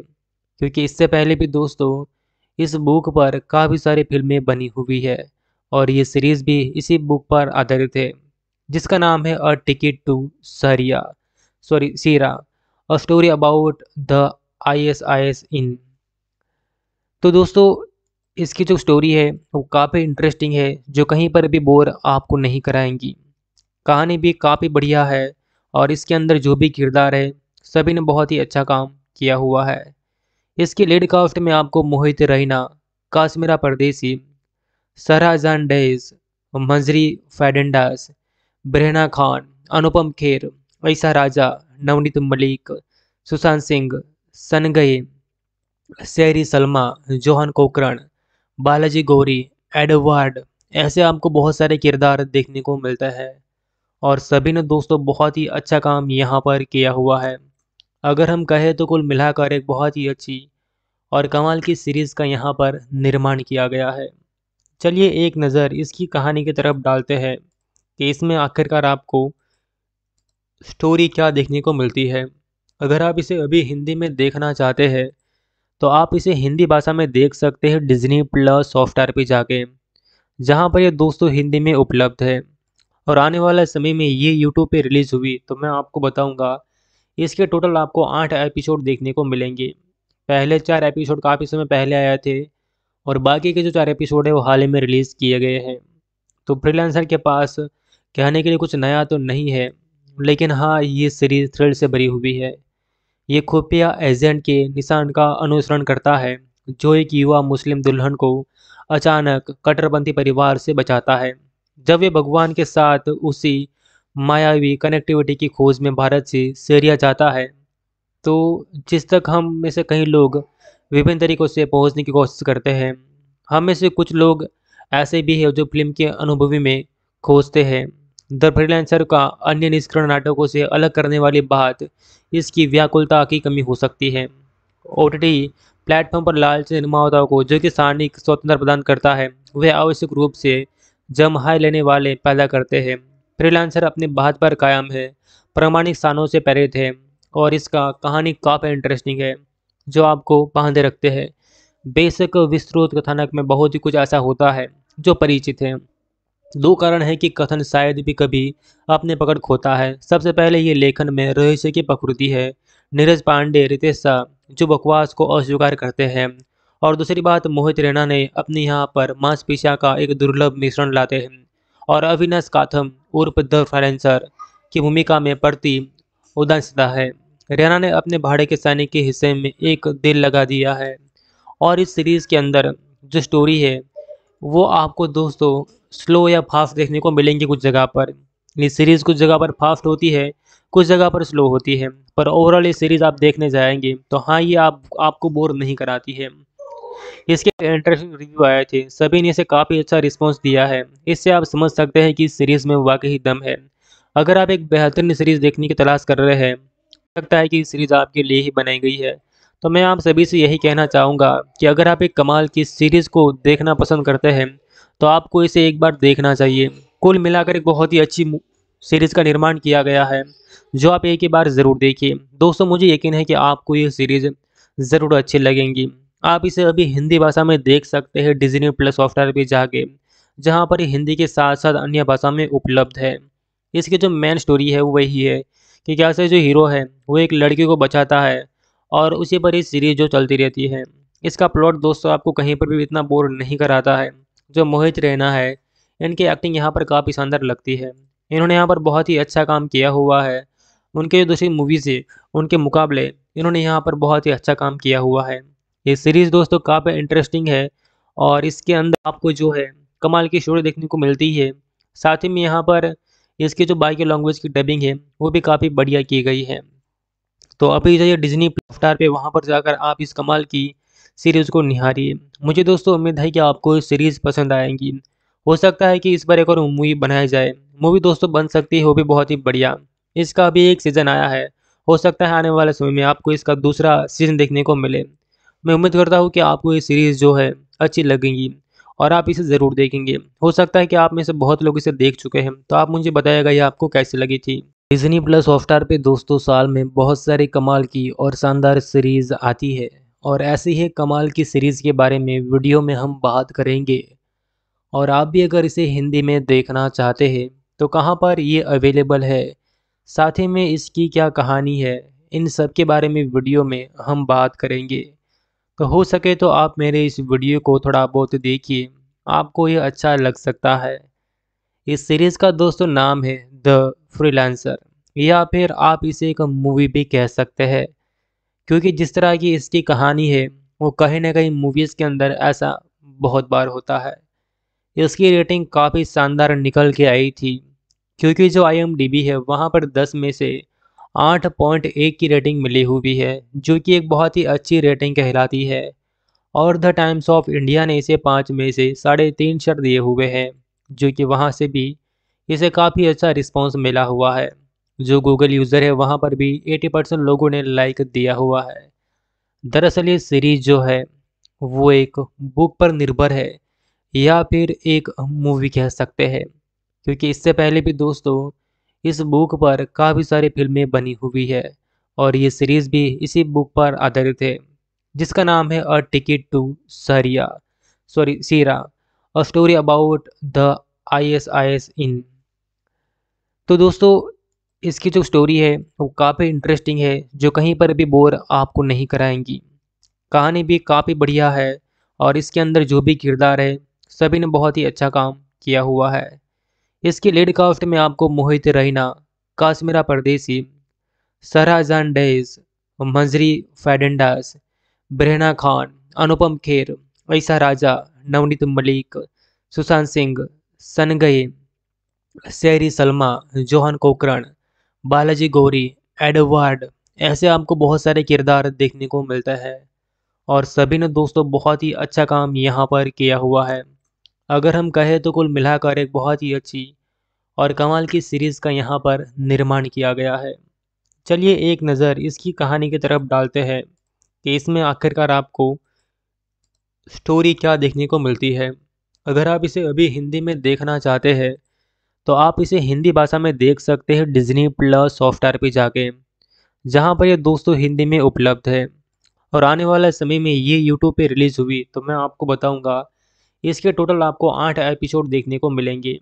क्योंकि इससे पहले भी दोस्तों इस बुक पर काफ़ी सारी फिल्में बनी हुई है और ये सीरीज़ भी इसी बुक पर आधारित है जिसका नाम है a ticket to Syria sorry Syria a story about the I S I S इन तो दोस्तों इसकी जो स्टोरी है वो काफ़ी इंटरेस्टिंग है जो कहीं पर भी बोर आपको नहीं कराएंगी कहानी भी काफ़ी बढ़िया है और इसके अंदर जो भी किरदार है सभी ने बहुत ही अच्छा काम किया हुआ है इसके लीड काफ्ट में आपको मोहित रहीना काश्मीरा परदेसी सराजान डेज मंजरी फैडेंडास ब्रहना खान अनुपम खेर ऐसा राजा नवनीत मलिक सुशांत सिंह सनगई सैरी सलमा जोहन कोकरण बालाजी गौरी एडवर्ड ऐसे आपको बहुत सारे किरदार देखने को मिलता है और सभी ने दोस्तों बहुत ही अच्छा काम यहाँ पर किया हुआ है अगर हम कहें तो कुल मिलाकर एक बहुत ही अच्छी और कमाल की सीरीज़ का यहाँ पर निर्माण किया गया है चलिए एक नज़र इसकी कहानी की तरफ डालते हैं कि इसमें आखिरकार आपको स्टोरी क्या देखने को मिलती है अगर आप इसे अभी हिंदी में देखना चाहते हैं तो आप इसे हिंदी भाषा में देख सकते हैं डिज्नी प्लस सॉफ्टवेयर पे जाके जहाँ पर ये दोस्तों हिंदी में उपलब्ध है और आने वाला समय में ये यूट्यूब पे रिलीज़ हुई तो मैं आपको बताऊँगा इसके टोटल आपको आठ एपिसोड देखने को मिलेंगे पहले चार एपिसोड काफ़ी समय पहले आए थे और बाकी के जो चार एपिसोड है वो हाल ही में रिलीज़ किए गए हैं तो फ्रीलांसर के पास कहने के लिए कुछ नया तो नहीं है लेकिन हाँ ये सीरीज़ थ्रिल से भरी हुई है ये खुफिया एजेंट के निशान का अनुसरण करता है जो एक युवा मुस्लिम दुल्हन को अचानक कट्टरपंथी परिवार से बचाता है जब वे भगवान के साथ उसी मायावी कनेक्टिविटी की खोज में भारत से सीरिया जाता है तो जिस तक हम में से कई लोग विभिन्न तरीक़ों से पहुंचने की कोशिश करते हैं हम में से कुछ लोग ऐसे भी हैं जो फिल्म के अनुभवी में खोजते हैं द फ्रीलांसर का अन्य निष्करण नाटकों से अलग करने वाली बात इसकी व्याकुलता की कमी हो सकती है ओ प्लेटफॉर्म पर लालच निर्माताओं को जो कि सारणिक स्वतंत्र प्रदान करता है वह आवश्यक रूप से जमहाय लेने वाले पैदा करते हैं फ्रीलांसर अपने बात पर कायम है प्रमाणिक स्थानों से प्रेरित है और इसका कहानी काफ़ी इंटरेस्टिंग है जो आपको बांधे रखते हैं बेशक विस्तृत कथानक में बहुत ही कुछ ऐसा होता है जो परिचित है दो कारण हैं कि कथन शायद भी कभी अपने पकड़ खोता है सबसे पहले ये लेखन में रहस्य की प्रकृति है नीरज पांडे रितेश शाह जो बकवास को अस्वीकार करते हैं और दूसरी बात मोहित रैना ने अपने यहाँ पर मांसपेशिया का एक दुर्लभ मिश्रण लाते हैं और अविनाश काथम उर्फ द फाइलेंसर की भूमिका में प्रति उदासता है रैना ने अपने भाड़े के सैनिक के हिस्से में एक दिल लगा दिया है और इस सीरीज़ के अंदर जो स्टोरी है वो आपको दोस्तों स्लो या फास्ट देखने को मिलेंगे कुछ जगह पर ये सीरीज़ कुछ जगह पर फास्ट होती है कुछ जगह पर स्लो होती है पर ओवरऑल ये सीरीज़ आप देखने जाएंगे तो हाँ ये आप आपको बोर नहीं कराती है इसके इंटरेस्टिंग रिव्यू आए थे सभी ने इसे काफ़ी अच्छा रिस्पॉन्स दिया है इससे आप समझ सकते हैं कि इस सीरीज़ में वाकई दम है अगर आप एक बेहतरीन सीरीज़ देखने की तलाश कर रहे हैं लगता है कि सीरीज़ आपके लिए ही बनाई गई है तो मैं आप सभी से यही कहना चाहूँगा कि अगर आप एक कमाल की सीरीज़ को देखना पसंद करते हैं तो आपको इसे एक बार देखना चाहिए कुल मिलाकर एक बहुत ही अच्छी सीरीज़ का निर्माण किया गया है जो आप एक ही बार ज़रूर देखिए दोस्तों मुझे यकीन है कि आपको ये सीरीज़ ज़रूर अच्छी लगेंगी आप इसे अभी हिंदी भाषा में देख सकते हैं डिजनी प्लस सॉफ्टवेयर पर जाके जहाँ पर हिंदी के साथ साथ अन्य भाषा में उपलब्ध है इसकी जो मेन स्टोरी है वो वही है कि क्या से जो हीरो है वो एक लड़की को बचाता है और उसी पर ये सीरीज़ जो चलती रहती है इसका प्लॉट दोस्तों आपको कहीं पर भी इतना बोर नहीं कराता है जो मोहित रैना है इनकी एक्टिंग यहाँ पर काफ़ी शानदार लगती है इन्होंने यहाँ पर बहुत ही अच्छा काम किया हुआ है उनके जो दूसरी मूवीज़ है उनके मुकाबले इन्होंने यहाँ पर बहुत ही अच्छा काम किया हुआ है ये सीरीज़ दोस्तों काफ़ी इंटरेस्टिंग है और इसके अंदर आपको जो है कमाल की शोरी देखने को मिलती है साथ ही में यहाँ पर इसके जो बाइक लैंग्वेज की डबिंग है वो भी काफ़ी बढ़िया की गई है तो अभी जाइए डिज्नी प्लेस्टार पे वहाँ पर जाकर आप इस कमाल की सीरीज़ को निहारिए मुझे दोस्तों उम्मीद है कि आपको सीरीज़ पसंद आएगी हो सकता है कि इस पर एक और मूवी बनाई जाए मूवी दोस्तों बन सकती है वो भी बहुत ही बढ़िया इसका अभी एक सीज़न आया है हो सकता है आने वाले समय में आपको इसका दूसरा सीज़न देखने को मिले मैं उम्मीद करता हूँ कि आपको ये सीरीज़ जो है अच्छी लगेंगी और आप इसे ज़रूर देखेंगे हो सकता है कि आप में से बहुत लोग इसे देख चुके हैं तो आप मुझे बताएगा ये आपको कैसी लगी थी डिजनी प्लस हॉटस्टार पे दोस्तों साल में बहुत सारी कमाल की और शानदार सीरीज़ आती है और ऐसी ही कमाल की सीरीज़ के बारे में वीडियो में हम बात करेंगे और आप भी अगर इसे हिंदी में देखना चाहते हैं तो कहाँ पर ये अवेलेबल है साथ ही में इसकी क्या कहानी है इन सब के बारे में वीडियो में हम बात करेंगे तो हो सके तो आप मेरे इस वीडियो को थोड़ा बहुत देखिए आपको ये अच्छा लग सकता है इस सीरीज़ का दोस्तों नाम है द फ्रीलांसर या फिर आप इसे एक मूवी भी कह सकते हैं क्योंकि जिस तरह की इसकी कहानी है वो कहीं ना कहीं मूवीज़ के अंदर ऐसा बहुत बार होता है इसकी रेटिंग काफ़ी शानदार निकल के आई थी क्योंकि जो आई है वहाँ पर दस में से आठ पॉइंट एक की रेटिंग मिली हुई है जो कि एक बहुत ही अच्छी रेटिंग कहलाती है और द टाइम्स ऑफ इंडिया ने इसे पाँच में से साढ़े तीन शर्ट दिए हुए हैं जो कि वहाँ से भी इसे काफ़ी अच्छा रिस्पांस मिला हुआ है जो गूगल यूज़र है वहाँ पर भी 80 परसेंट लोगों ने लाइक दिया हुआ है दरअसल ये सीरीज़ जो है वो एक बुक पर निर्भर है या फिर एक मूवी कह सकते हैं क्योंकि इससे पहले भी दोस्तों इस बुक पर काफ़ी सारी फिल्में बनी हुई है और ये सीरीज़ भी इसी बुक पर आधारित है जिसका नाम है a ticket to Syria sorry Syria a story about the I S I S इन तो दोस्तों इसकी जो स्टोरी है वो काफ़ी इंटरेस्टिंग है जो कहीं पर भी बोर आपको नहीं कराएंगी कहानी भी काफ़ी बढ़िया है और इसके अंदर जो भी किरदार है सभी ने बहुत ही अच्छा काम किया हुआ है इसकी लेड कास्ट में आपको मोहित रहीना काश्मीरा परदेसी सराजान डेज मंजरी फैडेंडास ब्रहना खान अनुपम खेर ऐसा राजा नवनीत मलिक सुशांत सिंह सनगई सैरी सलमा जोहन कोकरण बालाजी गौरी एडवर्ड ऐसे आपको बहुत सारे किरदार देखने को मिलता है और सभी ने दोस्तों बहुत ही अच्छा काम यहाँ पर किया हुआ है अगर हम कहें तो कुल मिलाकर एक बहुत ही अच्छी और कमाल की सीरीज़ का यहाँ पर निर्माण किया गया है चलिए एक नज़र इसकी कहानी की तरफ डालते हैं कि इसमें आखिरकार आपको स्टोरी क्या देखने को मिलती है अगर आप इसे अभी हिंदी में देखना चाहते हैं तो आप इसे हिंदी भाषा में देख सकते हैं डिज्नी प्लस सॉफ्टवेयर पे जाके जहाँ पर ये दोस्तों हिंदी में उपलब्ध है और आने वाला समय में ये यूट्यूब पे रिलीज़ हुई तो मैं आपको बताऊंगा इसके टोटल आपको आठ एपिसोड देखने को मिलेंगे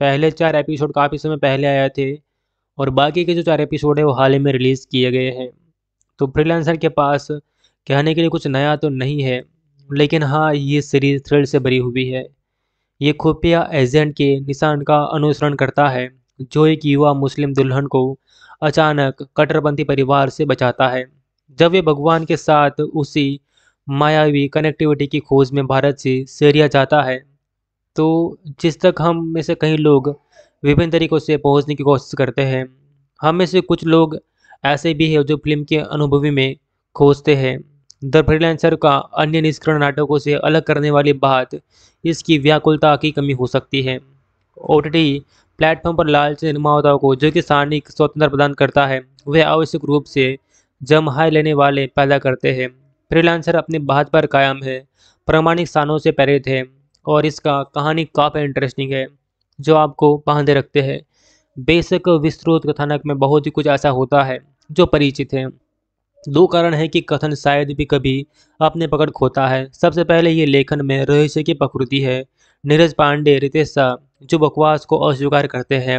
पहले चार एपिसोड काफ़ी समय पहले आए थे और बाकी के जो चार एपिसोड है वो हाल ही में रिलीज़ किए गए हैं तो फ्रीलांसर के पास कहने के लिए कुछ नया तो नहीं है लेकिन हाँ ये सीरीज़ थ्रिल से भरी हुई है ये खुफिया एजेंट के निशान का अनुसरण करता है जो एक युवा मुस्लिम दुल्हन को अचानक कट्टरपंथी परिवार से बचाता है जब वे भगवान के साथ उसी मायावी कनेक्टिविटी की खोज में भारत से सीरिया जाता है तो जिस तक हम में से कई लोग विभिन्न तरीक़ों से पहुंचने की कोशिश करते हैं हम में से कुछ लोग ऐसे भी हैं जो फिल्म के अनुभवी में खोजते हैं द फ्रीलांसर का अन्य निष्करण नाटकों से अलग करने वाली बात इसकी व्याकुलता की कमी हो सकती है ओ प्लेटफॉर्म पर लालच निर्माताओं को जो कि सारणिक स्वतंत्र प्रदान करता है वह आवश्यक रूप से जमहाय लेने वाले पैदा करते हैं फ्रीलांसर अपने बात पर कायम है प्रामाणिक स्थानों से प्रेरित है और इसका कहानी काफ़ी इंटरेस्टिंग है जो आपको बांधे रखते हैं बेशक विस्तृत कथानक में बहुत ही कुछ ऐसा होता है जो परिचित है दो कारण हैं कि कथन शायद भी कभी अपने पकड़ खोता है सबसे पहले ये लेखन में रहस्य की प्रकृति है नीरज पांडे रितेश शाह जो बकवास को अस्वीकार करते हैं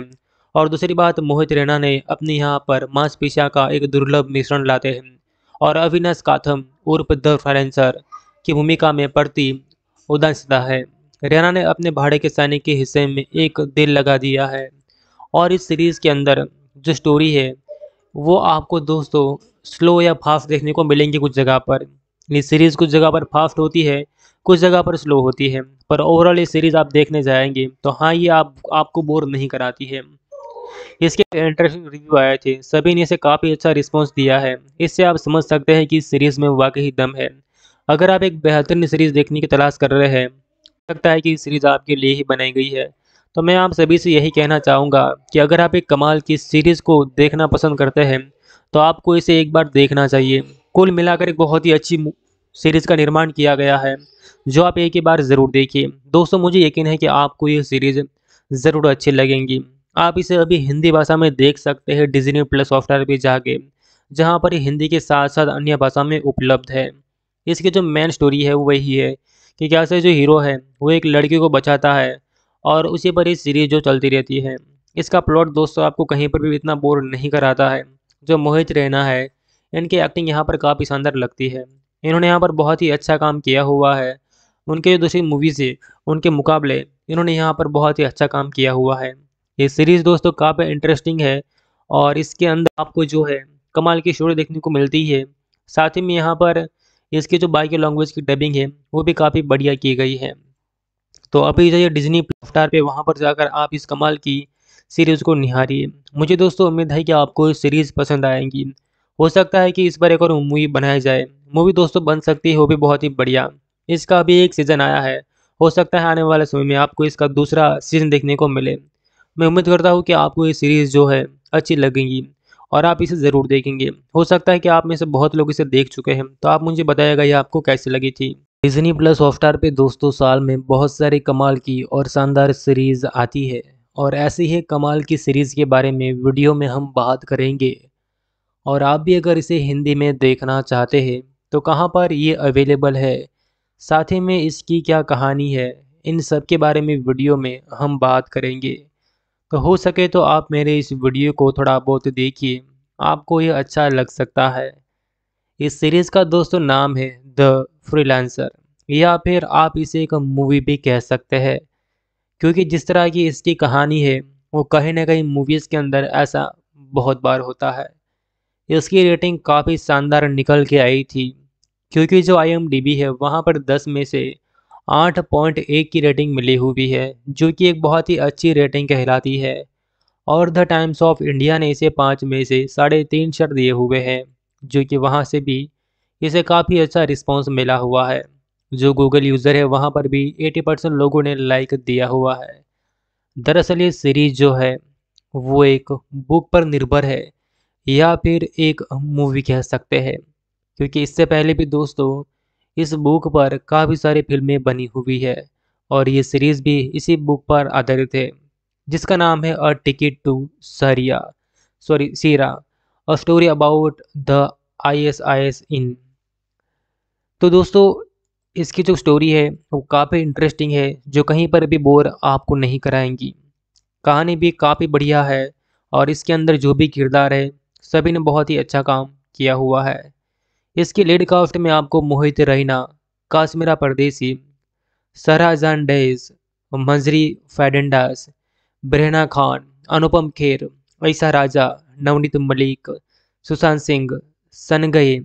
और दूसरी बात मोहित रैना ने अपने यहाँ पर मांसपेशिया का एक दुर्लभ मिश्रण लाते हैं और अविनाश काथम उर्फ द फाइलेंसर की भूमिका में प्रति उदासता है रैना ने अपने भाड़े के सैनिक के हिस्से में एक दिल लगा दिया है और इस सीरीज़ के अंदर जो स्टोरी है वो आपको दोस्तों स्लो या फास्ट देखने को मिलेंगी कुछ जगह पर ये सीरीज़ कुछ जगह पर फास्ट होती है कुछ जगह पर स्लो होती है पर ओवरऑल ये सीरीज़ आप देखने जाएंगे तो हाँ ये आप आपको बोर नहीं कराती है इसके इंटरेस्टिंग रिव्यू आए थे सभी ने इसे काफ़ी अच्छा रिस्पॉन्स दिया है इससे आप समझ सकते हैं कि इस सीरीज़ में वाकई दम है अगर आप एक बेहतरीन सीरीज़ देखने की तलाश कर रहे हैं लगता है कि सीरीज़ आपके लिए ही बनाई गई है तो मैं आप सभी से यही कहना चाहूँगा कि अगर आप एक कमाल की सीरीज़ को देखना पसंद करते हैं तो आपको इसे एक बार देखना चाहिए कुल मिलाकर एक बहुत ही अच्छी सीरीज़ का निर्माण किया गया है जो आप एक ही बार ज़रूर देखिए दोस्तों मुझे यकीन है कि आपको ये सीरीज़ ज़रूर अच्छी लगेंगी आप इसे अभी हिंदी भाषा में देख सकते हैं डिजनी प्लस सॉफ्टवेयर पर जाके जहाँ पर हिंदी के साथ साथ अन्य भाषा में उपलब्ध है इसकी जो मेन स्टोरी है वो वही है कि क्या से जो हीरो है वो एक लड़की को बचाता है और उसी पर ये सीरीज जो चलती रहती है इसका प्लॉट दोस्तों आपको कहीं पर भी इतना बोर नहीं कराता है जो मोहित रैना है इनकी एक्टिंग यहाँ पर काफ़ी शानदार लगती है इन्होंने यहाँ पर बहुत ही अच्छा काम किया हुआ है उनके जो दूसरी मूवीज़ है उनके मुकाबले इन्होंने यहाँ पर बहुत ही अच्छा काम किया हुआ है ये सीरीज़ दोस्तों काफ़ी इंटरेस्टिंग है और इसके अंदर आपको जो है कमाल की स्टोरी देखने को मिलती है साथ ही में यहाँ पर इसकी जो बाकी लैंग्वेज की डबिंग है वो भी काफ़ी बढ़िया की गई है तो अभी जाइए डिजनी प्लाफ्टार पे वहाँ पर जाकर आप इस कमाल की सीरीज़ को निहारिए मुझे दोस्तों उम्मीद है कि आपको सीरीज़ पसंद आएगी हो सकता है कि इस पर एक और मूवी बनाई जाए मूवी दोस्तों बन सकती है वो भी बहुत ही बढ़िया इसका भी एक सीज़न आया है हो सकता है आने वाले समय में आपको इसका दूसरा सीज़न देखने को मिले मैं उम्मीद करता हूँ कि आपको ये सीरीज़ जो है अच्छी लगेगी और आप इसे ज़रूर देखेंगे हो सकता है कि आप में से बहुत लोग इसे देख चुके हैं तो आप मुझे बताएगा ये आपको कैसी लगी थी डिजनी प्लस हॉटस्टार पे दोस्तों साल में बहुत सारी कमाल की और शानदार सीरीज़ आती है और ऐसे ही कमाल की सीरीज़ के बारे में वीडियो में हम बात करेंगे और आप भी अगर इसे हिंदी में देखना चाहते हैं तो कहाँ पर ये अवेलेबल है साथ ही में इसकी क्या कहानी है इन सब के बारे में वीडियो में हम बात करेंगे तो हो सके तो आप मेरे इस वीडियो को थोड़ा बहुत देखिए आपको ये अच्छा लग सकता है इस सीरीज़ का दोस्तों नाम है द फ्रीलांसर या फिर आप इसे एक मूवी भी कह सकते हैं क्योंकि जिस तरह की इसकी कहानी है वो कहीं ना कहीं मूवीज़ के अंदर ऐसा बहुत बार होता है इसकी रेटिंग काफ़ी शानदार निकल के आई थी क्योंकि जो आई है वहाँ पर दस में से आठ पॉइंट एक की रेटिंग मिली हुई है जो कि एक बहुत ही अच्छी रेटिंग कहलाती है और द टाइम्स ऑफ इंडिया ने इसे पाँच में से साढ़े तीन शर्ट दिए हुए हैं जो कि वहाँ से भी इसे काफ़ी अच्छा रिस्पॉन्स मिला हुआ है जो गूगल यूज़र है वहाँ पर भी 80 परसेंट लोगों ने लाइक दिया हुआ है दरअसल ये सीरीज़ जो है वो एक बुक पर निर्भर है या फिर एक मूवी कह सकते हैं क्योंकि इससे पहले भी दोस्तों इस बुक पर काफ़ी सारी फिल्में बनी हुई है और ये सीरीज़ भी इसी बुक पर आधारित है जिसका नाम है a ticket to Syria sorry Syria a story about the I S I S इन तो दोस्तों इसकी जो स्टोरी है वो काफ़ी इंटरेस्टिंग है जो कहीं पर भी बोर आपको नहीं कराएंगी कहानी भी काफ़ी बढ़िया है और इसके अंदर जो भी किरदार है सभी ने बहुत ही अच्छा काम किया हुआ है इसके लीड कास्ट में आपको मोहित रैना काश्मीरा परदेसी सराजान डेज मंजरी फैडेंडास ब्रहना खान अनुपम खेर ऐसा राजा नवनीत मलिक सुशांत सिंह सनगई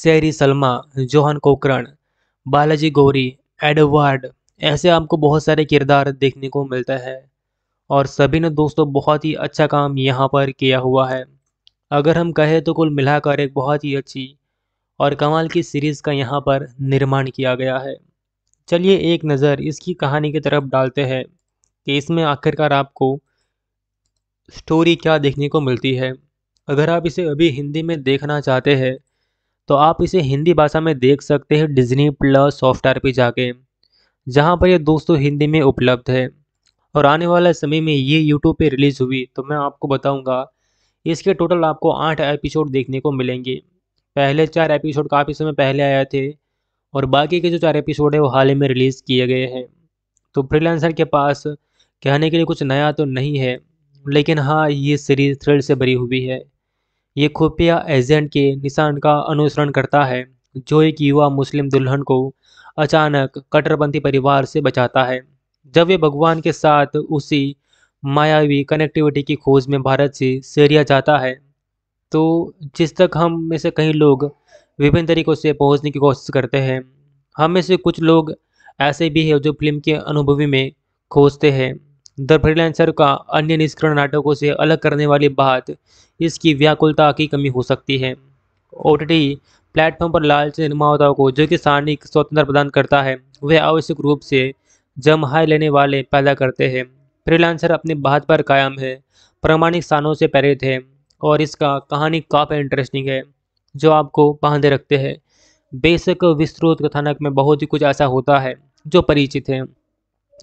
सैरी सलमा जोहन कोकरण बालाजी गौरी एडवर्ड ऐसे आपको बहुत सारे किरदार देखने को मिलता है और सभी ने दोस्तों बहुत ही अच्छा काम यहाँ पर किया हुआ है अगर हम कहें तो कुल मिलाकर एक बहुत ही अच्छी और कमाल की सीरीज़ का यहाँ पर निर्माण किया गया है चलिए एक नज़र इसकी कहानी की तरफ डालते हैं कि इसमें आखिरकार आपको स्टोरी क्या देखने को मिलती है अगर आप इसे अभी हिंदी में देखना चाहते हैं तो आप इसे हिंदी भाषा में देख सकते हैं डिज्नी प्लस सॉफ्टवेयर पे जाके जहाँ पर ये दोस्तों हिंदी में उपलब्ध है और आने वाले समय में ये यूट्यूब पे रिलीज़ हुई तो मैं आपको बताऊँगा इसके टोटल आपको आठ एपिसोड देखने को मिलेंगे पहले चार एपिसोड काफ़ी समय पहले आए थे और बाकी के जो चार एपिसोड है वो हाल ही में रिलीज़ किए गए हैं तो फ्रीलांसर के पास कहने के लिए कुछ नया तो नहीं है लेकिन हाँ ये सीरीज़ थ्रिल से भरी हुई है ये खुफिया एजेंट के निशान का अनुसरण करता है जो एक युवा मुस्लिम दुल्हन को अचानक कट्टरपंथी परिवार से बचाता है जब वे भगवान के साथ उसी मायावी कनेक्टिविटी की खोज में भारत से सीरिया जाता है तो जिस तक हम में से कई लोग विभिन्न तरीक़ों से पहुंचने की कोशिश करते हैं हम में से कुछ लोग ऐसे भी हैं जो फिल्म के अनुभवी में खोजते हैं द फ्रीलांसर का अन्य निष्करण नाटकों से अलग करने वाली बात इसकी व्याकुलता की कमी हो सकती है ओ टी प्लेटफॉर्म पर लालच निर्माताओं को जो कि सारणी स्वतंत्र प्रदान करता है वह आवश्यक रूप से जमहाय लेने वाले पैदा करते हैं फ्रीलांसर अपनी बात पर कायम है प्रमाणिक स्थानों से प्रेरित है और इसका कहानी काफ़ी इंटरेस्टिंग है जो आपको बांधे रखते हैं बेशक विस्तृत कथानक में बहुत ही कुछ ऐसा होता है जो परिचित है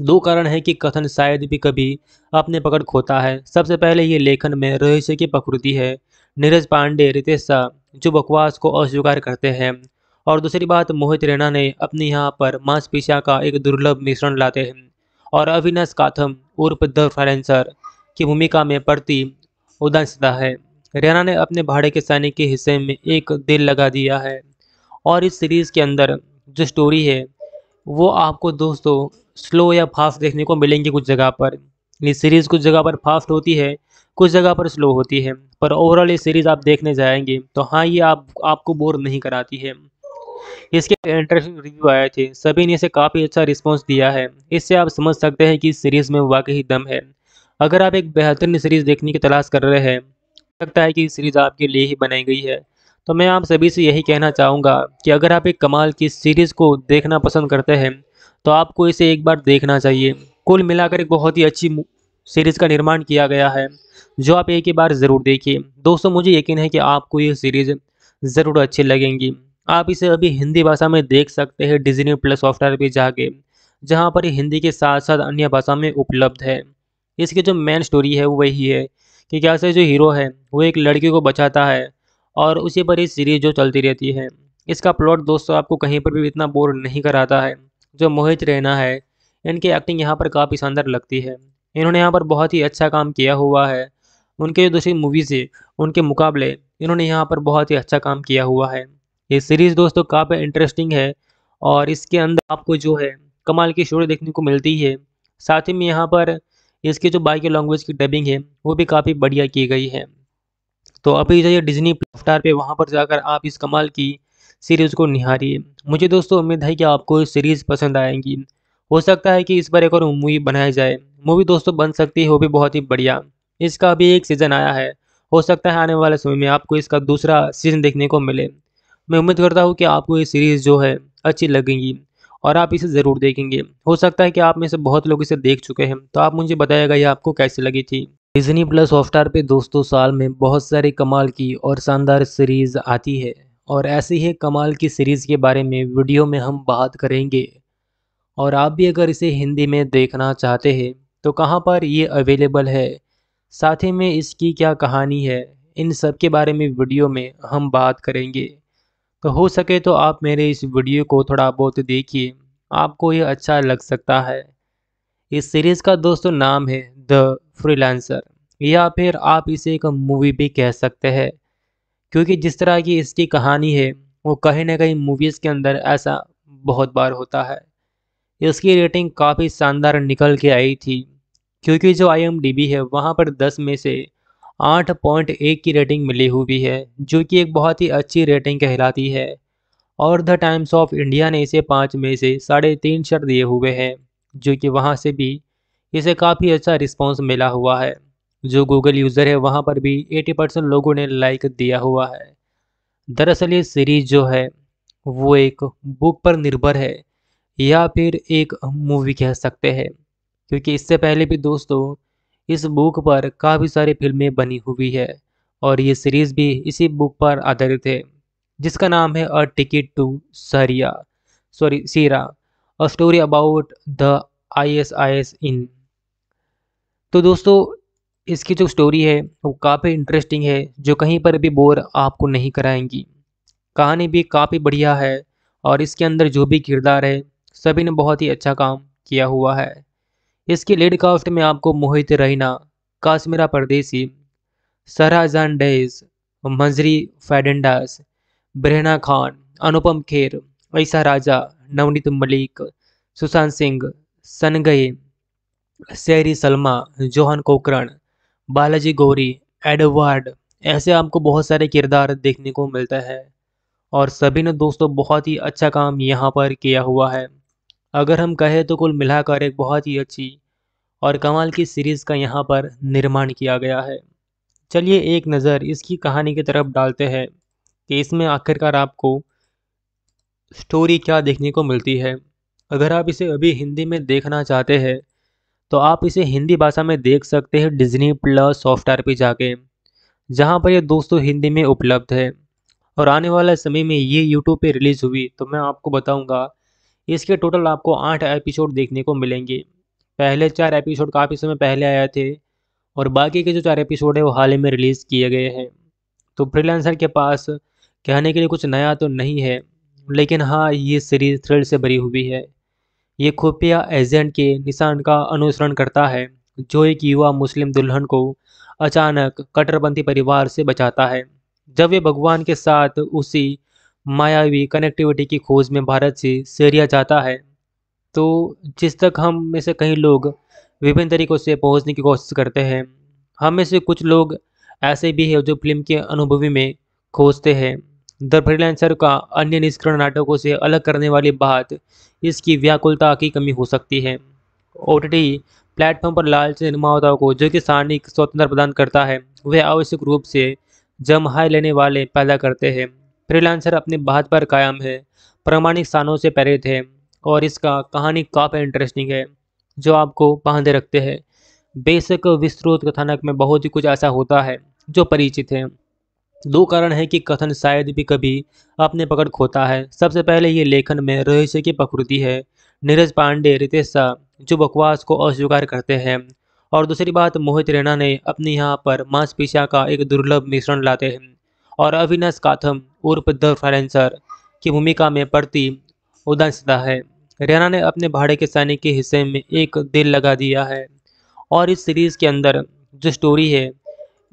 दो कारण है कि कथन शायद भी कभी अपने पकड़ खोता है सबसे पहले ये लेखन में रहस्य की प्रकृति है नीरज पांडे रितेश शाह जो बकवास को अस्वीकार करते हैं और दूसरी बात मोहित रैना ने अपने यहाँ पर मांसपेशिया का एक दुर्लभ मिश्रण लाते हैं और अविनाश काथम उर्फ द फाइलेंसर की भूमिका में प्रति उदासता है रैना ने अपने भाड़े के सैनिक के हिस्से में एक दिल लगा दिया है और इस सीरीज़ के अंदर जो स्टोरी है वो आपको दोस्तों स्लो या फास्ट देखने को मिलेंगे कुछ जगह पर ये सीरीज़ कुछ जगह पर फास्ट होती है कुछ जगह पर स्लो होती है पर ओवरऑल ये सीरीज़ आप देखने जाएंगे तो हाँ ये आप आपको बोर नहीं कराती है इसके इंटरेस्टिंग रिव्यू आए थे सभी ने इसे काफ़ी अच्छा रिस्पॉन्स दिया है इससे आप समझ सकते हैं कि इस सीरीज़ में वाकई दम है अगर आप एक बेहतरीन सीरीज़ देखने की तलाश कर रहे हैं लगता है कि सीरीज़ आपके लिए ही बनाई गई है तो मैं आप सभी से यही कहना चाहूँगा कि अगर आप एक कमाल की सीरीज़ को देखना पसंद करते हैं तो आपको इसे एक बार देखना चाहिए कुल मिलाकर एक बहुत ही अच्छी सीरीज़ का निर्माण किया गया है जो आप एक ही बार ज़रूर देखिए दोस्तों मुझे यकीन है कि आपको ये सीरीज़ ज़रूर अच्छी लगेंगी आप इसे अभी हिंदी भाषा में देख सकते हैं डिजनी प्लस सॉफ्टवेयर पर जाके जहाँ पर हिंदी के साथ साथ अन्य भाषा में उपलब्ध है इसकी जो मेन स्टोरी है वो वही है कि कैसे जो हीरो है वो एक लड़की को बचाता है और उसी पर ये सीरीज जो चलती रहती है इसका प्लॉट दोस्तों आपको कहीं पर भी इतना बोर नहीं कराता है जो मोहित रैना है इनकी एक्टिंग यहाँ पर काफ़ी शानदार लगती है इन्होंने यहाँ पर बहुत ही अच्छा काम किया हुआ है उनके जो दूसरी मूवीज़ है उनके मुकाबले इन्होंने यहाँ पर बहुत ही अच्छा काम किया हुआ है ये सीरीज़ दोस्तों काफ़ी इंटरेस्टिंग है और इसके अंदर आपको जो है कमाल की शोर देखने को मिलती है साथ ही में यहाँ पर इसके जो बाकी लैंग्वेज की डबिंग है वो भी काफ़ी बढ़िया की गई है तो आप ही जाइए डिज्नी स्टार पे वहाँ पर जाकर आप इस कमाल की सीरीज़ को निहारिए मुझे दोस्तों उम्मीद है कि आपको सीरीज़ पसंद आएगी हो सकता है कि इस पर एक और मूवी बनाई जाए मूवी दोस्तों बन सकती है वो भी बहुत ही बढ़िया इसका भी एक सीज़न आया है हो सकता है आने वाले समय में आपको इसका दूसरा सीज़न देखने को मिले मैं उम्मीद करता हूँ कि आपको ये सीरीज़ जो है अच्छी लगेंगी और आप इसे ज़रूर देखेंगे हो सकता है कि आप में से बहुत लोग इसे देख चुके हैं तो आप मुझे बताएगा ये आपको कैसी लगी थी डिजनी प्लस हॉटस्टार पे दोस्तों साल में बहुत सारी कमाल की और शानदार सीरीज़ आती है और ऐसी ही कमाल की सीरीज़ के बारे में वीडियो में हम बात करेंगे और आप भी अगर इसे हिंदी में देखना चाहते हैं तो कहाँ पर ये अवेलेबल है साथ ही में इसकी क्या कहानी है इन सब के बारे में वीडियो में हम बात करेंगे तो हो सके तो आप मेरे इस वीडियो को थोड़ा बहुत देखिए आपको ये अच्छा लग सकता है इस सीरीज़ का दोस्तों नाम है द फ्रीलांसर या फिर आप इसे एक मूवी भी कह सकते हैं क्योंकि जिस तरह की इसकी कहानी है वो कहीं ना कहीं मूवीज़ के अंदर ऐसा बहुत बार होता है इसकी रेटिंग काफ़ी शानदार निकल के आई थी क्योंकि जो आई है वहाँ पर दस में से आठ पॉइंट एक की रेटिंग मिली हुई है जो कि एक बहुत ही अच्छी रेटिंग कहलाती है और द टाइम्स ऑफ इंडिया ने इसे पाँच में से साढ़े तीन शर दिए हुए हैं जो कि वहाँ से भी इसे काफ़ी अच्छा रिस्पॉन्स मिला हुआ है जो गूगल यूज़र है वहाँ पर भी 80 परसेंट लोगों ने लाइक दिया हुआ है दरअसल ये सीरीज जो है वो एक बुक पर निर्भर है या फिर एक मूवी कह सकते हैं क्योंकि इससे पहले भी दोस्तों इस बुक पर काफ़ी सारी फिल्में बनी हुई है और ये सीरीज़ भी इसी बुक पर आधारित है जिसका नाम है a ticket to Syria sorry Syria a story about the I S I S इन तो दोस्तों इसकी जो स्टोरी है वो काफ़ी इंटरेस्टिंग है जो कहीं पर भी बोर आपको नहीं कराएंगी कहानी भी काफ़ी बढ़िया है और इसके अंदर जो भी किरदार है सभी ने बहुत ही अच्छा काम किया हुआ है इसकी लेड कास्ट में आपको मोहित रैना काश्मीरा परदेसी सराजान डेज मंजरी फैडेंडास ब्रहना खान अनुपम खेर ऐसा राजा नवनीत मलिक सुशांत सिंह सनगई सैरी सलमा जोहन कोकरण बालाजी गौरी एडवर्ड ऐसे आपको बहुत सारे किरदार देखने को मिलता है और सभी ने दोस्तों बहुत ही अच्छा काम यहाँ पर किया हुआ है अगर हम कहें तो कुल मिलाकर एक बहुत ही अच्छी और कमाल की सीरीज़ का यहाँ पर निर्माण किया गया है चलिए एक नज़र इसकी कहानी की तरफ डालते हैं कि इसमें आखिरकार आपको स्टोरी क्या देखने को मिलती है अगर आप इसे अभी हिंदी में देखना चाहते हैं तो आप इसे हिंदी भाषा में देख सकते हैं डिज्नी प्लस सॉफ्टवेयर पे जाके जहाँ पर ये दोस्तों हिंदी में उपलब्ध है और आने वाले समय में ये यूट्यूब पे रिलीज़ हुई तो मैं आपको बताऊँगा इसके टोटल आपको आठ एपिसोड देखने को मिलेंगे पहले चार एपिसोड काफ़ी समय पहले आए थे और बाकी के जो चार एपिसोड है वो हाल ही में रिलीज़ किए गए हैं तो फ्रीलांसर के पास कहने के लिए कुछ नया तो नहीं है लेकिन हाँ ये सीरीज़ थ्रिल से भरी हुई है ये खुफिया एजेंट के निशान का अनुसरण करता है जो एक युवा मुस्लिम दुल्हन को अचानक कट्टरपंथी परिवार से बचाता है जब वे भगवान के साथ उसी मायावी कनेक्टिविटी की खोज में भारत से सीरिया जाता है तो जिस तक हम में से कई लोग विभिन्न तरीक़ों से पहुंचने की कोशिश करते हैं हम में से कुछ लोग ऐसे भी हैं जो फिल्म के अनुभवी में खोजते हैं द फ्रीलांसर का अन्य निष्करण नाटकों से अलग करने वाली बात इसकी व्याकुलता की कमी हो सकती है ओ प्लेटफॉर्म पर लालच निर्माताओं को जो कि सारणिक स्वतंत्र प्रदान करता है वह आवश्यक रूप से जमहाय लेने वाले पैदा करते हैं फ्रीलांसर अपने बात पर कायम है प्रामाणिक स्थानों से प्रेरित है और इसका कहानी काफ़ी इंटरेस्टिंग है जो आपको बांधे रखते हैं बेशक विस्तृत कथानक में बहुत ही कुछ ऐसा होता है जो परिचित है दो कारण हैं कि कथन शायद भी कभी अपने पकड़ खोता है सबसे पहले ये लेखन में रहस्य की प्रकृति है नीरज पांडे रितेश शाह जो बकवास को अस्वीकार करते हैं और दूसरी बात मोहित रैना ने अपने यहाँ पर मांसपेशिया का एक दुर्लभ मिश्रण लाते हैं और अविनाश काथम उर्फ द फाइलेंसर की भूमिका में प्रति उदासता है रैना ने अपने भाड़े के सैनिक के हिस्से में एक दिल लगा दिया है और इस सीरीज़ के अंदर जो स्टोरी है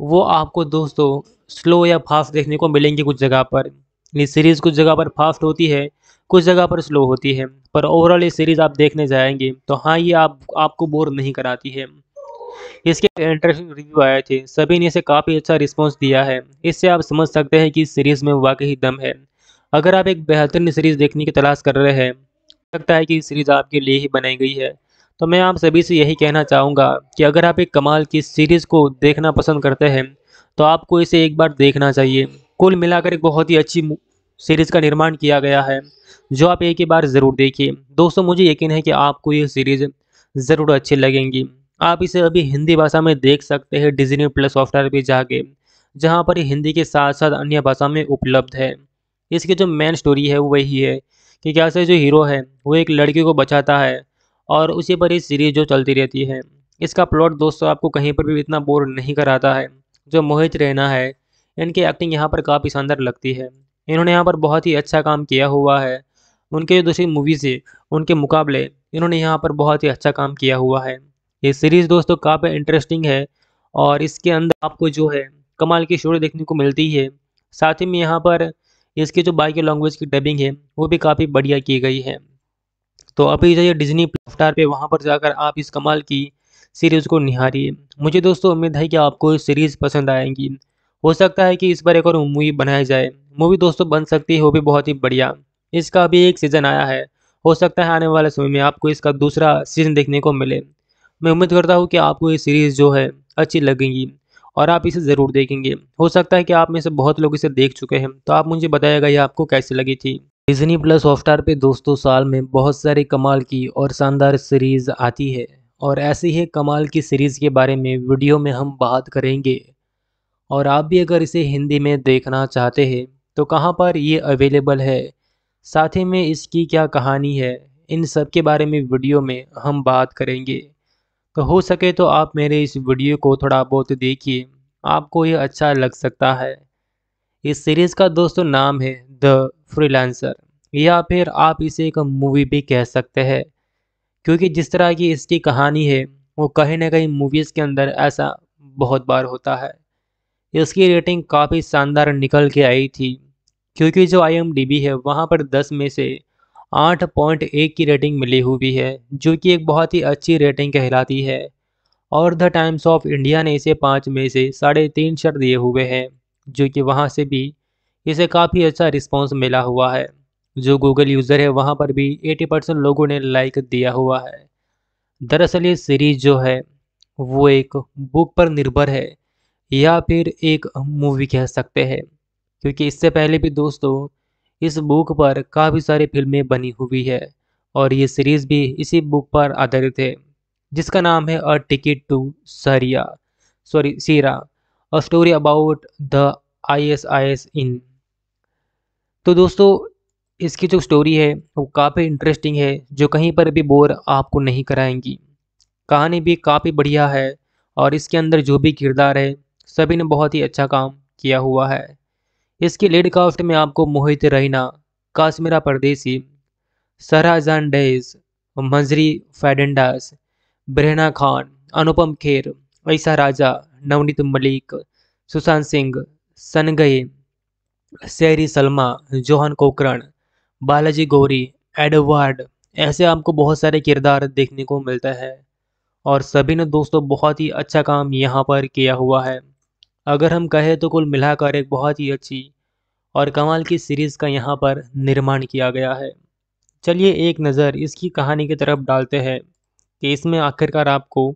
वो आपको दोस्तों स्लो या फास्ट देखने को मिलेंगी कुछ जगह पर ये सीरीज़ कुछ जगह पर फास्ट होती है कुछ जगह पर स्लो होती है पर ओवरऑल ये सीरीज़ आप देखने जाएंगे तो हाँ ये आप आपको बोर नहीं कराती है इसके इंटरेस्टिंग रिव्यू आए थे सभी ने इसे काफ़ी अच्छा रिस्पॉन्स दिया है इससे आप समझ सकते हैं कि इस सीरीज़ में वाकई दम है अगर आप एक बेहतरीन सीरीज़ देखने की तलाश कर रहे हैं लगता है कि सीरीज़ आपके लिए ही बनाई गई है तो मैं आप सभी से यही कहना चाहूँगा कि अगर आप एक कमाल की सीरीज़ को देखना पसंद करते हैं तो आपको इसे एक बार देखना चाहिए कुल मिलाकर एक बहुत ही अच्छी सीरीज़ का निर्माण किया गया है जो आप एक ही बार ज़रूर देखिए दोस्तों मुझे यकीन है कि आपको ये सीरीज़ ज़रूर अच्छी लगेंगी आप इसे अभी हिंदी भाषा में देख सकते हैं डिजनी प्लस सॉफ्टवेयर पर जाके जहाँ पर हिंदी के साथ साथ अन्य भाषा में उपलब्ध है इसकी जो मेन स्टोरी है वो वही है कि कैसे जो हीरो है वो एक लड़की को बचाता है और उसी पर ये सीरीज जो चलती रहती है इसका प्लॉट दोस्तों आपको कहीं पर भी इतना बोर नहीं कराता है जो मोहित रहना है इनकी एक्टिंग यहाँ पर काफ़ी शानदार लगती है इन्होंने यहाँ पर बहुत ही अच्छा काम किया हुआ है उनके जो दूसरी मूवीज़ है उनके मुकाबले इन्होंने यहाँ पर बहुत ही अच्छा काम किया हुआ है ये सीरीज़ दोस्तों काफ़ी इंटरेस्टिंग है और इसके अंदर आपको जो है कमाल की शोर देखने को मिलती है साथ ही में यहाँ पर इसकी जो बाकी लैंग्वेज की डबिंग है वो भी काफ़ी बढ़िया की गई है तो आप ही जाइए डिजनी स्टार पे वहाँ पर जाकर आप इस कमाल की सीरीज़ को निहारिए मुझे दोस्तों उम्मीद है कि आपको सीरीज़ पसंद आएगी हो सकता है कि इस पर एक और मूवी बनाई जाए मूवी दोस्तों बन सकती है वो भी बहुत ही बढ़िया इसका अभी एक सीज़न आया है हो सकता है आने वाले समय में आपको इसका दूसरा सीज़न देखने को मिले मैं उम्मीद करता हूँ कि आपको ये सीरीज़ जो है अच्छी लगेगी और आप इसे ज़रूर देखेंगे हो सकता है कि आप में से बहुत लोग इसे देख चुके हैं तो आप मुझे बताएगा ये आपको कैसी लगी थी डिजनी प्लस हॉटस्टार पे दोस्तों साल में बहुत सारे कमाल की और शानदार सीरीज़ आती है और ऐसी ही कमाल की सीरीज़ के बारे में वीडियो में हम बात करेंगे और आप भी अगर इसे हिंदी में देखना चाहते हैं तो कहाँ पर ये अवेलेबल है साथ ही में इसकी क्या कहानी है इन सब के बारे में वीडियो में हम बात करेंगे तो हो सके तो आप मेरे इस वीडियो को थोड़ा बहुत देखिए आपको ये अच्छा लग सकता है इस सीरीज़ का दोस्तों नाम है द फ्रीलांसर या फिर आप इसे एक मूवी भी कह सकते हैं क्योंकि जिस तरह की इसकी कहानी है वो कहीं ना कहीं मूवीज़ के अंदर ऐसा बहुत बार होता है इसकी रेटिंग काफ़ी शानदार निकल के आई थी क्योंकि जो आई है वहाँ पर दस में से आठ पॉइंट एक की रेटिंग मिली हुई है जो कि एक बहुत ही अच्छी रेटिंग कहलाती है और द टाइम्स ऑफ इंडिया ने इसे पाँच में से साढ़े तीन शर दिए हुए हैं जो कि वहाँ से भी इसे काफ़ी अच्छा रिस्पॉन्स मिला हुआ है जो गूगल यूज़र है वहाँ पर भी 80 परसेंट लोगों ने लाइक दिया हुआ है दरअसल ये सीरीज़ जो है वो एक बुक पर निर्भर है या फिर एक मूवी कह सकते हैं क्योंकि इससे पहले भी दोस्तों इस बुक पर काफ़ी सारी फिल्में बनी हुई है और ये सीरीज़ भी इसी बुक पर आधारित है जिसका नाम है a ticket to Syria sorry Syria a story about the I S I S इन तो दोस्तों इसकी जो स्टोरी है वो काफ़ी इंटरेस्टिंग है जो कहीं पर भी बोर आपको नहीं कराएंगी कहानी भी काफ़ी बढ़िया है और इसके अंदर जो भी किरदार है सभी ने बहुत ही अच्छा काम किया हुआ है इसके लेड कास्ट में आपको मोहित रैना काश्मीरा परदेसी सराजान डेज मंजरी फैडेंडास ब्रहना खान अनुपम खेर वैसा राजा नवनीत मलिक सुशांत सिंह सनगए सैरी सलमा जोहन कोकरण बालाजी गौरी एडवर्ड ऐसे आपको बहुत सारे किरदार देखने को मिलता है और सभी ने दोस्तों बहुत ही अच्छा काम यहाँ पर किया हुआ है अगर हम कहें तो कुल मिलाकर एक बहुत ही अच्छी और कमाल की सीरीज़ का यहाँ पर निर्माण किया गया है चलिए एक नज़र इसकी कहानी की तरफ डालते हैं कि इसमें आखिरकार आपको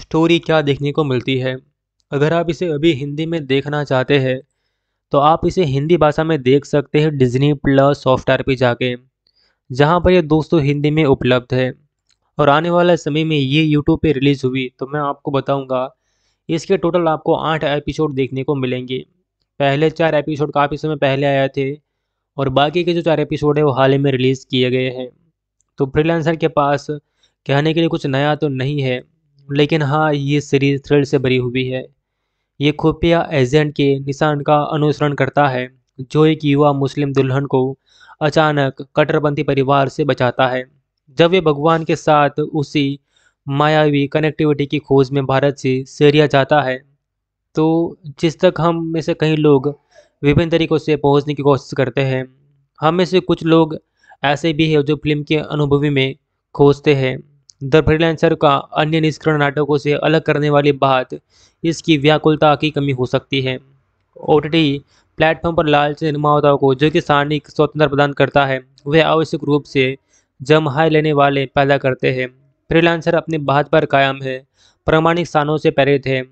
स्टोरी क्या देखने को मिलती है अगर आप इसे अभी हिंदी में देखना चाहते हैं तो आप इसे हिंदी भाषा में देख सकते हैं डिज्नी प्लस सॉफ्टवेयर पर जाके जहाँ पर ये दोस्तों हिंदी में उपलब्ध है और आने वाले समय में ये यूट्यूब पे रिलीज़ हुई तो मैं आपको बताऊंगा इसके टोटल आपको आठ एपिसोड देखने को मिलेंगे पहले चार एपिसोड काफ़ी समय पहले आए थे और बाकी के जो चार एपिसोड है वो हाल ही में रिलीज़ किए गए हैं तो फ्रीलांसर के पास कहने के लिए कुछ नया तो नहीं है लेकिन हाँ ये सीरीज थ्रिल से भरी हुई है ये खुफिया एजेंट के निशान का अनुसरण करता है जो एक युवा मुस्लिम दुल्हन को अचानक कट्टरपंथी परिवार से बचाता है जब वे भगवान के साथ उसी मायावी कनेक्टिविटी की खोज में भारत से सीरिया जाता है तो जिस तक हम में से कई लोग विभिन्न तरीक़ों से पहुंचने की कोशिश करते हैं हम में से कुछ लोग ऐसे भी हैं जो फिल्म के अनुभवी में खोजते हैं द फ्रीलांसर का अन्य निष्करण नाटकों से अलग करने वाली बात इसकी व्याकुलता की कमी हो सकती है ओ प्लेटफॉर्म पर लालच निर्माताओं को जो कि सारणिक स्वतंत्र प्रदान करता है वह आवश्यक रूप से जमहाई लेने वाले पैदा करते हैं फ्रीलांसर अपनी बात पर कायम है प्रमाणिक स्थानों से प्रेरित है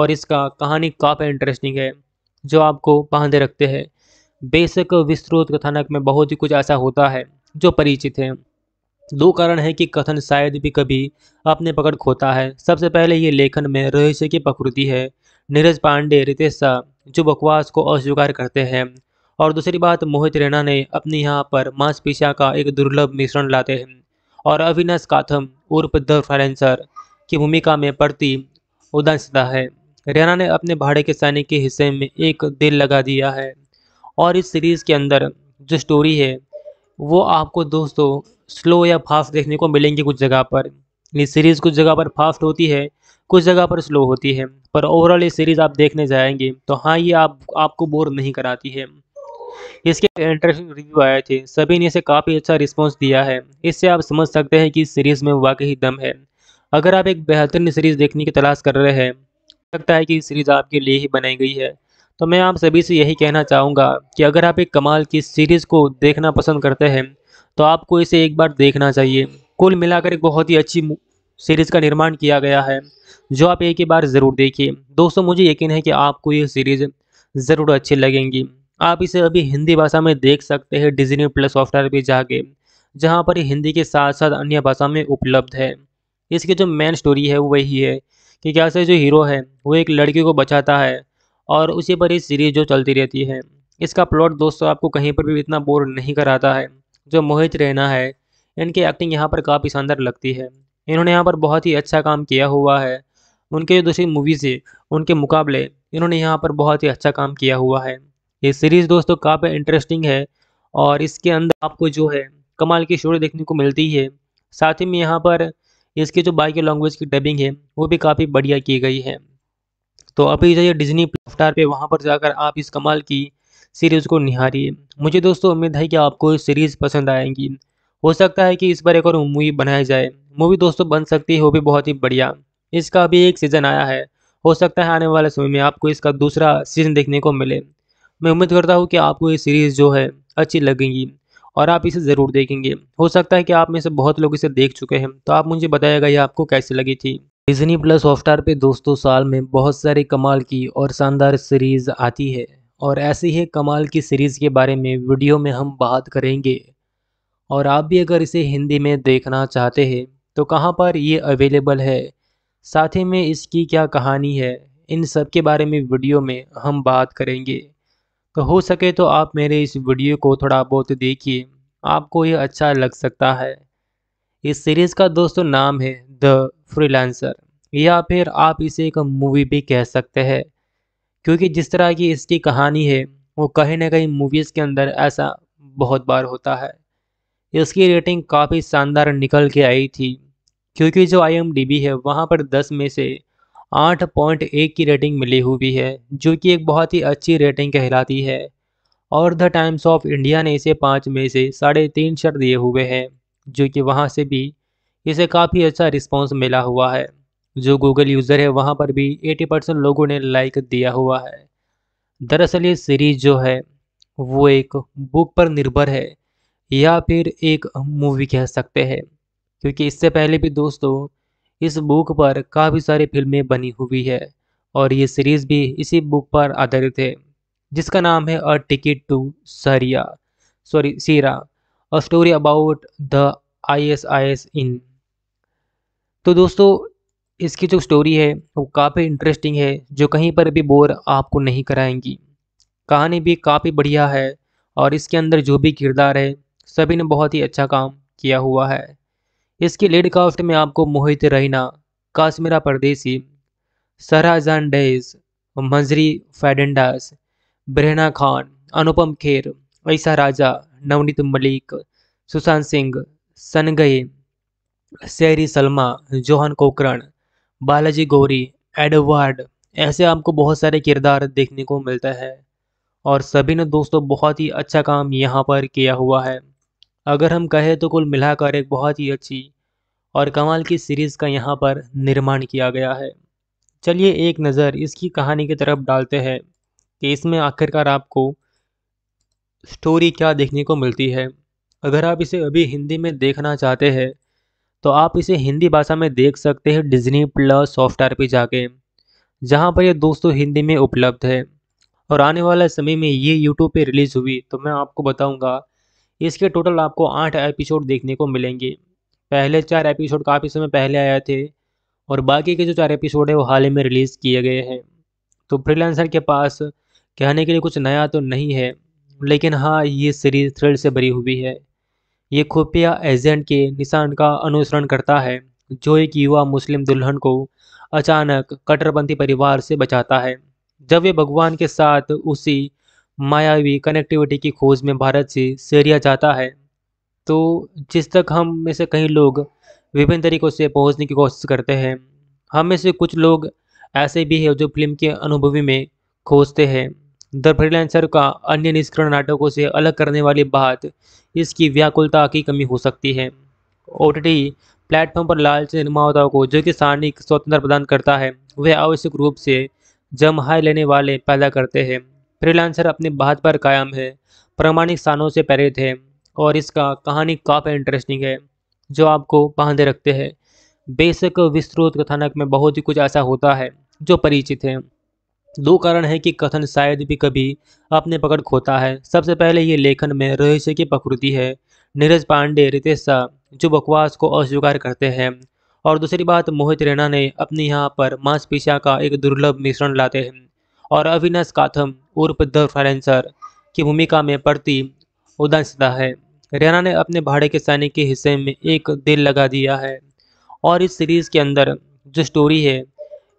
और इसका कहानी काफ़ी इंटरेस्टिंग है जो आपको बांधे रखते हैं बेशक विस्तृत कथानक में बहुत ही कुछ ऐसा होता है जो परिचित है दो कारण हैं कि कथन शायद भी कभी अपने पकड़ खोता है सबसे पहले ये लेखन में रहस्य की प्रकृति है नीरज पांडे रितेश शाह जो बकवास को अस्वीकार करते हैं और दूसरी बात मोहित रैना ने अपने यहाँ पर मांसपेशिया का एक दुर्लभ मिश्रण लाते हैं और अविनाश काथम उर्फ द फाइलेंसर की भूमिका में प्रति उदासता है रैना ने अपने भाड़े के सैनिक के हिस्से में एक दिल लगा दिया है और इस सीरीज़ के अंदर जो स्टोरी है वो आपको दोस्तों स्लो या फास्ट देखने को मिलेंगी कुछ जगह पर ये सीरीज़ कुछ जगह पर फास्ट होती है कुछ जगह पर स्लो होती है पर ओवरऑल ये सीरीज़ आप देखने जाएंगे तो हाँ ये आप आपको बोर नहीं कराती है इसके इंटरेस्टिंग रिव्यू आए थे सभी ने इसे काफ़ी अच्छा रिस्पॉन्स दिया है इससे आप समझ सकते हैं कि इस सीरीज़ में वाकई दम है अगर आप एक बेहतरीन सीरीज़ देखने की तलाश कर रहे हैं लगता है कि सीरीज़ आपके लिए ही बनाई गई है तो मैं आप सभी से यही कहना चाहूँगा कि अगर आप एक कमाल की सीरीज़ को देखना पसंद करते हैं तो आपको इसे एक बार देखना चाहिए कुल मिलाकर एक बहुत ही अच्छी सीरीज़ का निर्माण किया गया है जो आप एक ही बार ज़रूर देखिए दोस्तों मुझे यकीन है कि आपको ये सीरीज़ ज़रूर अच्छी लगेंगी आप इसे अभी हिंदी भाषा में देख सकते हैं डिजनी प्लस सॉफ्टवेयर पर जाके जहाँ पर हिंदी के साथ साथ अन्य भाषा में उपलब्ध है इसकी जो मेन स्टोरी है वो वही है कि क्या से जो हीरो है वो एक लड़की को बचाता है और उसी पर ये सीरीज़ जो चलती रहती है इसका प्लॉट दोस्तों आपको कहीं पर भी इतना बोर नहीं कराता है जो मोहित रैना है इनकी एक्टिंग यहाँ पर काफ़ी शानदार लगती है इन्होंने यहाँ पर बहुत ही अच्छा काम किया हुआ है उनके जो दूसरी मूवीज़ है उनके मुकाबले इन्होंने यहाँ पर बहुत ही अच्छा काम किया हुआ है ये सीरीज़ दोस्तों काफ़ी इंटरेस्टिंग है और इसके अंदर आपको जो है कमाल की शोर देखने को मिलती है साथ ही में यहाँ पर इसकी जो बाकी लैंग्वेज की डबिंग है वो भी काफ़ी बढ़िया की गई है तो अभी जो जाइए डिजनी प्लाफ्टार पे वहाँ पर जाकर आप इस कमाल की सीरीज़ को निहारी मुझे दोस्तों उम्मीद है कि आपको सीरीज़ पसंद आएगी हो सकता है कि इस पर एक और मूवी बनाई जाए मूवी दोस्तों बन सकती है वो भी बहुत ही बढ़िया इसका भी एक सीज़न आया है हो सकता है आने वाले समय में आपको इसका दूसरा सीज़न देखने को मिले मैं उम्मीद करता हूँ कि आपको ये सीरीज़ जो है अच्छी लगेंगी और आप इसे ज़रूर देखेंगे हो सकता है कि आप में से बहुत लोग इसे देख चुके हैं तो आप मुझे बताएगा ये आपको कैसी लगी थी डिजनी प्लस हॉटस्टार पे दोस्तों साल में बहुत सारी कमाल की और शानदार सीरीज़ आती है और ऐसी ही कमाल की सीरीज़ के बारे में वीडियो में हम बात करेंगे और आप भी अगर इसे हिंदी में देखना चाहते हैं तो कहाँ पर ये अवेलेबल है साथ ही में इसकी क्या कहानी है इन सब के बारे में वीडियो में हम बात करेंगे तो हो सके तो आप मेरे इस वीडियो को थोड़ा बहुत देखिए आपको ये अच्छा लग सकता है इस सीरीज़ का दोस्तों नाम है द फ्रीलांसर या फिर आप इसे एक मूवी भी कह सकते हैं क्योंकि जिस तरह की इसकी कहानी है वो कहीं ना कहीं मूवीज़ के अंदर ऐसा बहुत बार होता है इसकी रेटिंग काफ़ी शानदार निकल के आई थी क्योंकि जो आई है वहाँ पर दस में से आठ पॉइंट एक की रेटिंग मिली हुई है जो कि एक बहुत ही अच्छी रेटिंग कहलाती है और द टाइम्स ऑफ इंडिया ने इसे पाँच में से साढ़े तीन शर दिए हुए हैं जो कि वहाँ से भी इसे काफ़ी अच्छा रिस्पॉन्स मिला हुआ है जो गूगल यूज़र है वहाँ पर भी 80 परसेंट लोगों ने लाइक दिया हुआ है दरअसल ये सीरीज़ जो है वो एक बुक पर निर्भर है या फिर एक मूवी कह सकते हैं क्योंकि इससे पहले भी दोस्तों इस बुक पर काफ़ी सारी फिल्में बनी हुई है और ये सीरीज़ भी इसी बुक पर आधारित है जिसका नाम है a ticket to Syria sorry Syria a story about the I S I S इन तो दोस्तों इसकी जो स्टोरी है वो काफ़ी इंटरेस्टिंग है जो कहीं पर भी बोर आपको नहीं कराएंगी कहानी भी काफ़ी बढ़िया है और इसके अंदर जो भी किरदार है सभी ने बहुत ही अच्छा काम किया हुआ है इसकी लेड कास्ट में आपको मोहित रैना काश्मीरा परदेसी सराजान डेज मंजरी फैडेंडास ब्रहना खान अनुपम खेर ऐसा राजा नवनीत मलिक सुशांत सिंह सनगई सैरी सलमा जोहन कोकरण बालाजी गौरी एडवर्ड ऐसे आपको बहुत सारे किरदार देखने को मिलता है और सभी ने दोस्तों बहुत ही अच्छा काम यहाँ पर किया हुआ है अगर हम कहें तो कुल मिलाकर एक बहुत ही अच्छी और कमाल की सीरीज़ का यहाँ पर निर्माण किया गया है चलिए एक नज़र इसकी कहानी की तरफ डालते हैं कि इसमें आखिरकार आपको स्टोरी क्या देखने को मिलती है अगर आप इसे अभी हिंदी में देखना चाहते हैं तो आप इसे हिंदी भाषा में देख सकते हैं डिज्नी प्लस सॉफ्टवेयर पे जाके जहाँ पर ये दोस्तों हिंदी में उपलब्ध है और आने वाले समय में ये यूट्यूब पे रिलीज़ हुई तो मैं आपको बताऊँगा इसके टोटल आपको आठ एपिसोड देखने को मिलेंगे पहले चार एपिसोड काफ़ी समय पहले आए थे और बाकी के जो चार एपिसोड है वो हाल ही में रिलीज़ किए गए हैं तो फ्रीलांसर के पास कहने के लिए कुछ नया तो नहीं है लेकिन हाँ ये सीरीज़ थ्रिल से भरी हुई है ये खुफिया एजेंट के निशान का अनुसरण करता है जो एक युवा मुस्लिम दुल्हन को अचानक कट्टरपंथी परिवार से बचाता है जब वे भगवान के साथ उसी मायावी कनेक्टिविटी की खोज में भारत से सीरिया जाता है तो जिस तक हम में से कई लोग विभिन्न तरीक़ों से पहुंचने की कोशिश करते हैं हम में से कुछ लोग ऐसे भी हैं जो फिल्म के अनुभवी में खोजते हैं द फ्रीलांसर का अन्य निष्करण नाटकों से अलग करने वाली बात इसकी व्याकुलता की कमी हो सकती है ओ प्लेटफॉर्म पर लालच निर्माताओं को जो कि सारणिक स्वतंत्र प्रदान करता है वह आवश्यक रूप से जमहाय लेने वाले पैदा करते हैं फ्रीलांसर अपने बात पर कायम है प्रमाणिक स्थानों से प्रेरित है और इसका कहानी काफ़ी इंटरेस्टिंग है जो आपको बांधे रखते हैं बेशक विस्तृत कथानक में बहुत ही कुछ ऐसा होता है जो परिचित है दो कारण है कि कथन शायद भी कभी अपने पकड़ खोता है सबसे पहले ये लेखन में रहस्य की प्रकृति है नीरज पांडे रितेश शाह जो बकवास को अस्वीकार करते हैं और दूसरी बात मोहित रैना ने अपने यहाँ पर मांसपेशिया का एक दुर्लभ मिश्रण लाते हैं और अविनाश काथम उर्फ द फाइलेंसर की भूमिका में प्रति उदासता है रैना ने अपने भाड़े के सैनिक के हिस्से में एक दिल लगा दिया है और इस सीरीज़ के अंदर जो स्टोरी है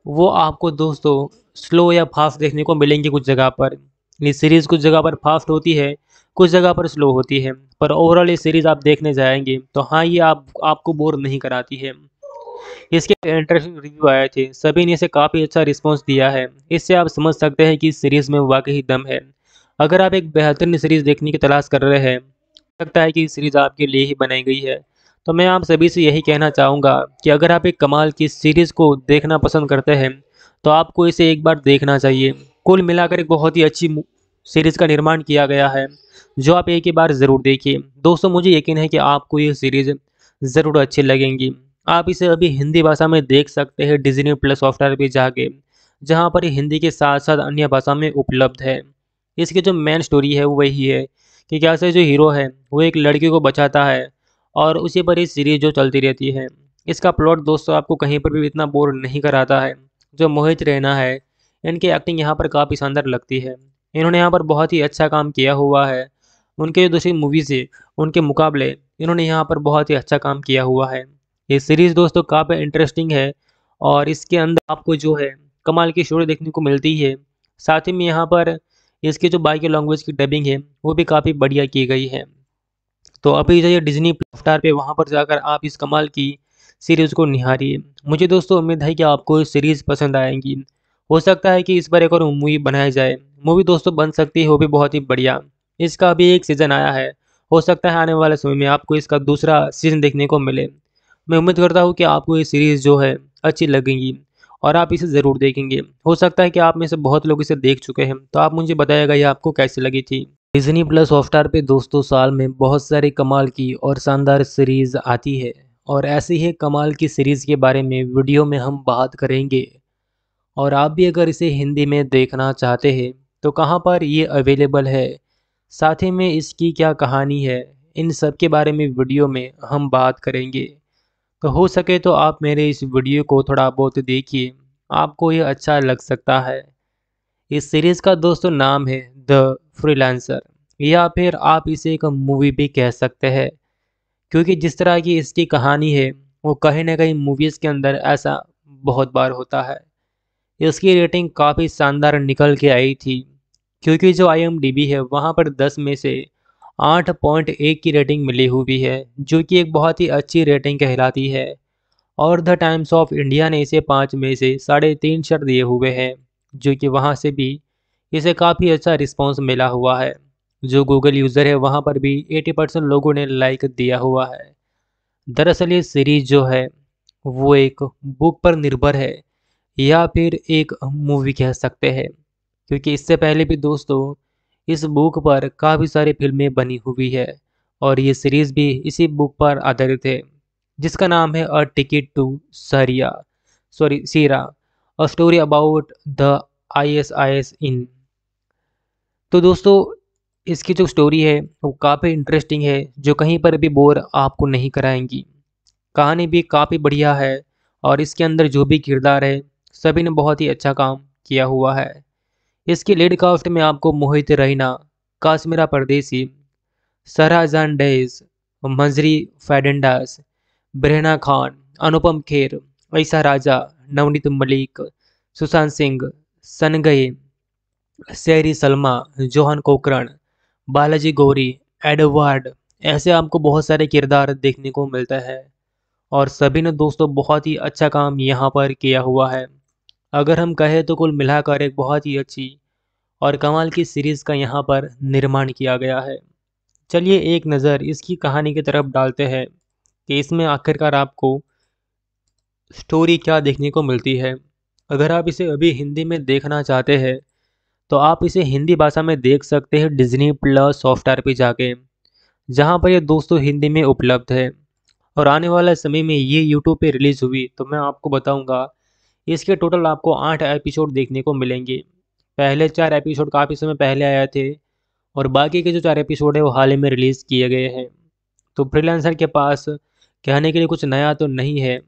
वो आपको दोस्तों स्लो या फास्ट देखने को मिलेंगी कुछ जगह पर ये सीरीज़ कुछ जगह पर फास्ट होती है कुछ जगह पर स्लो होती है पर ओवरऑल ये सीरीज़ आप देखने जाएंगे तो हाँ ये आप आपको बोर नहीं कराती है इसके इंटरेस्टिंग रिव्यू आए थे सभी ने इसे काफ़ी अच्छा रिस्पॉन्स दिया है इससे आप समझ सकते हैं कि इस सीरीज़ में वाकई दम है अगर आप एक बेहतरीन सीरीज़ देखने की तलाश कर रहे हैं लगता है कि सीरीज़ आपके लिए ही बनाई गई है तो मैं आप सभी से यही कहना चाहूँगा कि अगर आप एक कमाल की सीरीज़ को देखना पसंद करते हैं तो आपको इसे एक बार देखना चाहिए कुल मिलाकर एक बहुत ही अच्छी सीरीज़ का निर्माण किया गया है जो आप एक ही बार ज़रूर देखिए दोस्तों मुझे यकीन है कि आपको ये सीरीज़ ज़रूर अच्छी लगेंगी आप इसे अभी हिंदी भाषा में देख सकते हैं डिजनी प्लस सॉफ्टवेयर पर जाके जहाँ पर हिंदी के साथ साथ अन्य भाषा में उपलब्ध है इसकी जो मेन स्टोरी है वो वही है कि क्या जो हीरो है वो एक लड़की को बचाता है और उसी पर ये सीरीज़ जो चलती रहती है इसका प्लॉट दोस्तों आपको कहीं पर भी इतना बोर नहीं कराता है जो मोहित रैना है इनकी एक्टिंग यहाँ पर काफ़ी शानदार लगती है इन्होंने यहाँ पर बहुत ही अच्छा काम किया हुआ है उनके जो दूसरी मूवीज़ है उनके मुकाबले इन्होंने यहाँ पर बहुत ही अच्छा काम किया हुआ है ये सीरीज़ दोस्तों काफ़ी इंटरेस्टिंग है और इसके अंदर आपको जो है कमाल की स्टोरी देखने को मिलती है साथ ही में यहाँ पर इसके जो बाकी लैंग्वेज की डबिंग है वो भी काफ़ी बढ़िया की गई है तो अभी जाइए डिज्नी स्टार पे वहाँ पर जाकर आप इस कमाल की सीरीज़ को निहारिए मुझे दोस्तों उम्मीद है कि आपको सीरीज़ पसंद आएगी हो सकता है कि इस पर एक और मूवी बनाई जाए मूवी दोस्तों बन सकती है वो भी बहुत ही बढ़िया इसका अभी एक सीज़न आया है हो सकता है आने वाले समय में आपको इसका दूसरा सीज़न देखने को मिले मैं उम्मीद करता हूँ कि आपको ये सीरीज़ जो है अच्छी लगेगी और आप इसे ज़रूर देखेंगे हो सकता है कि आप में से बहुत लोग इसे देख चुके हैं तो आप मुझे बताएगा ये आपको कैसी लगी थी डिजनी प्लस हॉटस्टार पे दोस्तों साल में बहुत सारी कमाल की और शानदार सीरीज़ आती है और ऐसी ही कमाल की सीरीज़ के बारे में वीडियो में हम बात करेंगे और आप भी अगर इसे हिंदी में देखना चाहते हैं तो कहाँ पर ये अवेलेबल है साथ ही में इसकी क्या कहानी है इन सब के बारे में वीडियो में हम बात करेंगे तो हो सके तो आप मेरे इस वीडियो को थोड़ा बहुत देखिए आपको ये अच्छा लग सकता है इस सीरीज़ का दोस्तों नाम है द फ्रीलांसर या फिर आप इसे एक मूवी भी कह सकते हैं क्योंकि जिस तरह की इसकी कहानी है वो कहीं ना कहीं मूवीज़ के अंदर ऐसा बहुत बार होता है इसकी रेटिंग काफ़ी शानदार निकल के आई थी क्योंकि जो आई है वहाँ पर दस में से आठ पॉइंट एक की रेटिंग मिली हुई है जो कि एक बहुत ही अच्छी रेटिंग कहलाती है और द टाइम्स ऑफ इंडिया ने इसे पाँच में से साढ़े तीन शर दिए हुए हैं जो कि वहाँ से भी इसे काफ़ी अच्छा रिस्पांस मिला हुआ है जो गूगल यूज़र है वहाँ पर भी 80 परसेंट लोगों ने लाइक दिया हुआ है दरअसल ये सीरीज़ जो है वो एक बुक पर निर्भर है या फिर एक मूवी कह सकते हैं क्योंकि इससे पहले भी दोस्तों इस बुक पर काफ़ी सारी फिल्में बनी हुई है और ये सीरीज़ भी इसी बुक पर आधारित है जिसका नाम है a ticket to Syria sorry Syria a story about the I S I S इन तो दोस्तों इसकी जो स्टोरी है वो काफ़ी इंटरेस्टिंग है जो कहीं पर भी बोर आपको नहीं कराएंगी कहानी भी काफ़ी बढ़िया है और इसके अंदर जो भी किरदार है सभी ने बहुत ही अच्छा काम किया हुआ है इसकी लीड कास्ट में आपको मोहित रहीना काश्मीरा परदेसी सराजान डेज मंजरी फैडेंडास ब्रहना खान अनुपम खेर ऐसा राजा नवनीत मलिक सुशांत सिंह सनगई सैरी सलमा जोहन कोकरण बालाजी गौरी एडवर्ड ऐसे आपको बहुत सारे किरदार देखने को मिलता है और सभी ने दोस्तों बहुत ही अच्छा काम यहाँ पर किया हुआ है अगर हम कहें तो कुल मिलाकर एक बहुत ही अच्छी और कमाल की सीरीज़ का यहाँ पर निर्माण किया गया है चलिए एक नज़र इसकी कहानी की तरफ डालते हैं कि इसमें आखिरकार आपको स्टोरी क्या देखने को मिलती है अगर आप इसे अभी हिंदी में देखना चाहते हैं तो आप इसे हिंदी भाषा में देख सकते हैं डिज्नी प्लस सॉफ्टवेयर पे जाके जहाँ पर ये दोस्तों हिंदी में उपलब्ध है और आने वाले समय में ये यूट्यूब पे रिलीज़ हुई तो मैं आपको बताऊँगा इसके टोटल आपको आठ एपिसोड देखने को मिलेंगे पहले चार एपिसोड काफ़ी समय पहले आए थे और बाकी के जो चार एपिसोड है वो हाल ही में रिलीज़ किए गए हैं तो फ्रीलांसर के पास कहने के लिए कुछ नया तो नहीं है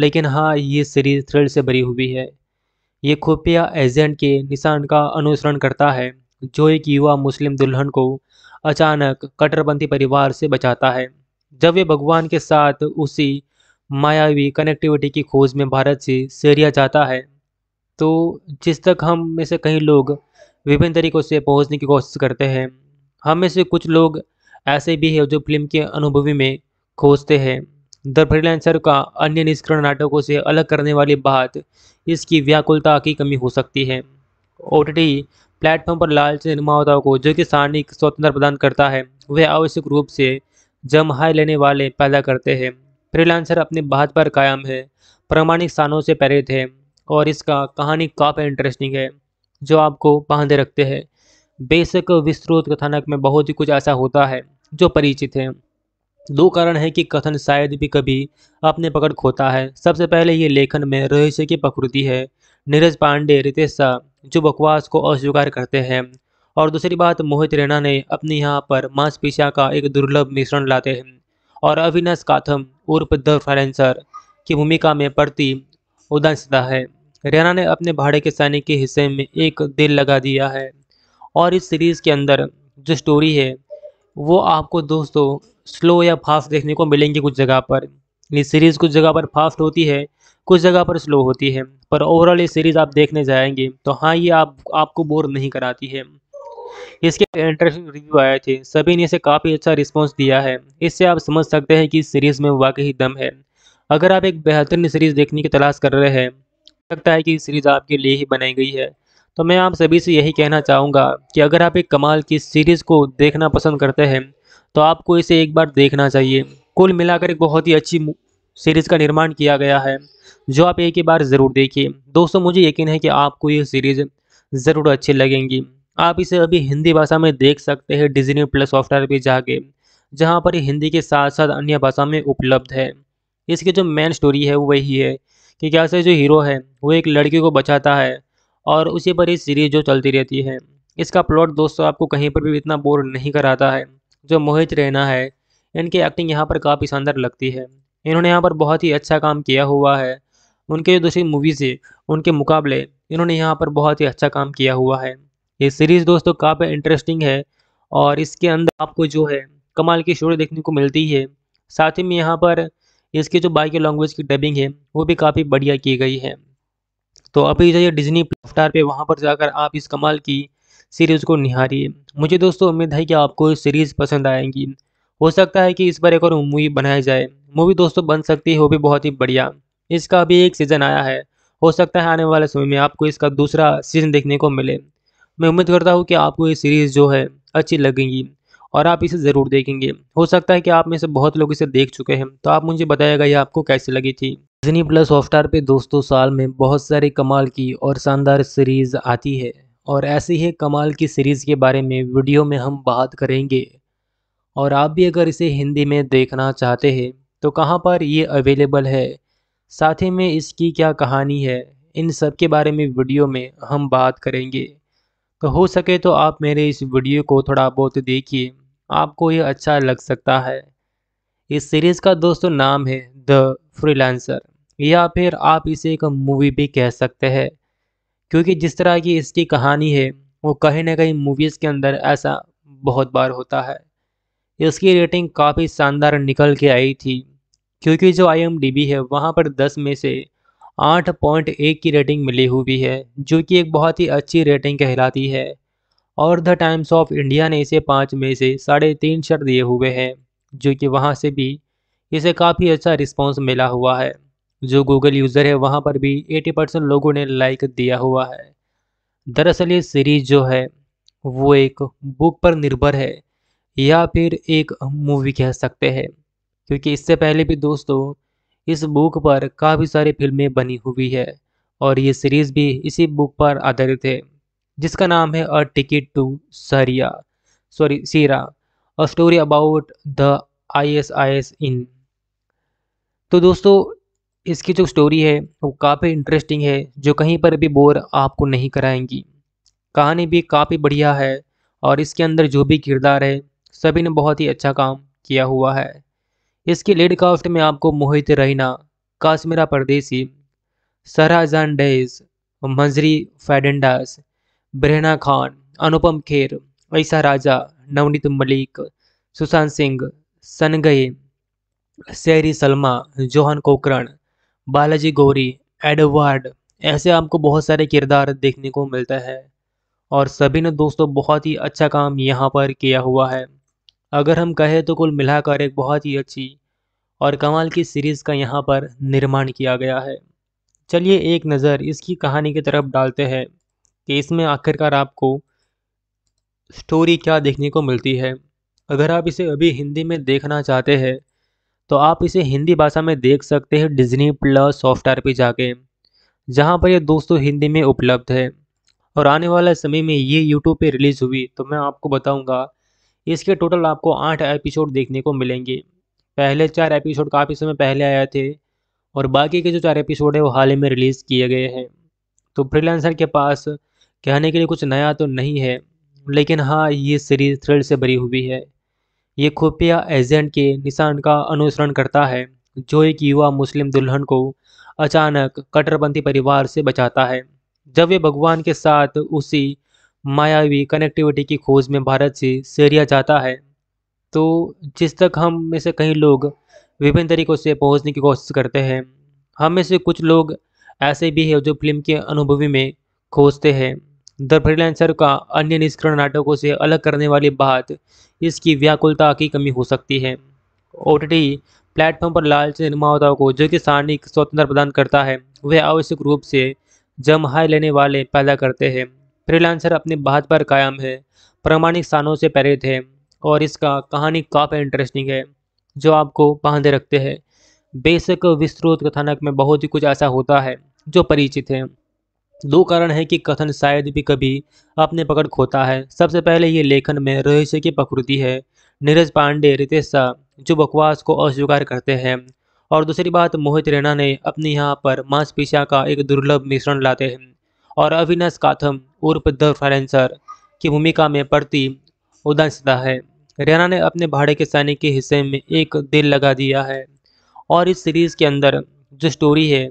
लेकिन हाँ ये सीरीज़ थ्रिल से भरी हुई है ये खुफिया एजेंट के निशान का अनुसरण करता है जो एक युवा मुस्लिम दुल्हन को अचानक कट्टरपंथी परिवार से बचाता है जब वे भगवान के साथ उसी मायावी कनेक्टिविटी की खोज में भारत से सीरिया जाता है तो जिस तक हम में से कई लोग विभिन्न तरीक़ों से पहुंचने की कोशिश करते हैं हम में से कुछ लोग ऐसे भी हैं जो फिल्म के अनुभवी में खोजते हैं द फ्रीलांसर का अन्य निष्करण नाटकों से अलग करने वाली बात इसकी व्याकुलता की कमी हो सकती है ओ प्लेटफॉर्म पर लालच निर्माताओं को जो कि सारणिक स्वतंत्र प्रदान करता है वह आवश्यक रूप से जमहाई लेने वाले पैदा करते हैं फ्रीलांसर अपनी बात पर कायम है प्रमाणिक स्थानों से प्रेरित है और इसका कहानी काफ़ी इंटरेस्टिंग है जो आपको बांधे रखते हैं बेशक विस्तृत कथानक में बहुत ही कुछ ऐसा होता है जो परिचित है दो कारण हैं कि कथन शायद भी कभी अपने पकड़ खोता है सबसे पहले ये लेखन में रहस्य की प्रकृति है नीरज पांडे रितेश शाह जो बकवास को अस्वीकार करते हैं और दूसरी बात मोहित रैना ने अपने यहाँ पर मांसपेशिया का एक दुर्लभ मिश्रण लाते हैं और अविनाश काथम उर्फ द फाइलेंसर की भूमिका में प्रति उदासता है रैना ने अपने भाड़े के सैनिक के हिस्से में एक दिल लगा दिया है और इस सीरीज़ के अंदर जो स्टोरी है वो आपको दोस्तों स्लो या फास्ट देखने को मिलेंगी कुछ जगह पर ये सीरीज़ कुछ जगह पर फास्ट होती है कुछ जगह पर स्लो होती है पर ओवरऑल ये सीरीज़ आप देखने जाएंगे तो हाँ ये आप आपको बोर नहीं कराती है इसके इंटरेस्टिंग रिव्यू आए थे सभी ने इसे काफ़ी अच्छा रिस्पॉन्स दिया है इससे आप समझ सकते हैं कि इस सीरीज़ में वाकई दम है अगर आप एक बेहतरीन सीरीज़ देखने की तलाश कर रहे हैं लगता है कि सीरीज़ आपके लिए ही बनाई गई है तो मैं आप सभी से यही कहना चाहूँगा कि अगर आप एक कमाल की सीरीज़ को देखना पसंद करते हैं तो आपको इसे एक बार देखना चाहिए कुल मिलाकर एक बहुत ही अच्छी सीरीज़ का निर्माण किया गया है जो आप एक ही बार ज़रूर देखिए दोस्तों मुझे यकीन है कि आपको ये सीरीज़ ज़रूर अच्छी लगेंगी आप इसे अभी हिंदी भाषा में देख सकते हैं डिजनी प्लस सॉफ्टवेयर पर जाके जहाँ पर हिंदी के साथ साथ अन्य भाषा में उपलब्ध है इसकी जो मेन स्टोरी है वो वही है कि क्या से जो हीरो है वो एक लड़की को बचाता है और उसी पर ये सीरीज़ जो चलती रहती है इसका प्लॉट दोस्तों आपको कहीं पर भी इतना बोर नहीं कराता है जो मोहित रैना है इनकी एक्टिंग यहाँ पर काफ़ी शानदार लगती है इन्होंने यहाँ पर बहुत ही अच्छा काम किया हुआ है उनके जो दूसरी मूवीज़ है उनके मुकाबले इन्होंने यहाँ पर बहुत ही अच्छा काम किया हुआ है ये सीरीज़ दोस्तों काफ़ी इंटरेस्टिंग है और इसके अंदर आपको जो है कमाल की स्टोरी देखने को मिलती है साथ ही में यहाँ पर इसकी जो बाकी लैंग्वेज की डबिंग है वो भी काफ़ी बढ़िया की गई है तो अभी है डिजनी प्लाफ्टार पे वहाँ पर जाकर आप इस कमाल की सीरीज़ को निहारी मुझे दोस्तों उम्मीद है कि आपको सीरीज़ पसंद आएगी हो सकता है कि इस पर एक और मूवी बनाई जाए मूवी दोस्तों बन सकती है वो भी बहुत ही बढ़िया इसका भी एक सीज़न आया है हो सकता है आने वाले समय में आपको इसका दूसरा सीज़न देखने को मिले मैं उम्मीद करता हूँ कि आपको ये सीरीज़ जो है अच्छी लगेंगी और आप इसे ज़रूर देखेंगे हो सकता है कि आप में से बहुत लोग इसे देख चुके हैं तो आप मुझे बताएगा ये आपको कैसी लगी थी डिजनी प्लस हॉटस्टार पे दोस्तों साल में बहुत सारी कमाल की और शानदार सीरीज़ आती है और ऐसी ही कमाल की सीरीज़ के बारे में वीडियो में हम बात करेंगे और आप भी अगर इसे हिंदी में देखना चाहते हैं तो कहाँ पर ये अवेलेबल है साथ ही में इसकी क्या कहानी है इन सब के बारे में वीडियो में हम बात करेंगे तो हो सके तो आप मेरे इस वीडियो को थोड़ा बहुत देखिए आपको ये अच्छा लग सकता है इस सीरीज़ का दोस्तों नाम है द फ्रीलांसर या फिर आप इसे एक मूवी भी कह सकते हैं क्योंकि जिस तरह की इसकी कहानी है वो कहीं ना कहीं मूवीज़ के अंदर ऐसा बहुत बार होता है इसकी रेटिंग काफ़ी शानदार निकल के आई थी क्योंकि जो आई है वहाँ पर दस में से आठ पॉइंट एक की रेटिंग मिली हुई है जो कि एक बहुत ही अच्छी रेटिंग कहलाती है और द टाइम्स ऑफ इंडिया ने इसे पाँच में से साढ़े तीन शर दिए हुए हैं जो कि वहाँ से भी इसे काफ़ी अच्छा रिस्पॉन्स मिला हुआ है जो गूगल यूज़र है वहाँ पर भी 80 परसेंट लोगों ने लाइक दिया हुआ है दरअसल ये सीरीज़ जो है वो एक बुक पर निर्भर है या फिर एक मूवी कह सकते हैं क्योंकि इससे पहले भी दोस्तों इस बुक पर काफ़ी सारी फिल्में बनी हुई है और ये सीरीज़ भी इसी बुक पर आधारित है जिसका नाम है a ticket to Syria sorry Syria a story about the I S I S इन तो दोस्तों इसकी जो स्टोरी है वो काफ़ी इंटरेस्टिंग है जो कहीं पर भी बोर आपको नहीं कराएंगी कहानी भी काफ़ी बढ़िया है और इसके अंदर जो भी किरदार है सभी ने बहुत ही अच्छा काम किया हुआ है इसकी लेड कास्ट में आपको मोहित रहीना काश्मीरा परदेसी सराजान डेज मंजरी फैडेंडास ब्रहना खान अनुपम खेर ऐसा राजा नवनीत मलिक सुशांत सिंह सनगई सैरी सलमा जोहन कोकरण बालाजी गौरी एडवर्ड ऐसे आपको बहुत सारे किरदार देखने को मिलता है और सभी ने दोस्तों बहुत ही अच्छा काम यहाँ पर किया हुआ है अगर हम कहें तो कुल मिलाकर एक बहुत ही अच्छी और कमाल की सीरीज़ का यहाँ पर निर्माण किया गया है चलिए एक नज़र इसकी कहानी की तरफ डालते हैं कि इसमें आखिरकार आपको स्टोरी क्या देखने को मिलती है अगर आप इसे अभी हिंदी में देखना चाहते हैं तो आप इसे हिंदी भाषा में देख सकते हैं डिज्नी प्लस सॉफ्टवेयर पे जाके जहाँ पर ये दोस्तों हिंदी में उपलब्ध है और आने वाले समय में ये यूट्यूब पे रिलीज़ हुई तो मैं आपको बताऊंगा इसके टोटल आपको आठ एपिसोड देखने को मिलेंगे पहले चार एपिसोड काफ़ी समय पहले आए थे और बाकी के जो चार एपिसोड है वो हाल ही में रिलीज़ किए गए हैं तो फ्रीलांसर के पास कहने के लिए कुछ नया तो नहीं है लेकिन हाँ ये सीरीज़ थ्रिल से भरी हुई है ये खुफिया एजेंट के निशान का अनुसरण करता है जो एक युवा मुस्लिम दुल्हन को अचानक कट्टरपंथी परिवार से बचाता है जब वे भगवान के साथ उसी मायावी कनेक्टिविटी की खोज में भारत से सीरिया जाता है तो जिस तक हम में से कई लोग विभिन्न तरीक़ों से पहुंचने की कोशिश करते हैं हम में से कुछ लोग ऐसे भी हैं जो फिल्म के अनुभवी में खोजते हैं द फ्रीलांसर का अन्य निष्करण नाटकों से अलग करने वाली बात इसकी व्याकुलता की कमी हो सकती है ओ प्लेटफॉर्म पर लालच निर्माताओं को जो कि सारणिक स्वतंत्र प्रदान करता है वह आवश्यक रूप से जमहाय लेने वाले पैदा करते हैं फ्रीलांसर अपने बात पर कायम है प्रामाणिक स्थानों से प्रेरित है और इसका कहानी काफ़ी इंटरेस्टिंग है जो आपको बांधे रखते हैं बेशक विस्तृत कथानक में बहुत ही कुछ ऐसा होता है जो परिचित है दो कारण है कि कथन शायद भी कभी अपने पकड़ खोता है सबसे पहले ये लेखन में रहस्य की प्रकृति है नीरज पांडे रितेश शाह जो बकवास को अस्वीकार करते हैं और दूसरी बात मोहित रैना ने अपने यहाँ पर मांसपेशिया का एक दुर्लभ मिश्रण लाते हैं और अविनाश काथम उर्फ द फाइलेंसर की भूमिका में प्रति उदासता है रैना ने अपने भाड़े के सैनिक के हिस्से में एक दिल लगा दिया है और इस सीरीज़ के अंदर जो स्टोरी है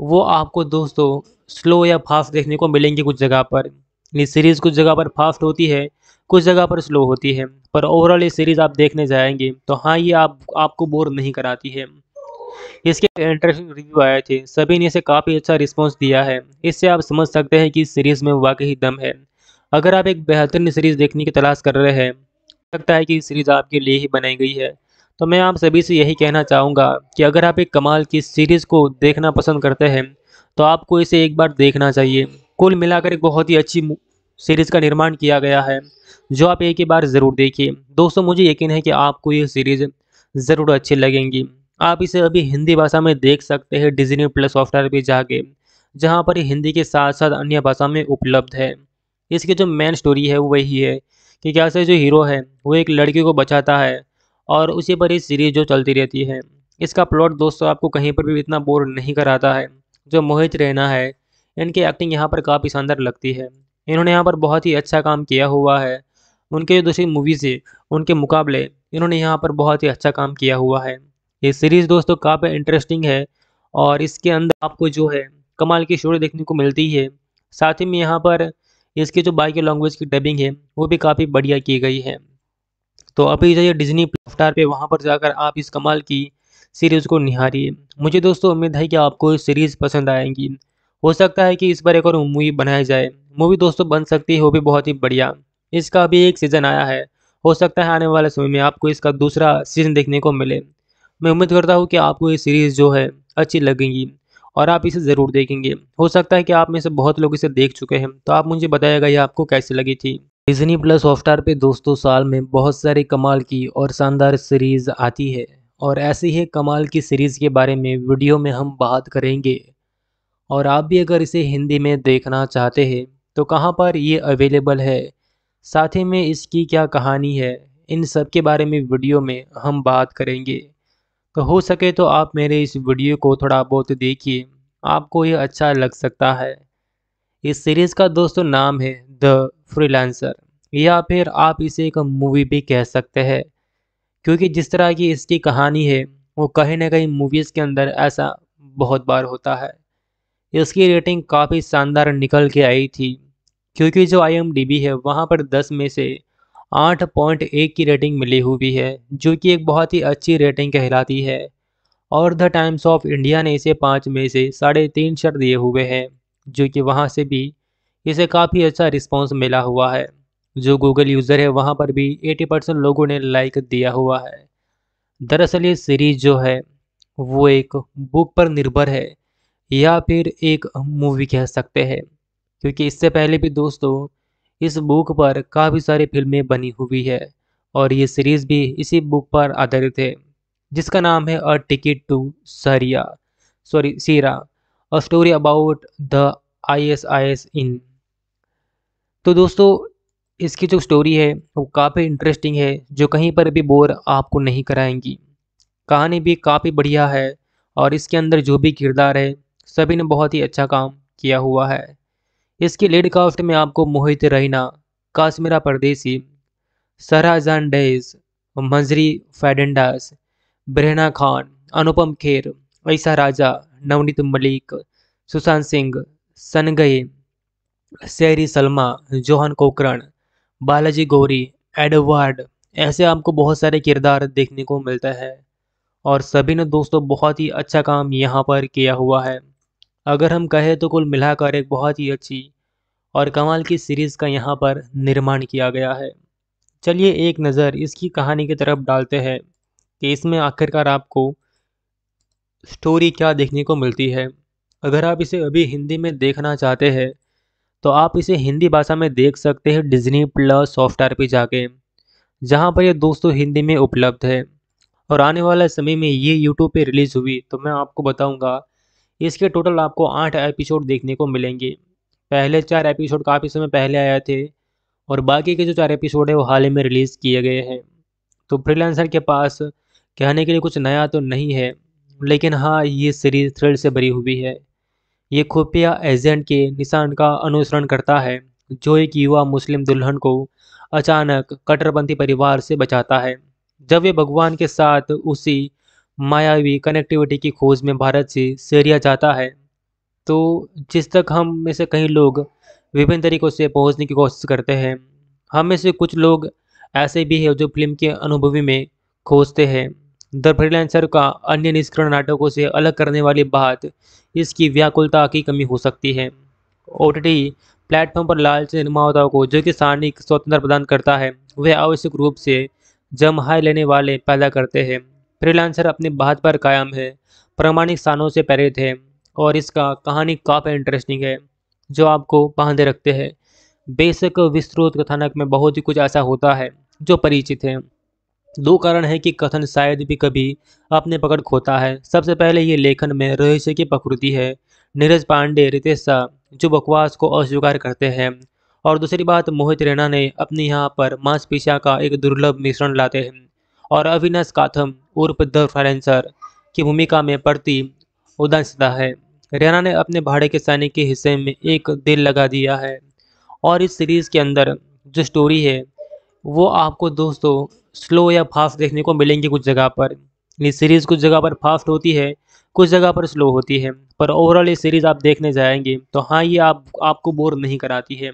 वो आपको दोस्तों स्लो या फास्ट देखने को मिलेंगी कुछ जगह पर ये सीरीज़ कुछ जगह पर फास्ट होती है कुछ जगह पर स्लो होती है पर ओवरऑल ये सीरीज़ आप देखने जाएंगे तो हाँ ये आप आपको बोर नहीं कराती है इसके इंटरेस्टिंग रिव्यू आए थे सभी ने इसे काफ़ी अच्छा रिस्पॉन्स दिया है इससे आप समझ सकते हैं कि इस सीरीज़ में वाकई दम है अगर आप एक बेहतरीन सीरीज़ देखने की तलाश कर रहे हैं लगता है कि सीरीज़ आपके लिए ही बनाई गई है तो मैं आप सभी से यही कहना चाहूँगा कि अगर आप एक कमाल की सीरीज़ को देखना पसंद करते हैं तो आपको इसे एक बार देखना चाहिए कुल मिलाकर एक बहुत ही अच्छी सीरीज़ का निर्माण किया गया है जो आप एक ही बार ज़रूर देखिए दोस्तों मुझे यकीन है कि आपको ये सीरीज़ ज़रूर अच्छी लगेंगी आप इसे अभी हिंदी भाषा में देख सकते हैं डिजनी प्लस सॉफ्टवेयर पर जाके जहाँ पर हिंदी के साथ साथ अन्य भाषा में उपलब्ध है इसकी जो मेन स्टोरी है वो वही है कि क्या जो हीरो है वो एक लड़की को बचाता है और उसी पर ये सीरीज़ जो चलती रहती है इसका प्लॉट दोस्तों आपको कहीं पर भी इतना बोर नहीं कराता है जो मोहित रैना है इनकी एक्टिंग यहाँ पर काफ़ी शानदार लगती है इन्होंने यहाँ पर बहुत ही अच्छा काम किया हुआ है उनके जो दूसरी मूवीज़ है उनके मुकाबले इन्होंने यहाँ पर बहुत ही अच्छा काम किया हुआ है ये सीरीज़ दोस्तों काफ़ी इंटरेस्टिंग है और इसके अंदर आपको जो है कमाल की स्टोरी देखने को मिलती है साथ ही में यहाँ पर इसके जो बाकी लैंग्वेज की डबिंग है वो भी काफ़ी बढ़िया की गई है तो अभी जो डिज्नी स्टार पे वहाँ पर जाकर आप इस कमाल की सीरीज़ को निहारिए मुझे दोस्तों उम्मीद है कि आपको सीरीज़ पसंद आएगी हो सकता है कि इस पर एक और मूवी बनाई जाए मूवी दोस्तों बन सकती है वो भी बहुत ही बढ़िया इसका अभी एक सीज़न आया है हो सकता है आने वाले समय में आपको इसका दूसरा सीज़न देखने को मिले मैं उम्मीद करता हूँ कि आपको ये सीरीज़ जो है अच्छी लगेगी और आप इसे ज़रूर देखेंगे हो सकता है कि आप में से बहुत लोग इसे देख चुके हैं तो आप मुझे बताएगा ये आपको कैसी लगी थी डिजनी प्लस हॉटस्टार पे दोस्तों साल में बहुत सारी कमाल की और शानदार सीरीज़ आती है और ऐसी ही कमाल की सीरीज़ के बारे में वीडियो में हम बात करेंगे और आप भी अगर इसे हिंदी में देखना चाहते हैं तो कहाँ पर ये अवेलेबल है साथ ही में इसकी क्या कहानी है इन सब के बारे में वीडियो में हम बात करेंगे तो हो सके तो आप मेरे इस वीडियो को थोड़ा बहुत देखिए आपको ये अच्छा लग सकता है इस सीरीज़ का दोस्तों नाम है द फ्रीलांसर या फिर आप इसे एक मूवी भी कह सकते हैं क्योंकि जिस तरह की इसकी कहानी है वो कहीं ना कहीं मूवीज़ के अंदर ऐसा बहुत बार होता है इसकी रेटिंग काफ़ी शानदार निकल के आई थी क्योंकि जो आई है वहाँ पर दस में से आठ पॉइंट एक की रेटिंग मिली हुई है जो कि एक बहुत ही अच्छी रेटिंग कहलाती है और द टाइम्स ऑफ इंडिया ने इसे पाँच में से साढ़े तीन शर्ट दिए हुए हैं जो कि वहाँ से भी इसे काफ़ी अच्छा रिस्पांस मिला हुआ है जो गूगल यूज़र है वहाँ पर भी 80 परसेंट लोगों ने लाइक दिया हुआ है दरअसल ये सीरीज़ जो है वो एक बुक पर निर्भर है या फिर एक मूवी कह सकते हैं क्योंकि इससे पहले भी दोस्तों इस बुक पर काफ़ी सारी फिल्में बनी हुई है और ये सीरीज़ भी इसी बुक पर आधारित है जिसका नाम है a ticket to Syria sorry Syria a story about the I S I S इन तो दोस्तों इसकी जो स्टोरी है वो काफ़ी इंटरेस्टिंग है जो कहीं पर भी बोर आपको नहीं कराएंगी कहानी भी काफ़ी बढ़िया है और इसके अंदर जो भी किरदार है सभी ने बहुत ही अच्छा काम किया हुआ है इसके लीड कास्ट में आपको मोहित रहीना काश्मीरा परदेसी सराजान डेज मंजरी फैडेंडास ब्रहना खान अनुपम खेर ऐसा राजा नवनीत मलिक सुशांत सिंह सनगई सैरी सलमा जोहन कोकरण बालाजी गौरी एडवर्ड ऐसे आपको बहुत सारे किरदार देखने को मिलता है और सभी ने दोस्तों बहुत ही अच्छा काम यहाँ पर किया हुआ है अगर हम कहें तो कुल मिलाकर एक बहुत ही अच्छी और कमाल की सीरीज़ का यहाँ पर निर्माण किया गया है चलिए एक नज़र इसकी कहानी की तरफ डालते हैं कि इसमें आखिरकार आपको स्टोरी क्या देखने को मिलती है अगर आप इसे अभी हिंदी में देखना चाहते हैं तो आप इसे हिंदी भाषा में देख सकते हैं डिज्नी प्लस सॉफ्टवेयर पे जाके जहाँ पर ये दोस्तों हिंदी में उपलब्ध है और आने वाले समय में ये यूट्यूब पे रिलीज़ हुई तो मैं आपको बताऊंगा इसके टोटल आपको आठ एपिसोड देखने को मिलेंगे पहले चार एपिसोड काफ़ी समय पहले आए थे और बाकी के जो चार एपिसोड है वो हाल ही में रिलीज़ किए गए हैं तो फ्रीलांसर के पास कहने के लिए कुछ नया तो नहीं है लेकिन हाँ ये सीरीज़ थ्रिल से भरी हुई है ये खुफिया एजेंट के निशान का अनुसरण करता है जो एक युवा मुस्लिम दुल्हन को अचानक कट्टरपंथी परिवार से बचाता है जब वे भगवान के साथ उसी मायावी कनेक्टिविटी की खोज में भारत से सीरिया जाता है तो जिस तक हम में से कई लोग विभिन्न तरीक़ों से पहुंचने की कोशिश करते हैं हम में से कुछ लोग ऐसे भी हैं जो फिल्म के अनुभवी में खोजते हैं द फ्रीलांसर का अन्य निष्करण नाटकों से अलग करने वाली बात इसकी व्याकुलता की कमी हो सकती है ओ प्लेटफॉर्म पर लालच निर्माताओं को जो कि सारणिक स्वतंत्र प्रदान करता है वह आवश्यक रूप से जमहाय लेने वाले पैदा करते हैं फ्रीलांसर अपने बात पर कायम है प्रमाणिक स्थानों से प्रेरित है और इसका कहानी काफ़ी इंटरेस्टिंग है जो आपको बांधे रखते हैं बेशक विस्तृत कथानक में बहुत ही कुछ ऐसा होता है जो परिचित है दो कारण हैं कि कथन शायद भी कभी अपने पकड़ खोता है सबसे पहले ये लेखन में रहस्य की प्रकृति है नीरज पांडे रितेश शाह जो बकवास को अस्वीकार करते हैं और दूसरी बात मोहित रैना ने अपने यहाँ पर मांसपेशिया का एक दुर्लभ मिश्रण लाते हैं और अविनाश काथम उर्फ द फाइलेंसर की भूमिका में प्रति उदासीनता है रैना ने अपने भाड़े के सैनिक के हिस्से में एक दिल लगा दिया है और इस सीरीज़ के अंदर जो स्टोरी है वो आपको दोस्तों स्लो या फास्ट देखने को मिलेंगी कुछ जगह पर ये सीरीज़ कुछ जगह पर फास्ट होती है कुछ जगह पर स्लो होती है पर ओवरऑल ये सीरीज़ आप देखने जाएंगे तो हाँ ये आप आपको बोर नहीं कराती है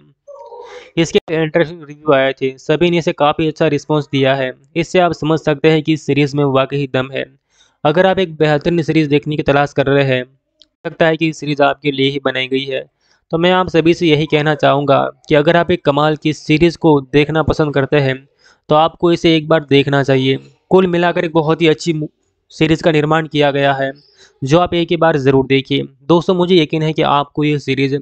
इसके इंटरेस्टिंग रिव्यू आए थे सभी ने इसे काफ़ी अच्छा रिस्पॉन्स दिया है इससे आप समझ सकते हैं कि इस सीरीज़ में वाकई दम है अगर आप एक बेहतरीन सीरीज़ देखने की तलाश कर रहे हैं लगता है कि सीरीज़ आपके लिए ही बनाई गई है तो मैं आप सभी से यही कहना चाहूँगा कि अगर आप एक कमाल की सीरीज़ को देखना पसंद करते हैं तो आपको इसे एक बार देखना चाहिए कुल मिलाकर एक बहुत ही अच्छी सीरीज़ का निर्माण किया गया है जो आप एक ही बार ज़रूर देखिए दोस्तों मुझे यकीन है कि आपको ये सीरीज़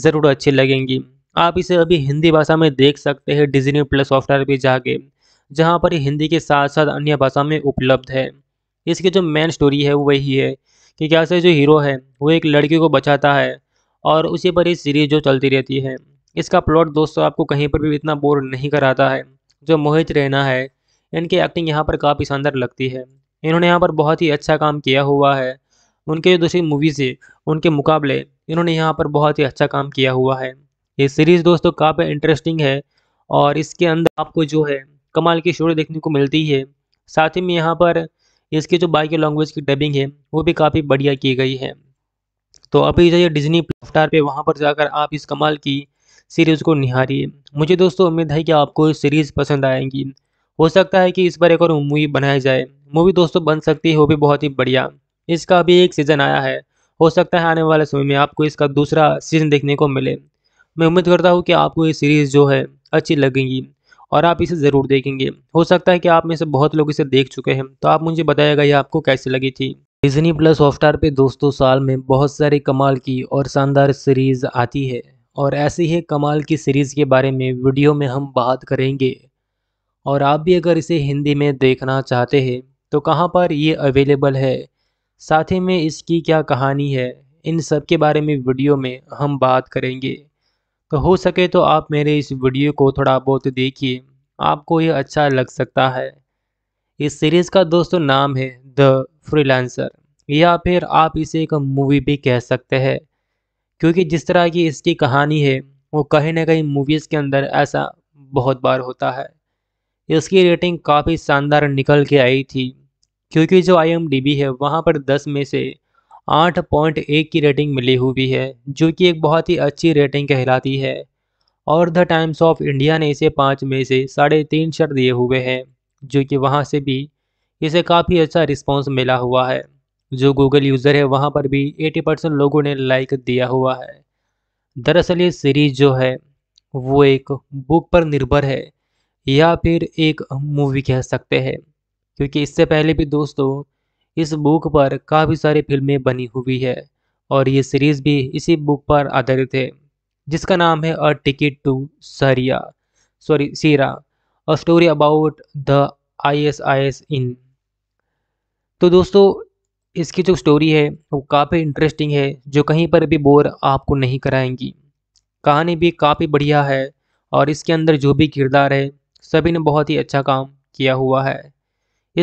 ज़रूर अच्छी लगेंगी आप इसे अभी हिंदी भाषा में देख सकते हैं डिजनी प्लस सॉफ्टवेयर पर जाके जहाँ पर हिंदी के साथ साथ अन्य भाषा में उपलब्ध है इसकी जो मेन स्टोरी है वो वही है कि क्या से जो हीरो है वो एक लड़की को बचाता है और उसी पर ये सीरीज जो चलती रहती है इसका प्लॉट दोस्तों आपको कहीं पर भी इतना बोर नहीं कराता है जो मोहित रैना है इनकी एक्टिंग यहाँ पर काफ़ी शानदार लगती है इन्होंने यहाँ पर बहुत ही अच्छा काम किया हुआ है उनके जो दूसरी मूवीज़ है उनके मुकाबले इन्होंने यहाँ पर बहुत ही अच्छा काम किया हुआ है ये सीरीज़ दोस्तों काफ़ी इंटरेस्टिंग है और इसके अंदर आपको जो है कमाल की स्टोरी देखने को मिलती है साथ ही में यहाँ पर इसकी जो बाकी लैंग्वेज की डबिंग है वो भी काफ़ी बढ़िया की गई है तो अभी है डिजनी प्लाफ्टार पे वहाँ पर जाकर आप इस कमाल की सीरीज़ को निहारिए मुझे दोस्तों उम्मीद है कि आपको सीरीज़ पसंद आएगी हो सकता है कि इस पर एक और मूवी बनाई जाए मूवी दोस्तों बन सकती है वो भी बहुत ही बढ़िया इसका भी एक सीज़न आया है हो सकता है आने वाले समय में आपको इसका दूसरा सीज़न देखने को मिले मैं उम्मीद करता हूँ कि आपको ये सीरीज़ जो है अच्छी लगेंगी और आप इसे ज़रूर देखेंगे हो सकता है कि आप में से बहुत लोग इसे देख चुके हैं तो आप मुझे बताएगा ये आपको कैसी लगी थी डिजनी प्लस हॉटस्टार पे दोस्तों साल में बहुत सारी कमाल की और शानदार सीरीज़ आती है और ऐसे ही कमाल की सीरीज़ के बारे में वीडियो में हम बात करेंगे और आप भी अगर इसे हिंदी में देखना चाहते हैं तो कहाँ पर ये अवेलेबल है साथ ही में इसकी क्या कहानी है इन सब के बारे में वीडियो में हम बात करेंगे तो हो सके तो आप मेरे इस वीडियो को थोड़ा बहुत देखिए आपको ये अच्छा लग सकता है इस सीरीज़ का दोस्तों नाम है द फ्रीलांसर या फिर आप इसे एक मूवी भी कह सकते हैं क्योंकि जिस तरह की इसकी कहानी है वो कहीं ना कहीं मूवीज़ के अंदर ऐसा बहुत बार होता है इसकी रेटिंग काफ़ी शानदार निकल के आई थी क्योंकि जो आई है वहाँ पर दस में से आठ पॉइंट एक की रेटिंग मिली हुई है जो कि एक बहुत ही अच्छी रेटिंग कहलाती है और द टाइम्स ऑफ इंडिया ने इसे पाँच में से साढ़े तीन शर दिए हुए हैं जो कि वहाँ से भी इसे काफ़ी अच्छा रिस्पॉन्स मिला हुआ है जो गूगल यूज़र है वहाँ पर भी 80 परसेंट लोगों ने लाइक दिया हुआ है दरअसल ये सीरीज जो है वो एक बुक पर निर्भर है या फिर एक मूवी कह सकते हैं क्योंकि इससे पहले भी दोस्तों इस बुक पर काफ़ी सारी फिल्में बनी हुई है और ये सीरीज़ भी इसी बुक पर आधारित है जिसका नाम है a ticket to Syria sorry Syria a story about the I S I S इन तो दोस्तों इसकी जो स्टोरी है वो काफ़ी इंटरेस्टिंग है जो कहीं पर भी बोर आपको नहीं कराएंगी कहानी भी काफ़ी बढ़िया है और इसके अंदर जो भी किरदार है सभी ने बहुत ही अच्छा काम किया हुआ है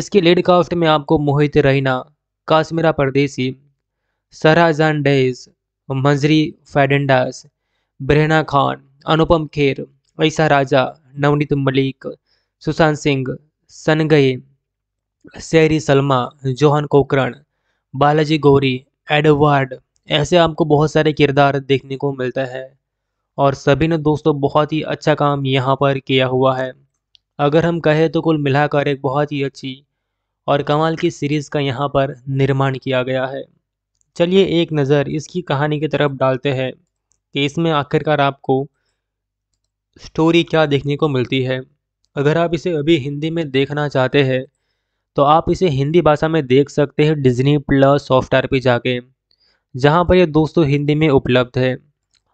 इसके लीड कास्ट में आपको मोहित रहीना काश्मीरा परदेसी सराजान डेज मंजरी फैडेंडास ब्रहना खान अनुपम खेर ऐसा राजा नवनीत मलिक सुशांत सिंह सनगई सैरी सलमा जोहन कोकरण बालाजी गौरी एडवर्ड ऐसे आपको बहुत सारे किरदार देखने को मिलता है और सभी ने दोस्तों बहुत ही अच्छा काम यहाँ पर किया हुआ है अगर हम कहें तो कुल मिलाकर एक बहुत ही अच्छी और कमाल की सीरीज़ का यहाँ पर निर्माण किया गया है चलिए एक नज़र इसकी कहानी की तरफ डालते हैं कि इसमें आखिरकार आपको स्टोरी क्या देखने को मिलती है अगर आप इसे अभी हिंदी में देखना चाहते हैं तो आप इसे हिंदी भाषा में देख सकते हैं डिज्नी प्लस सॉफ्टवेयर पे जाके जहाँ पर ये दोस्तों हिंदी में उपलब्ध है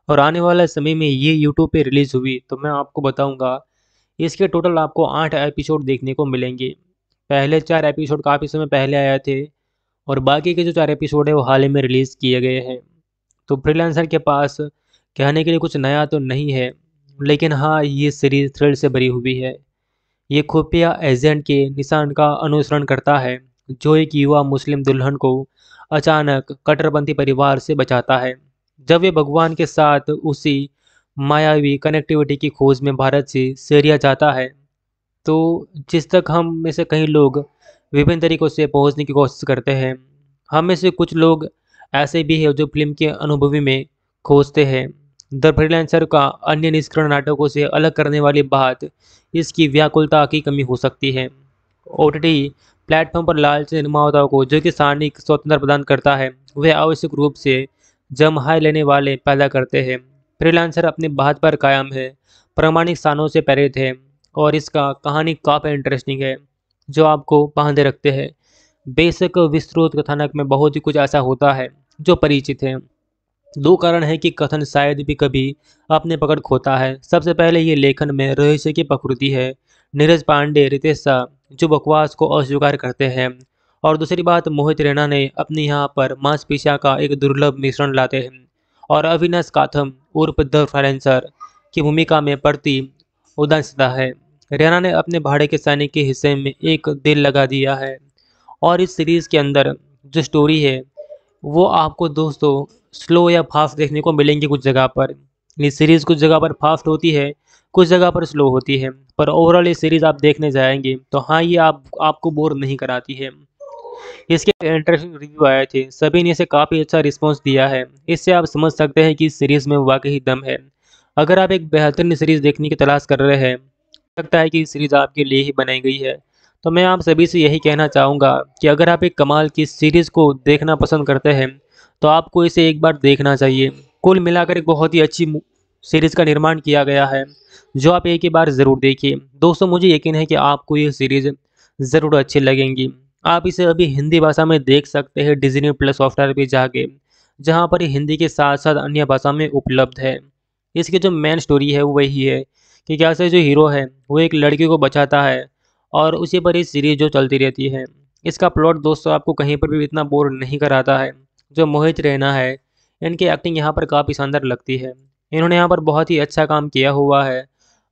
और आने वाले समय में ये यूट्यूब पे रिलीज़ हुई तो मैं आपको बताऊँगा इसके टोटल आपको आठ एपिसोड देखने को मिलेंगे पहले चार एपिसोड काफ़ी समय पहले आए थे और बाकी के जो चार एपिसोड है वो हाल ही में रिलीज़ किए गए हैं तो फ्रीलांसर के पास कहने के लिए कुछ नया तो नहीं है लेकिन हाँ ये सीरीज़ थ्रिल से भरी हुई है ये खुफिया एजेंट के निशान का अनुसरण करता है जो एक युवा मुस्लिम दुल्हन को अचानक कट्टरपंथी परिवार से बचाता है जब वे भगवान के साथ उसी मायावी कनेक्टिविटी की खोज में भारत से सीरिया जाता है तो जिस तक हम में से कई लोग विभिन्न तरीक़ों से पहुंचने की कोशिश करते हैं हम में से कुछ लोग ऐसे भी हैं जो फिल्म के अनुभवी में खोजते हैं द फ्रीलांसर का अन्य निष्करण नाटकों से अलग करने वाली बात इसकी व्याकुलता की कमी हो सकती है ओ टी प्लेटफॉर्म पर लालच निर्माताओं को जो कि सारणिक स्वतंत्र प्रदान करता है वह आवश्यक रूप से जमहाय लेने वाले पैदा करते हैं फ्रीलांसर अपने बात पर कायम है प्रमाणिक स्थानों से प्रेरित है और इसका कहानी काफ़ी इंटरेस्टिंग है जो आपको बांधे रखते हैं बेशक विस्तृत कथानक में बहुत ही कुछ ऐसा होता है जो परिचित है दो कारण है कि कथन शायद भी कभी अपने पकड़ खोता है सबसे पहले ये लेखन में रहस्य की प्रकृति है नीरज पांडे रितेश शाह जो बकवास को अस्वीकार करते हैं और दूसरी बात मोहित रैना ने अपने यहाँ पर मांसपेशिया का एक दुर्लभ मिश्रण लाते हैं और अविनाश काथम उर्फ द फाइलेंसर की भूमिका में प्रति उदासता है रैना ने अपने भाड़े के सैनिक के हिस्से में एक दिल लगा दिया है और इस सीरीज़ के अंदर जो स्टोरी है वो आपको दोस्तों स्लो या फास्ट देखने को मिलेंगे कुछ जगह पर ये सीरीज़ कुछ जगह पर फास्ट होती है कुछ जगह पर स्लो होती है पर ओवरऑल ये सीरीज़ आप देखने जाएंगे तो हाँ ये आप आपको बोर नहीं कराती है इसके इंटरेस्टिंग रिव्यू आए थे सभी ने इसे काफ़ी अच्छा रिस्पॉन्स दिया है इससे आप समझ सकते हैं कि इस सीरीज़ में वाकई ही दम है अगर आप एक बेहतरीन सीरीज़ देखने की तलाश कर रहे हैं लगता है कि सीरीज़ आपके लिए ही बनाई गई है तो मैं आप सभी से यही कहना चाहूँगा कि अगर आप एक कमाल की सीरीज़ को देखना पसंद करते हैं तो आपको इसे एक बार देखना चाहिए कुल मिलाकर एक बहुत ही अच्छी सीरीज़ का निर्माण किया गया है जो आप एक ही बार ज़रूर देखिए दोस्तों मुझे यकीन है कि आपको ये सीरीज़ ज़रूर अच्छी लगेंगी आप इसे अभी हिंदी भाषा में देख सकते हैं डिजनी प्लस सॉफ्टवेयर पर जाके जहाँ पर हिंदी के साथ साथ अन्य भाषा में उपलब्ध है इसकी जो मेन स्टोरी है वो वही है कि कैसे जो हीरो है वो एक लड़की को बचाता है और उसी पर ये सीरीज जो चलती रहती है इसका प्लॉट दोस्तों आपको कहीं पर भी इतना बोर नहीं कराता है जो मोहित रहना है इनकी एक्टिंग यहाँ पर काफ़ी शानदार लगती है इन्होंने यहाँ पर बहुत ही अच्छा काम किया हुआ है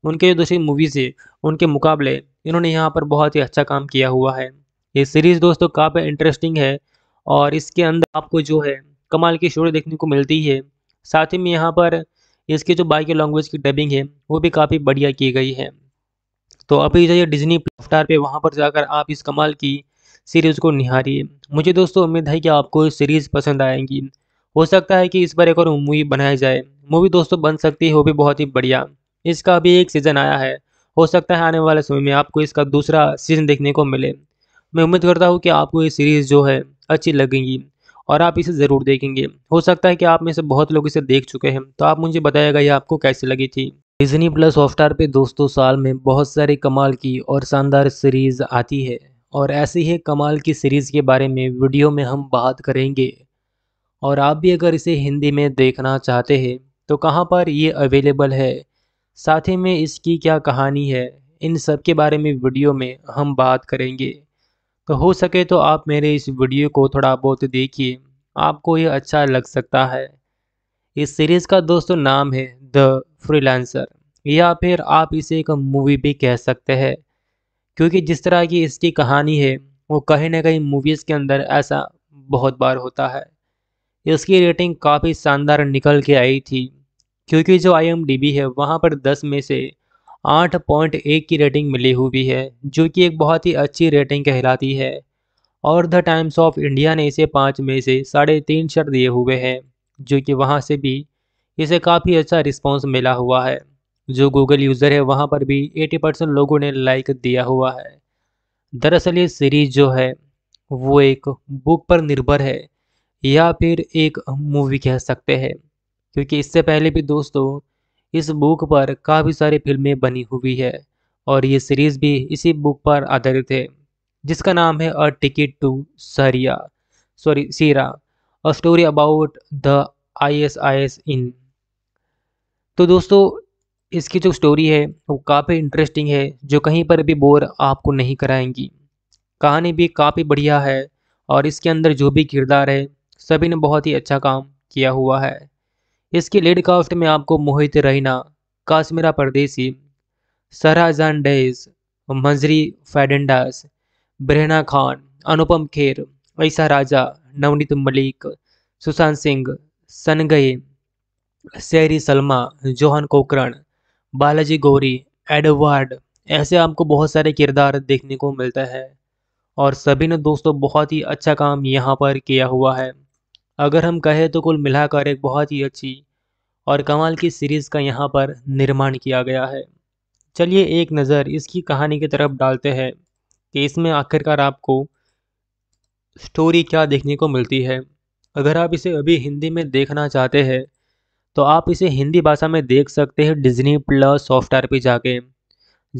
उनके जो दूसरी मूवीज़ है उनके मुकाबले इन्होंने यहाँ पर बहुत ही अच्छा काम किया हुआ है ये सीरीज़ दोस्तों काफ़ी इंटरेस्टिंग है और इसके अंदर आपको जो है कमाल की शोर देखने को मिलती है साथ ही में यहाँ पर इसकी जो बाइक लैंग्वेज की डबिंग है वो भी काफ़ी बढ़िया की गई है तो आप ही जाइए डिज्नी प्लेटार पे वहाँ पर जाकर आप इस कमाल की सीरीज़ को निहारिए मुझे दोस्तों उम्मीद है कि आपको सीरीज़ पसंद आएगी हो सकता है कि इस पर एक और मूवी बनाई जाए मूवी दोस्तों बन सकती है वो भी बहुत ही बढ़िया इसका अभी एक सीज़न आया है हो सकता है आने वाले समय में आपको इसका दूसरा सीज़न देखने को मिले मैं उम्मीद करता हूँ कि आपको ये सीरीज़ जो है अच्छी लगेंगी और आप इसे ज़रूर देखेंगे हो सकता है कि आप में से बहुत लोग इसे देख चुके हैं तो आप मुझे बताएगा ये आपको कैसी लगी थी डिज्नी प्लस हॉटस्टार पे दोस्तों साल में बहुत सारी कमाल की और शानदार सीरीज़ आती है और ऐसी ही कमाल की सीरीज़ के बारे में वीडियो में हम बात करेंगे और आप भी अगर इसे हिंदी में देखना चाहते हैं तो कहाँ पर ये अवेलेबल है साथ ही में इसकी क्या कहानी है इन सब के बारे में वीडियो में हम बात करेंगे तो हो सके तो आप मेरे इस वीडियो को थोड़ा बहुत देखिए आपको ये अच्छा लग सकता है इस सीरीज़ का दोस्तों नाम है द फ्रीलांसर या फिर आप इसे एक मूवी भी कह सकते हैं क्योंकि जिस तरह की इसकी कहानी है वो कहीं ना कहीं मूवीज़ के अंदर ऐसा बहुत बार होता है इसकी रेटिंग काफ़ी शानदार निकल के आई थी क्योंकि जो आई है वहाँ पर दस में से आठ पॉइंट एक की रेटिंग मिली हुई है जो कि एक बहुत ही अच्छी रेटिंग कहलाती है और द टाइम्स ऑफ इंडिया ने इसे पाँच में से साढ़े तीन शर्ट दिए हुए हैं जो कि वहाँ से भी इसे काफ़ी अच्छा रिस्पॉन्स मिला हुआ है जो गूगल यूज़र है वहाँ पर भी 80 परसेंट लोगों ने लाइक दिया हुआ है दरअसल ये सीरीज जो है वो एक बुक पर निर्भर है या फिर एक मूवी कह सकते हैं क्योंकि इससे पहले भी दोस्तों इस बुक पर काफ़ी सारी फिल्में बनी हुई है और ये सीरीज़ भी इसी बुक पर आधारित है जिसका नाम है a ticket to Syria sorry Syria a story about the I S I S इन तो दोस्तों इसकी जो स्टोरी है वो काफ़ी इंटरेस्टिंग है जो कहीं पर भी बोर आपको नहीं कराएंगी कहानी भी काफ़ी बढ़िया है और इसके अंदर जो भी किरदार है सभी ने बहुत ही अच्छा काम किया हुआ है इसकी लेड कास्ट में आपको मोहित रहीना काश्मीरा परदेसी सराजान डेज मंजरी फैडेंडास ब्रहना खान अनुपम खेर ऐसा राजा नवनीत मलिक सुशांत सिंह सनगई सैरी सलमा जोहन कोकरण बालाजी गौरी एडवर्ड ऐसे आपको बहुत सारे किरदार देखने को मिलता है और सभी ने दोस्तों बहुत ही अच्छा काम यहाँ पर किया हुआ है अगर हम कहें तो कुल मिलाकर एक बहुत ही अच्छी और कमाल की सीरीज़ का यहाँ पर निर्माण किया गया है चलिए एक नज़र इसकी कहानी की तरफ डालते हैं कि इसमें आखिरकार आपको स्टोरी क्या देखने को मिलती है अगर आप इसे अभी हिंदी में देखना चाहते हैं तो आप इसे हिंदी भाषा में देख सकते हैं डिज्नी प्लस सॉफ्टवेयर पे जाके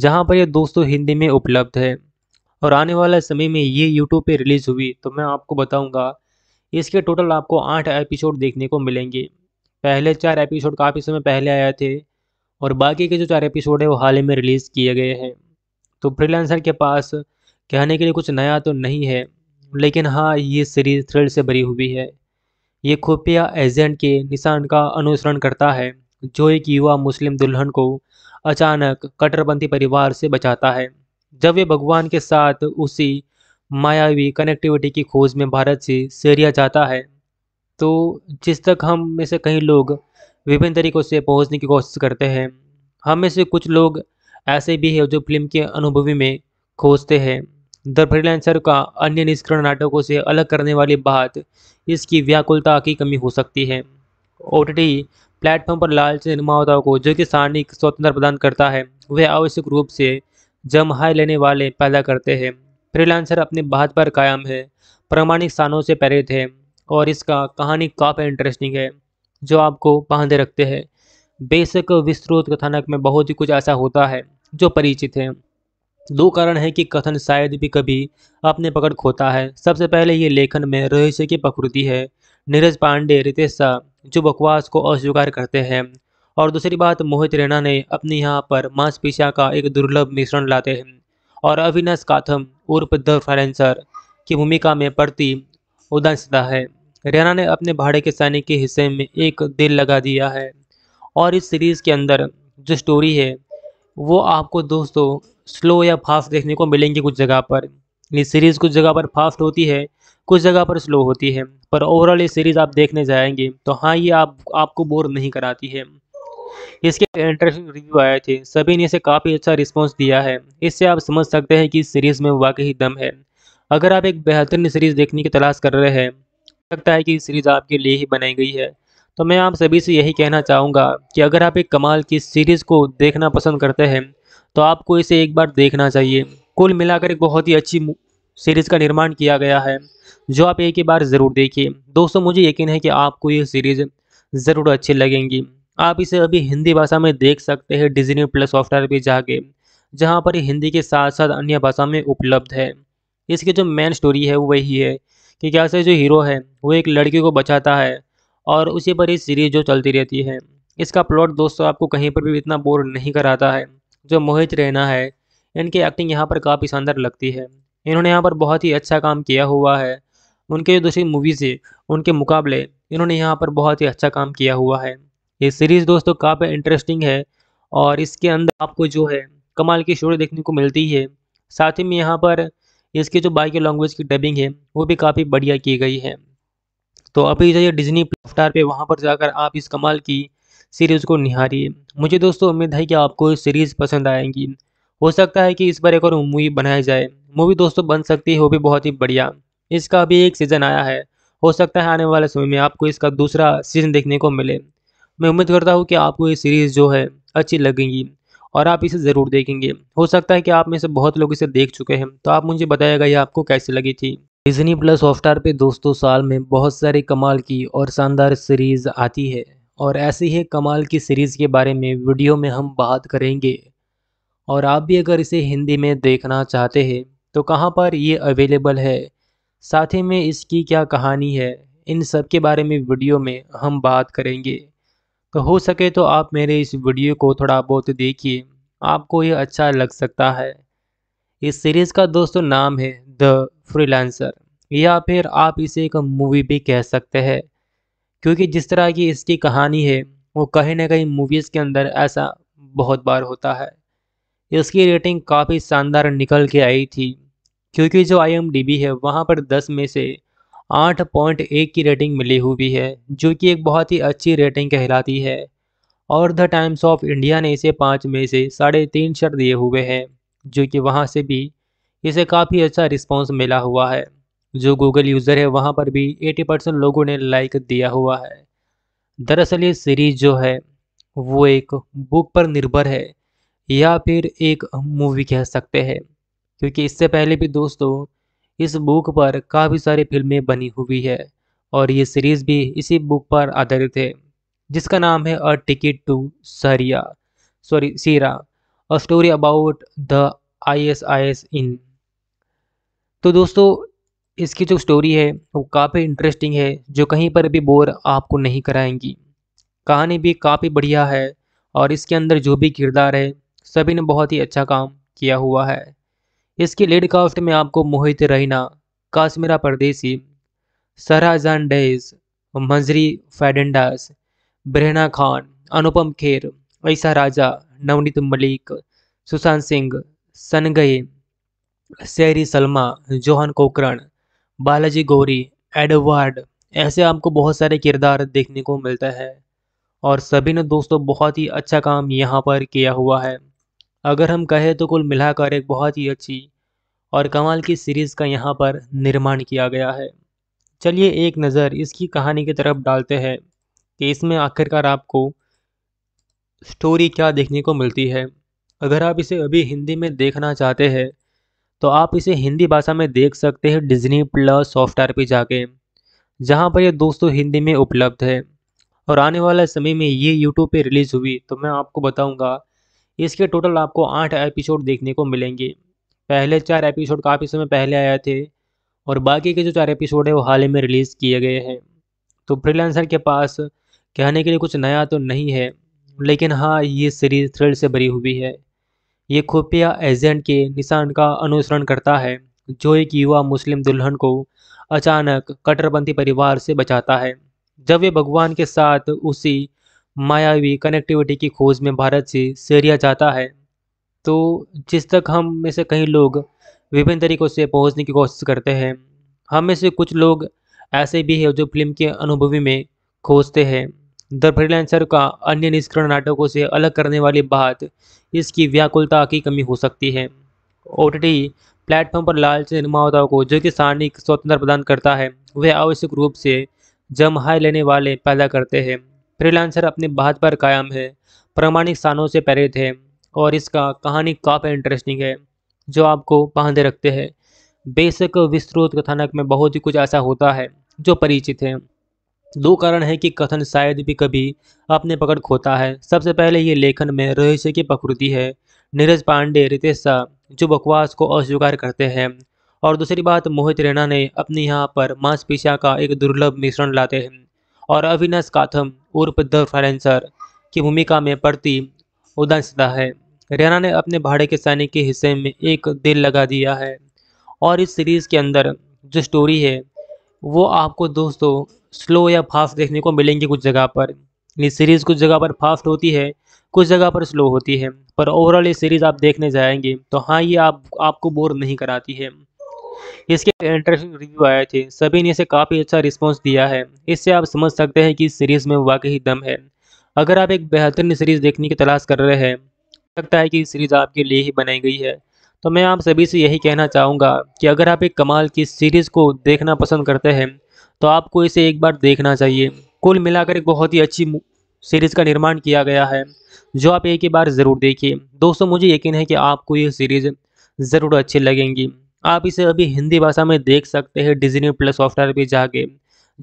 जहाँ पर ये दोस्तों हिंदी में उपलब्ध है और आने वाला समय में ये यूट्यूब पे रिलीज़ हुई तो मैं आपको बताऊँगा इसके टोटल आपको आठ एपिसोड देखने को मिलेंगे पहले चार एपिसोड काफ़ी समय पहले आए थे और बाकी के जो चार एपिसोड है वो हाल ही में रिलीज़ किए गए हैं तो फ्रीलांसर के पास कहने के लिए कुछ नया तो नहीं है लेकिन हाँ ये सीरीज़ थ्रिल से भरी हुई है ये खुफिया एजेंट के निशान का अनुसरण करता है जो एक युवा मुस्लिम दुल्हन को अचानक कट्टरपंथी परिवार से बचाता है जब वे भगवान के साथ उसी मायावी कनेक्टिविटी की खोज में भारत से सीरिया जाता है तो जिस तक हम में से कई लोग विभिन्न तरीक़ों से पहुंचने की कोशिश करते हैं हम में से कुछ लोग ऐसे भी हैं जो फिल्म के अनुभवी में खोजते हैं द फ्रीलांसर का अन्य निष्करण नाटकों से अलग करने वाली बात इसकी व्याकुलता की कमी हो सकती है ओ प्लेटफॉर्म पर लालच निर्माताओं को जो कि सारणिक स्वतंत्र प्रदान करता है वह आवश्यक रूप से जमहाय लेने वाले पैदा करते हैं फ्रीलांसर अपने बात पर कायम है प्रामाणिक स्थानों से प्रेरित है और इसका कहानी काफ़ी इंटरेस्टिंग है जो आपको बांधे रखते हैं बेशक विस्तृत कथानक में बहुत ही कुछ ऐसा होता है जो परिचित है दो कारण हैं कि कथन शायद भी कभी अपने पकड़ खोता है सबसे पहले ये लेखन में रहस्य की प्रकृति है नीरज पांडे रितेश शाह जो बकवास को अस्वीकार करते हैं और दूसरी बात मोहित रैना ने अपने यहाँ पर मांसपेशिया का एक दुर्लभ मिश्रण लाते हैं और अविनाश काथम उर्फ द फाइलेंसर की भूमिका में प्रति उदासता है रैना ने अपने भाड़े के सैनिक के हिस्से में एक दिल लगा दिया है और इस सीरीज़ के अंदर जो स्टोरी है वो आपको दोस्तों स्लो या फास्ट देखने को मिलेंगे कुछ जगह पर ये सीरीज़ कुछ जगह पर फास्ट होती है कुछ जगह पर स्लो होती है पर ओवरऑल ये सीरीज़ आप देखने जाएंगे तो हाँ ये आप आपको बोर नहीं कराती है इसके इंटरेस्टिंग रिव्यू आए थे सभी ने इसे काफ़ी अच्छा रिस्पॉन्स दिया है इससे आप समझ सकते हैं कि इस सीरीज़ में वाकई दम है अगर आप एक बेहतरीन सीरीज़ देखने की तलाश कर रहे हैं लगता है कि सीरीज़ आपके लिए ही बनाई गई है तो मैं आप सभी से यही कहना चाहूँगा कि अगर आप एक कमाल की सीरीज़ को देखना पसंद करते हैं तो आपको इसे एक बार देखना चाहिए कुल मिलाकर एक बहुत ही अच्छी सीरीज़ का निर्माण किया गया है जो आप एक ही बार ज़रूर देखिए दोस्तों मुझे यकीन है कि आपको ये सीरीज़ ज़रूर अच्छी लगेंगी आप इसे अभी हिंदी भाषा में देख सकते हैं डिजनी प्लस सॉफ्टवेयर पर जाके जहाँ पर हिंदी के साथ साथ अन्य भाषा में उपलब्ध है इसकी जो मेन स्टोरी है वो वही है कि कैसे जो हीरो है वो एक लड़की को बचाता है और उसी पर ये सीरीज़ जो चलती रहती है इसका प्लॉट दोस्तों आपको कहीं पर भी इतना बोर नहीं कराता है जो मोहित रहना है इनकी एक्टिंग यहाँ पर काफ़ी शानदार लगती है इन्होंने यहाँ पर बहुत ही अच्छा काम किया हुआ है उनके जो दूसरी मूवीज़ है उनके मुकाबले इन्होंने यहाँ पर बहुत ही अच्छा काम किया हुआ है ये सीरीज़ दोस्तों काफ़ी इंटरेस्टिंग है और इसके अंदर आपको जो है कमाल की शोर देखने को मिलती है साथ ही में यहाँ पर इसकी जो बाकी लैंग्वेज की डबिंग है वो भी काफ़ी बढ़िया की गई है तो अभी जाइए डिजनी स्टार पे वहाँ पर जाकर आप इस कमाल की सीरीज़ को निहारिए मुझे दोस्तों उम्मीद है कि आपको सीरीज़ पसंद आएगी हो सकता है कि इस पर एक और मूवी बनाई जाए मूवी दोस्तों बन सकती है वो भी बहुत ही बढ़िया इसका अभी एक सीज़न आया है हो सकता है आने वाले समय में आपको इसका दूसरा सीज़न देखने को मिले मैं उम्मीद करता हूँ कि आपको ये सीरीज़ जो है अच्छी लगेंगी और आप इसे ज़रूर देखेंगे हो सकता है कि आप में से बहुत लोग इसे देख चुके हैं तो आप मुझे बताएगा ये आपको कैसी लगी थी डिजनी प्लस हॉटस्टार पे दोस्तों साल में बहुत सारी कमाल की और शानदार सीरीज़ आती है और ऐसी ही कमाल की सीरीज़ के बारे में वीडियो में हम बात करेंगे और आप भी अगर इसे हिंदी में देखना चाहते हैं तो कहाँ पर ये अवेलेबल है साथ ही में इसकी क्या कहानी है इन सब के बारे में वीडियो में हम बात करेंगे तो हो सके तो आप मेरे इस वीडियो को थोड़ा बहुत देखिए आपको ये अच्छा लग सकता है इस सीरीज़ का दोस्तों नाम है द फ्रीलांसर या फिर आप इसे एक मूवी भी कह सकते हैं क्योंकि जिस तरह की इसकी कहानी है वो कहीं ना कहीं मूवीज़ के अंदर ऐसा बहुत बार होता है इसकी रेटिंग काफ़ी शानदार निकल के आई थी क्योंकि जो आई है वहाँ पर दस में से आठ पॉइंट एक की रेटिंग मिली हुई है जो कि एक बहुत ही अच्छी रेटिंग कहलाती है और द टाइम्स ऑफ इंडिया ने इसे पाँच में से साढ़े तीन शर्ट दिए हुए हैं जो कि वहाँ से भी इसे काफ़ी अच्छा रिस्पॉन्स मिला हुआ है जो गूगल यूज़र है वहाँ पर भी 80 परसेंट लोगों ने लाइक दिया हुआ है दरअसल ये सीरीज़ जो है वो एक बुक पर निर्भर है या फिर एक मूवी कह सकते हैं क्योंकि इससे पहले भी दोस्तों इस बुक पर काफ़ी सारी फिल्में बनी हुई है और ये सीरीज़ भी इसी बुक पर आधारित है जिसका नाम है a ticket to Syria sorry Syria a story about the I S I S इन तो दोस्तों इसकी जो स्टोरी है वो काफ़ी इंटरेस्टिंग है जो कहीं पर भी बोर आपको नहीं कराएंगी कहानी भी काफ़ी बढ़िया है और इसके अंदर जो भी किरदार है सभी ने बहुत ही अच्छा काम किया हुआ है इसके लीड कास्ट में आपको मोहित रैना काश्मीरा परदेसी सराजान डेज मंजरी फैडेंडास ब्रहना खान अनुपम खेर वैसा राजा नवनीत मलिक सुशांत सिंह सनगए सैरी सलमा जोहन कोकरण बालाजी गौरी एडवर्ड ऐसे आपको बहुत सारे किरदार देखने को मिलता है और सभी ने दोस्तों बहुत ही अच्छा काम यहाँ पर किया हुआ है अगर हम कहें तो कुल मिलाकर एक बहुत ही अच्छी और कमाल की सीरीज़ का यहाँ पर निर्माण किया गया है चलिए एक नज़र इसकी कहानी की तरफ डालते हैं कि इसमें आखिरकार आपको स्टोरी क्या देखने को मिलती है अगर आप इसे अभी हिंदी में देखना चाहते हैं तो आप इसे हिंदी भाषा में देख सकते हैं डिज्नी प्लस सॉफ्टवेयर पर जाके जहाँ पर ये दोस्तों हिंदी में उपलब्ध है और आने वाले समय में ये यूट्यूब पे रिलीज़ हुई तो मैं आपको बताऊँगा इसके टोटल आपको आठ एपिसोड देखने को मिलेंगे पहले चार एपिसोड काफ़ी समय पहले आए थे और बाकी के जो चार एपिसोड है वो हाल ही में रिलीज़ किए गए हैं तो फ्रीलांसर के पास कहने के लिए कुछ नया तो नहीं है लेकिन हाँ ये सीरीज थ्रिल से भरी हुई है ये खुफिया एजेंट के निशान का अनुसरण करता है जो एक युवा मुस्लिम दुल्हन को अचानक कट्टरपंथी परिवार से बचाता है जब वे भगवान के साथ उसी मायावी कनेक्टिविटी की खोज में भारत से सीरिया जाता है तो जिस तक हम में से कई लोग विभिन्न तरीक़ों से पहुंचने की कोशिश करते हैं हम में से कुछ लोग ऐसे भी हैं जो फिल्म के अनुभवी में खोजते हैं द फ्रीलांसर का अन्य निष्करण नाटकों से अलग करने वाली बात इसकी व्याकुलता की कमी हो सकती है ओ टी प्लेटफॉर्म पर लालच निर्माताओं को जो कि सारणिक स्वतंत्र प्रदान करता है वह आवश्यक रूप से जमहाय लेने वाले पैदा करते हैं फ्रीलांसर अपने बात पर कायम है प्रमाणिक स्थानों से प्रेरित है और इसका कहानी काफ़ी इंटरेस्टिंग है जो आपको बांधे रखते हैं बेशक विस्तृत कथानक में बहुत ही कुछ ऐसा होता है जो परिचित है दो कारण है कि कथन शायद भी कभी अपने पकड़ खोता है सबसे पहले ये लेखन में रहस्य की प्रकृति है नीरज पांडे रितेश शाह जो बकवास को अस्वीकार करते हैं और दूसरी बात मोहित रैना ने अपने यहाँ पर मांसपेशिया का एक दुर्लभ मिश्रण लाते हैं और अविनाश काथम उर्फ द फाइलेंसर की भूमिका में प्रति उदासता है रैना ने अपने भाड़े के सैनिक के हिस्से में एक दिल लगा दिया है और इस सीरीज़ के अंदर जो स्टोरी है वो आपको दोस्तों स्लो या फास्ट देखने को मिलेंगी कुछ जगह पर ये सीरीज़ कुछ जगह पर फास्ट होती है कुछ जगह पर स्लो होती है पर ओवरऑल ये सीरीज़ आप देखने जाएंगे तो हाँ ये आप आपको बोर नहीं कराती है इसके इंटरेस्टिंग रिव्यू आए थे सभी ने इसे काफ़ी अच्छा रिस्पॉन्स दिया है इससे आप समझ सकते हैं कि इस सीरीज़ में वाकई दम है अगर आप एक बेहतरीन सीरीज़ देखने की तलाश कर रहे हैं लगता है कि सीरीज़ आपके लिए ही बनाई गई है तो मैं आप सभी से यही कहना चाहूँगा कि अगर आप एक कमाल की सीरीज़ को देखना पसंद करते हैं तो आपको इसे एक बार देखना चाहिए कुल मिलाकर एक बहुत ही अच्छी सीरीज़ का निर्माण किया गया है जो आप एक ही बार ज़रूर देखिए दोस्तों मुझे यकीन है कि आपको ये सीरीज़ ज़रूर अच्छी लगेंगी आप इसे अभी हिंदी भाषा में देख सकते हैं डिजनी प्लस सॉफ्टवेयर पर जाके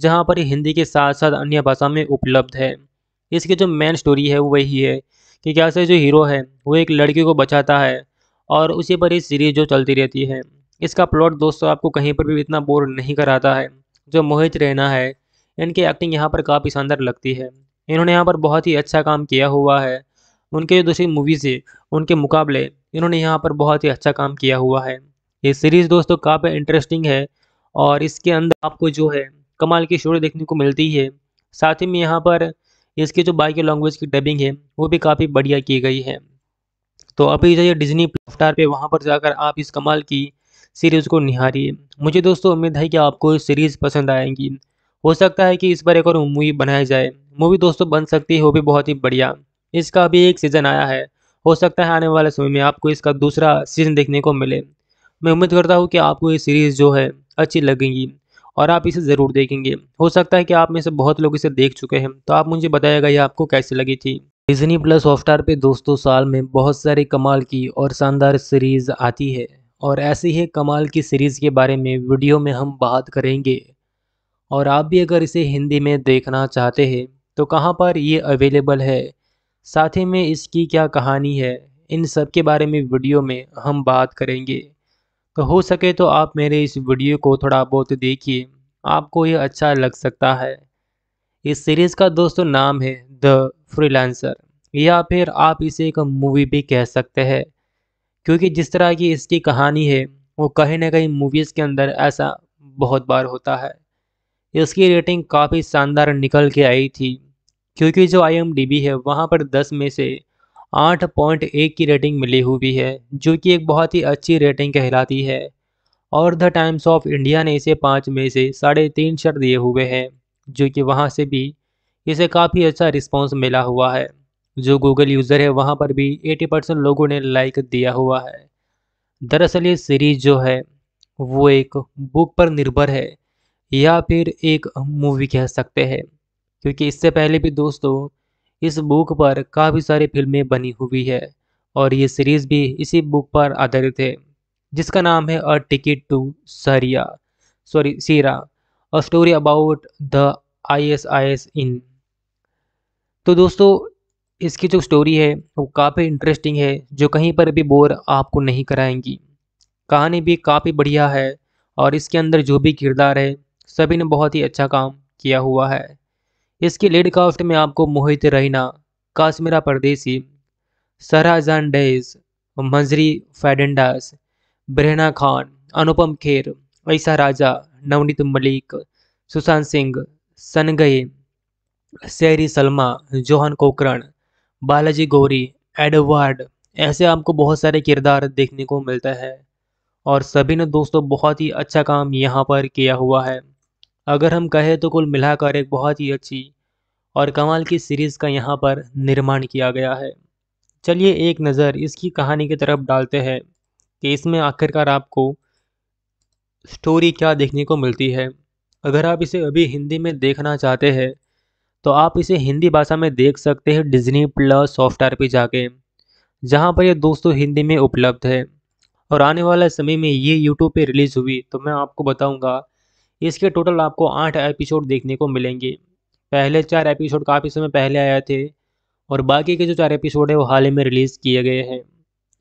जहाँ पर हिंदी के साथ साथ अन्य भाषा में उपलब्ध है इसकी जो मेन स्टोरी है वो वही है कि कैसे जो हीरो है वो एक लड़की को बचाता है और उसी पर ये सीरीज़ जो चलती रहती है इसका प्लॉट दोस्तों आपको कहीं पर भी इतना बोर नहीं कराता है जो मोहित रैना है इनकी एक्टिंग यहाँ पर काफ़ी शानदार लगती है इन्होंने यहाँ पर बहुत ही अच्छा काम किया हुआ है उनके जो दूसरी मूवीज़ है उनके मुकाबले इन्होंने यहाँ पर बहुत ही अच्छा काम किया हुआ है ये सीरीज़ दोस्तों काफ़ी इंटरेस्टिंग है और इसके अंदर आपको जो है कमाल की स्टोरी देखने को मिलती है साथ ही में यहाँ पर इसके जो बाकी लैंग्वेज की डबिंग है वो भी काफ़ी बढ़िया की गई है तो अभी जो जाइए डिजनी प्लेटार पे वहाँ पर जाकर आप इस कमाल की सीरीज़ को निहारी मुझे दोस्तों उम्मीद है कि आपको सीरीज़ पसंद आएगी हो सकता है कि इस पर एक और मूवी बनाई जाए मूवी दोस्तों बन सकती है वो भी बहुत ही बढ़िया इसका भी एक सीज़न आया है हो सकता है आने वाले समय में आपको इसका दूसरा सीज़न देखने को मिले मैं उम्मीद करता हूँ कि आपको ये सीरीज़ जो है अच्छी लगेंगी और आप इसे ज़रूर देखेंगे हो सकता है कि आप में से बहुत लोग इसे देख चुके हैं तो आप मुझे बताएगा ये आपको कैसी लगी थी डिजनी प्लस हॉटस्टार पे दोस्तों साल में बहुत सारी कमाल की और शानदार सीरीज़ आती है और ऐसी ही कमाल की सीरीज़ के बारे में वीडियो में हम बात करेंगे और आप भी अगर इसे हिंदी में देखना चाहते हैं तो कहाँ पर ये अवेलेबल है साथ ही में इसकी क्या कहानी है इन सब के बारे में वीडियो में हम बात करेंगे तो हो सके तो आप मेरे इस वीडियो को थोड़ा बहुत देखिए आपको ये अच्छा लग सकता है इस सीरीज़ का दोस्तों नाम है द फ्रीलांसर या फिर आप इसे एक मूवी भी कह सकते हैं क्योंकि जिस तरह की इसकी कहानी है वो कहीं ना कहीं मूवीज़ के अंदर ऐसा बहुत बार होता है इसकी रेटिंग काफ़ी शानदार निकल के आई थी क्योंकि जो आई है वहाँ पर दस में से आठ पॉइंट एक की रेटिंग मिली हुई है जो कि एक बहुत ही अच्छी रेटिंग कहलाती है और द टाइम्स ऑफ इंडिया ने इसे पाँच में से साढ़े तीन शर दिए हुए हैं जो कि वहाँ से भी इसे काफ़ी अच्छा रिस्पॉन्स मिला हुआ है जो गूगल यूज़र है वहाँ पर भी 80 परसेंट लोगों ने लाइक दिया हुआ है दरअसल ये सीरीज़ जो है वो एक बुक पर निर्भर है या फिर एक मूवी कह सकते हैं क्योंकि इससे पहले भी दोस्तों इस बुक पर काफ़ी सारी फिल्में बनी हुई है और ये सीरीज़ भी इसी बुक पर आधारित है जिसका नाम है a ticket to Syria sorry Syria a story about the I S I S इन तो दोस्तों इसकी जो स्टोरी है वो काफ़ी इंटरेस्टिंग है जो कहीं पर भी बोर आपको नहीं कराएंगी कहानी भी काफ़ी बढ़िया है और इसके अंदर जो भी किरदार है सभी ने बहुत ही अच्छा काम किया हुआ है इसकी लेड कास्ट में आपको मोहित रैना काश्मीरा परदेसी सराजान डेज मंजरी फैडेंडास ब्रहना खान अनुपम खेर ऐसा राजा नवनीत मलिक सुशांत सिंह सनगई सैरी सलमा जोहन कोकरण बालाजी गौरी एडवर्ड ऐसे आपको बहुत सारे किरदार देखने को मिलता है और सभी ने दोस्तों बहुत ही अच्छा काम यहाँ पर किया हुआ है अगर हम कहें तो कुल मिलाकर एक बहुत ही अच्छी और कमाल की सीरीज़ का यहाँ पर निर्माण किया गया है चलिए एक नज़र इसकी कहानी की तरफ डालते हैं कि इसमें आखिरकार आपको स्टोरी क्या देखने को मिलती है अगर आप इसे अभी हिंदी में देखना चाहते हैं तो आप इसे हिंदी भाषा में देख सकते हैं डिज्नी प्लस सॉफ्टवेयर पे जाके जहाँ पर ये दोस्तों हिंदी में उपलब्ध है और आने वाले समय में ये यूट्यूब पे रिलीज़ हुई तो मैं आपको बताऊँगा इसके टोटल आपको आठ एपिसोड देखने को मिलेंगे पहले चार एपिसोड काफ़ी समय पहले आए थे और बाकी के जो चार एपिसोड है वो हाल ही में रिलीज़ किए गए हैं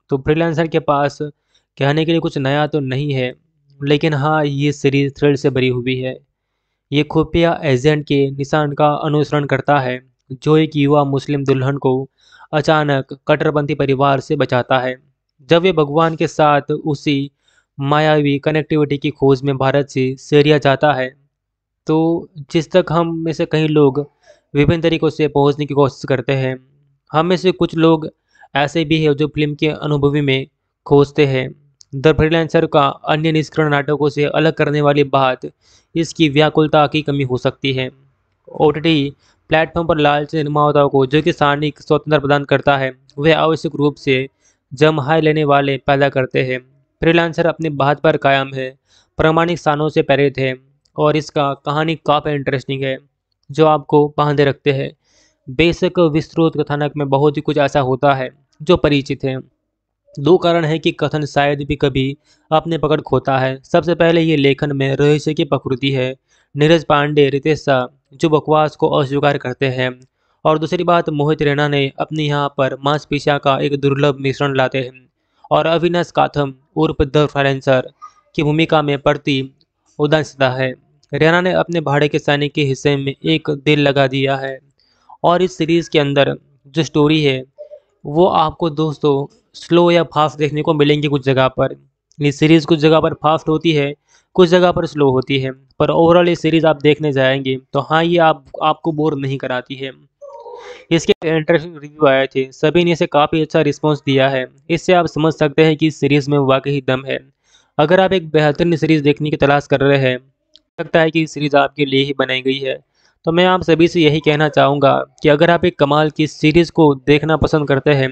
तो फ्रीलांसर के पास कहने के लिए कुछ नया तो नहीं है लेकिन हाँ ये सीरीज़ थ्रिल से भरी हुई है ये खुफिया एजेंट के निशान का अनुसरण करता है जो एक युवा मुस्लिम दुल्हन को अचानक कट्टरपंथी परिवार से बचाता है जब वे भगवान के साथ उसी मायावी कनेक्टिविटी की खोज में भारत से सीरिया जाता है तो जिस तक हम में से कई लोग विभिन्न तरीक़ों से पहुंचने की कोशिश करते हैं हम में से कुछ लोग ऐसे भी हैं जो फिल्म के अनुभवी में खोजते हैं द फ्रीलांसर का अन्य निष्करण नाटकों से अलग करने वाली बात इसकी व्याकुलता की कमी हो सकती है ओ प्लेटफॉर्म पर लालच निर्माताओं को जो कि सारणिक स्वतंत्र प्रदान करता है वह आवश्यक रूप से जमहाई लेने वाले पैदा करते हैं फ्रीलांसर अपने बात पर कायम है प्रामाणिक स्थानों से प्रेरित है और इसका कहानी काफ़ी इंटरेस्टिंग है जो आपको बांधे रखते हैं बेशक विस्तृत कथानक में बहुत ही कुछ ऐसा होता है जो परिचित है दो कारण हैं कि कथन शायद भी कभी अपने पकड़ खोता है सबसे पहले ये लेखन में रहस्य की प्रकृति है नीरज पांडे रितेश शाह जो बकवास को अस्वीकार करते हैं और दूसरी बात मोहित रैना ने अपने यहाँ पर मांसपेशिया का एक दुर्लभ मिश्रण लाते हैं और अविनाश काथम उर्फ द फाइलेंसर की भूमिका में प्रति उदासता है रैना ने अपने भाड़े के सैनिक के हिस्से में एक दिल लगा दिया है और इस सीरीज़ के अंदर जो स्टोरी है वो आपको दोस्तों स्लो या फास्ट देखने को मिलेंगी कुछ जगह पर ये सीरीज़ कुछ जगह पर फास्ट होती है कुछ जगह पर स्लो होती है पर ओवरऑल ये सीरीज़ आप देखने जाएंगे तो हाँ ये आप आपको बोर नहीं कराती है इसके इंटरेस्टिंग रिव्यू आए थे सभी ने इसे काफ़ी अच्छा रिस्पॉन्स दिया है इससे आप समझ सकते हैं कि इस सीरीज़ में वाकई दम है अगर आप एक बेहतरीन सीरीज़ देखने की तलाश कर रहे हैं लगता है कि सीरीज़ आपके लिए ही बनाई गई है तो मैं आप सभी से यही कहना चाहूँगा कि अगर आप एक कमाल की सीरीज़ को देखना पसंद करते हैं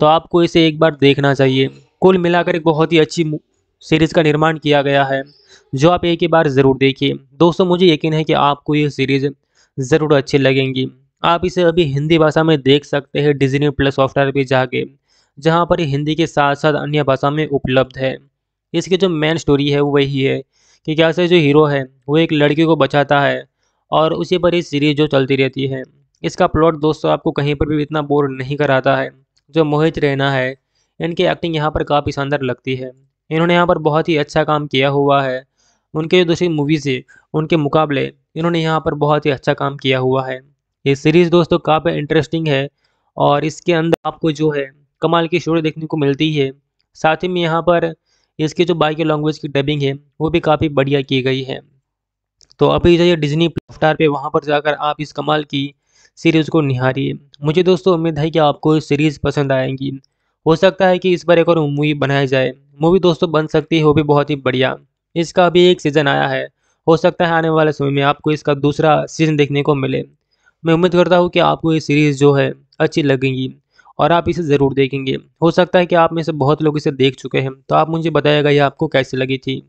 तो आपको इसे एक बार देखना चाहिए कुल मिलाकर एक बहुत ही अच्छी सीरीज़ का निर्माण किया गया है जो आप एक ही बार ज़रूर देखिए दोस्तों मुझे यकीन है कि आपको ये सीरीज़ ज़रूर अच्छी लगेंगी आप इसे अभी हिंदी भाषा में देख सकते हैं डिजनी प्लस सॉफ्टवेयर पर जाके जहाँ पर हिंदी के साथ साथ अन्य भाषा में उपलब्ध है इसकी जो मेन स्टोरी है वो वही है कि क्या जो हीरो है वो एक लड़की को बचाता है और उसी पर ये सीरीज जो चलती रहती है इसका प्लॉट दोस्तों आपको कहीं पर भी इतना बोर नहीं कराता है जो मोहित रैना है इनकी एक्टिंग यहाँ पर काफ़ी शानदार लगती है इन्होंने यहाँ पर बहुत ही अच्छा काम किया हुआ है उनके जो दूसरी मूवीज़ है उनके मुकाबले इन्होंने यहाँ पर बहुत ही अच्छा काम किया हुआ है ये सीरीज़ दोस्तों काफ़ी इंटरेस्टिंग है और इसके अंदर आपको जो है कमाल की स्टोरी देखने को मिलती है साथ ही में यहाँ पर इसकी जो बाकी लैंग्वेज की डबिंग है वो भी काफ़ी बढ़िया की गई है तो अभी जो ये डिजनी स्टार पे वहाँ पर जाकर आप इस कमाल की सीरीज़ को निहारिए मुझे दोस्तों उम्मीद है कि आपको सीरीज़ पसंद आएगी हो सकता है कि इस पर एक और मूवी बनाई जाए मूवी दोस्तों बन सकती है वो भी बहुत ही बढ़िया इसका अभी एक सीज़न आया है हो सकता है आने वाले समय में आपको इसका दूसरा सीज़न देखने को मिले मैं उम्मीद करता हूँ कि आपको ये सीरीज़ जो है अच्छी लगेंगी और आप इसे ज़रूर देखेंगे हो सकता है कि आप में से बहुत लोग इसे देख चुके हैं तो आप मुझे बताएगा ये आपको कैसी लगी थी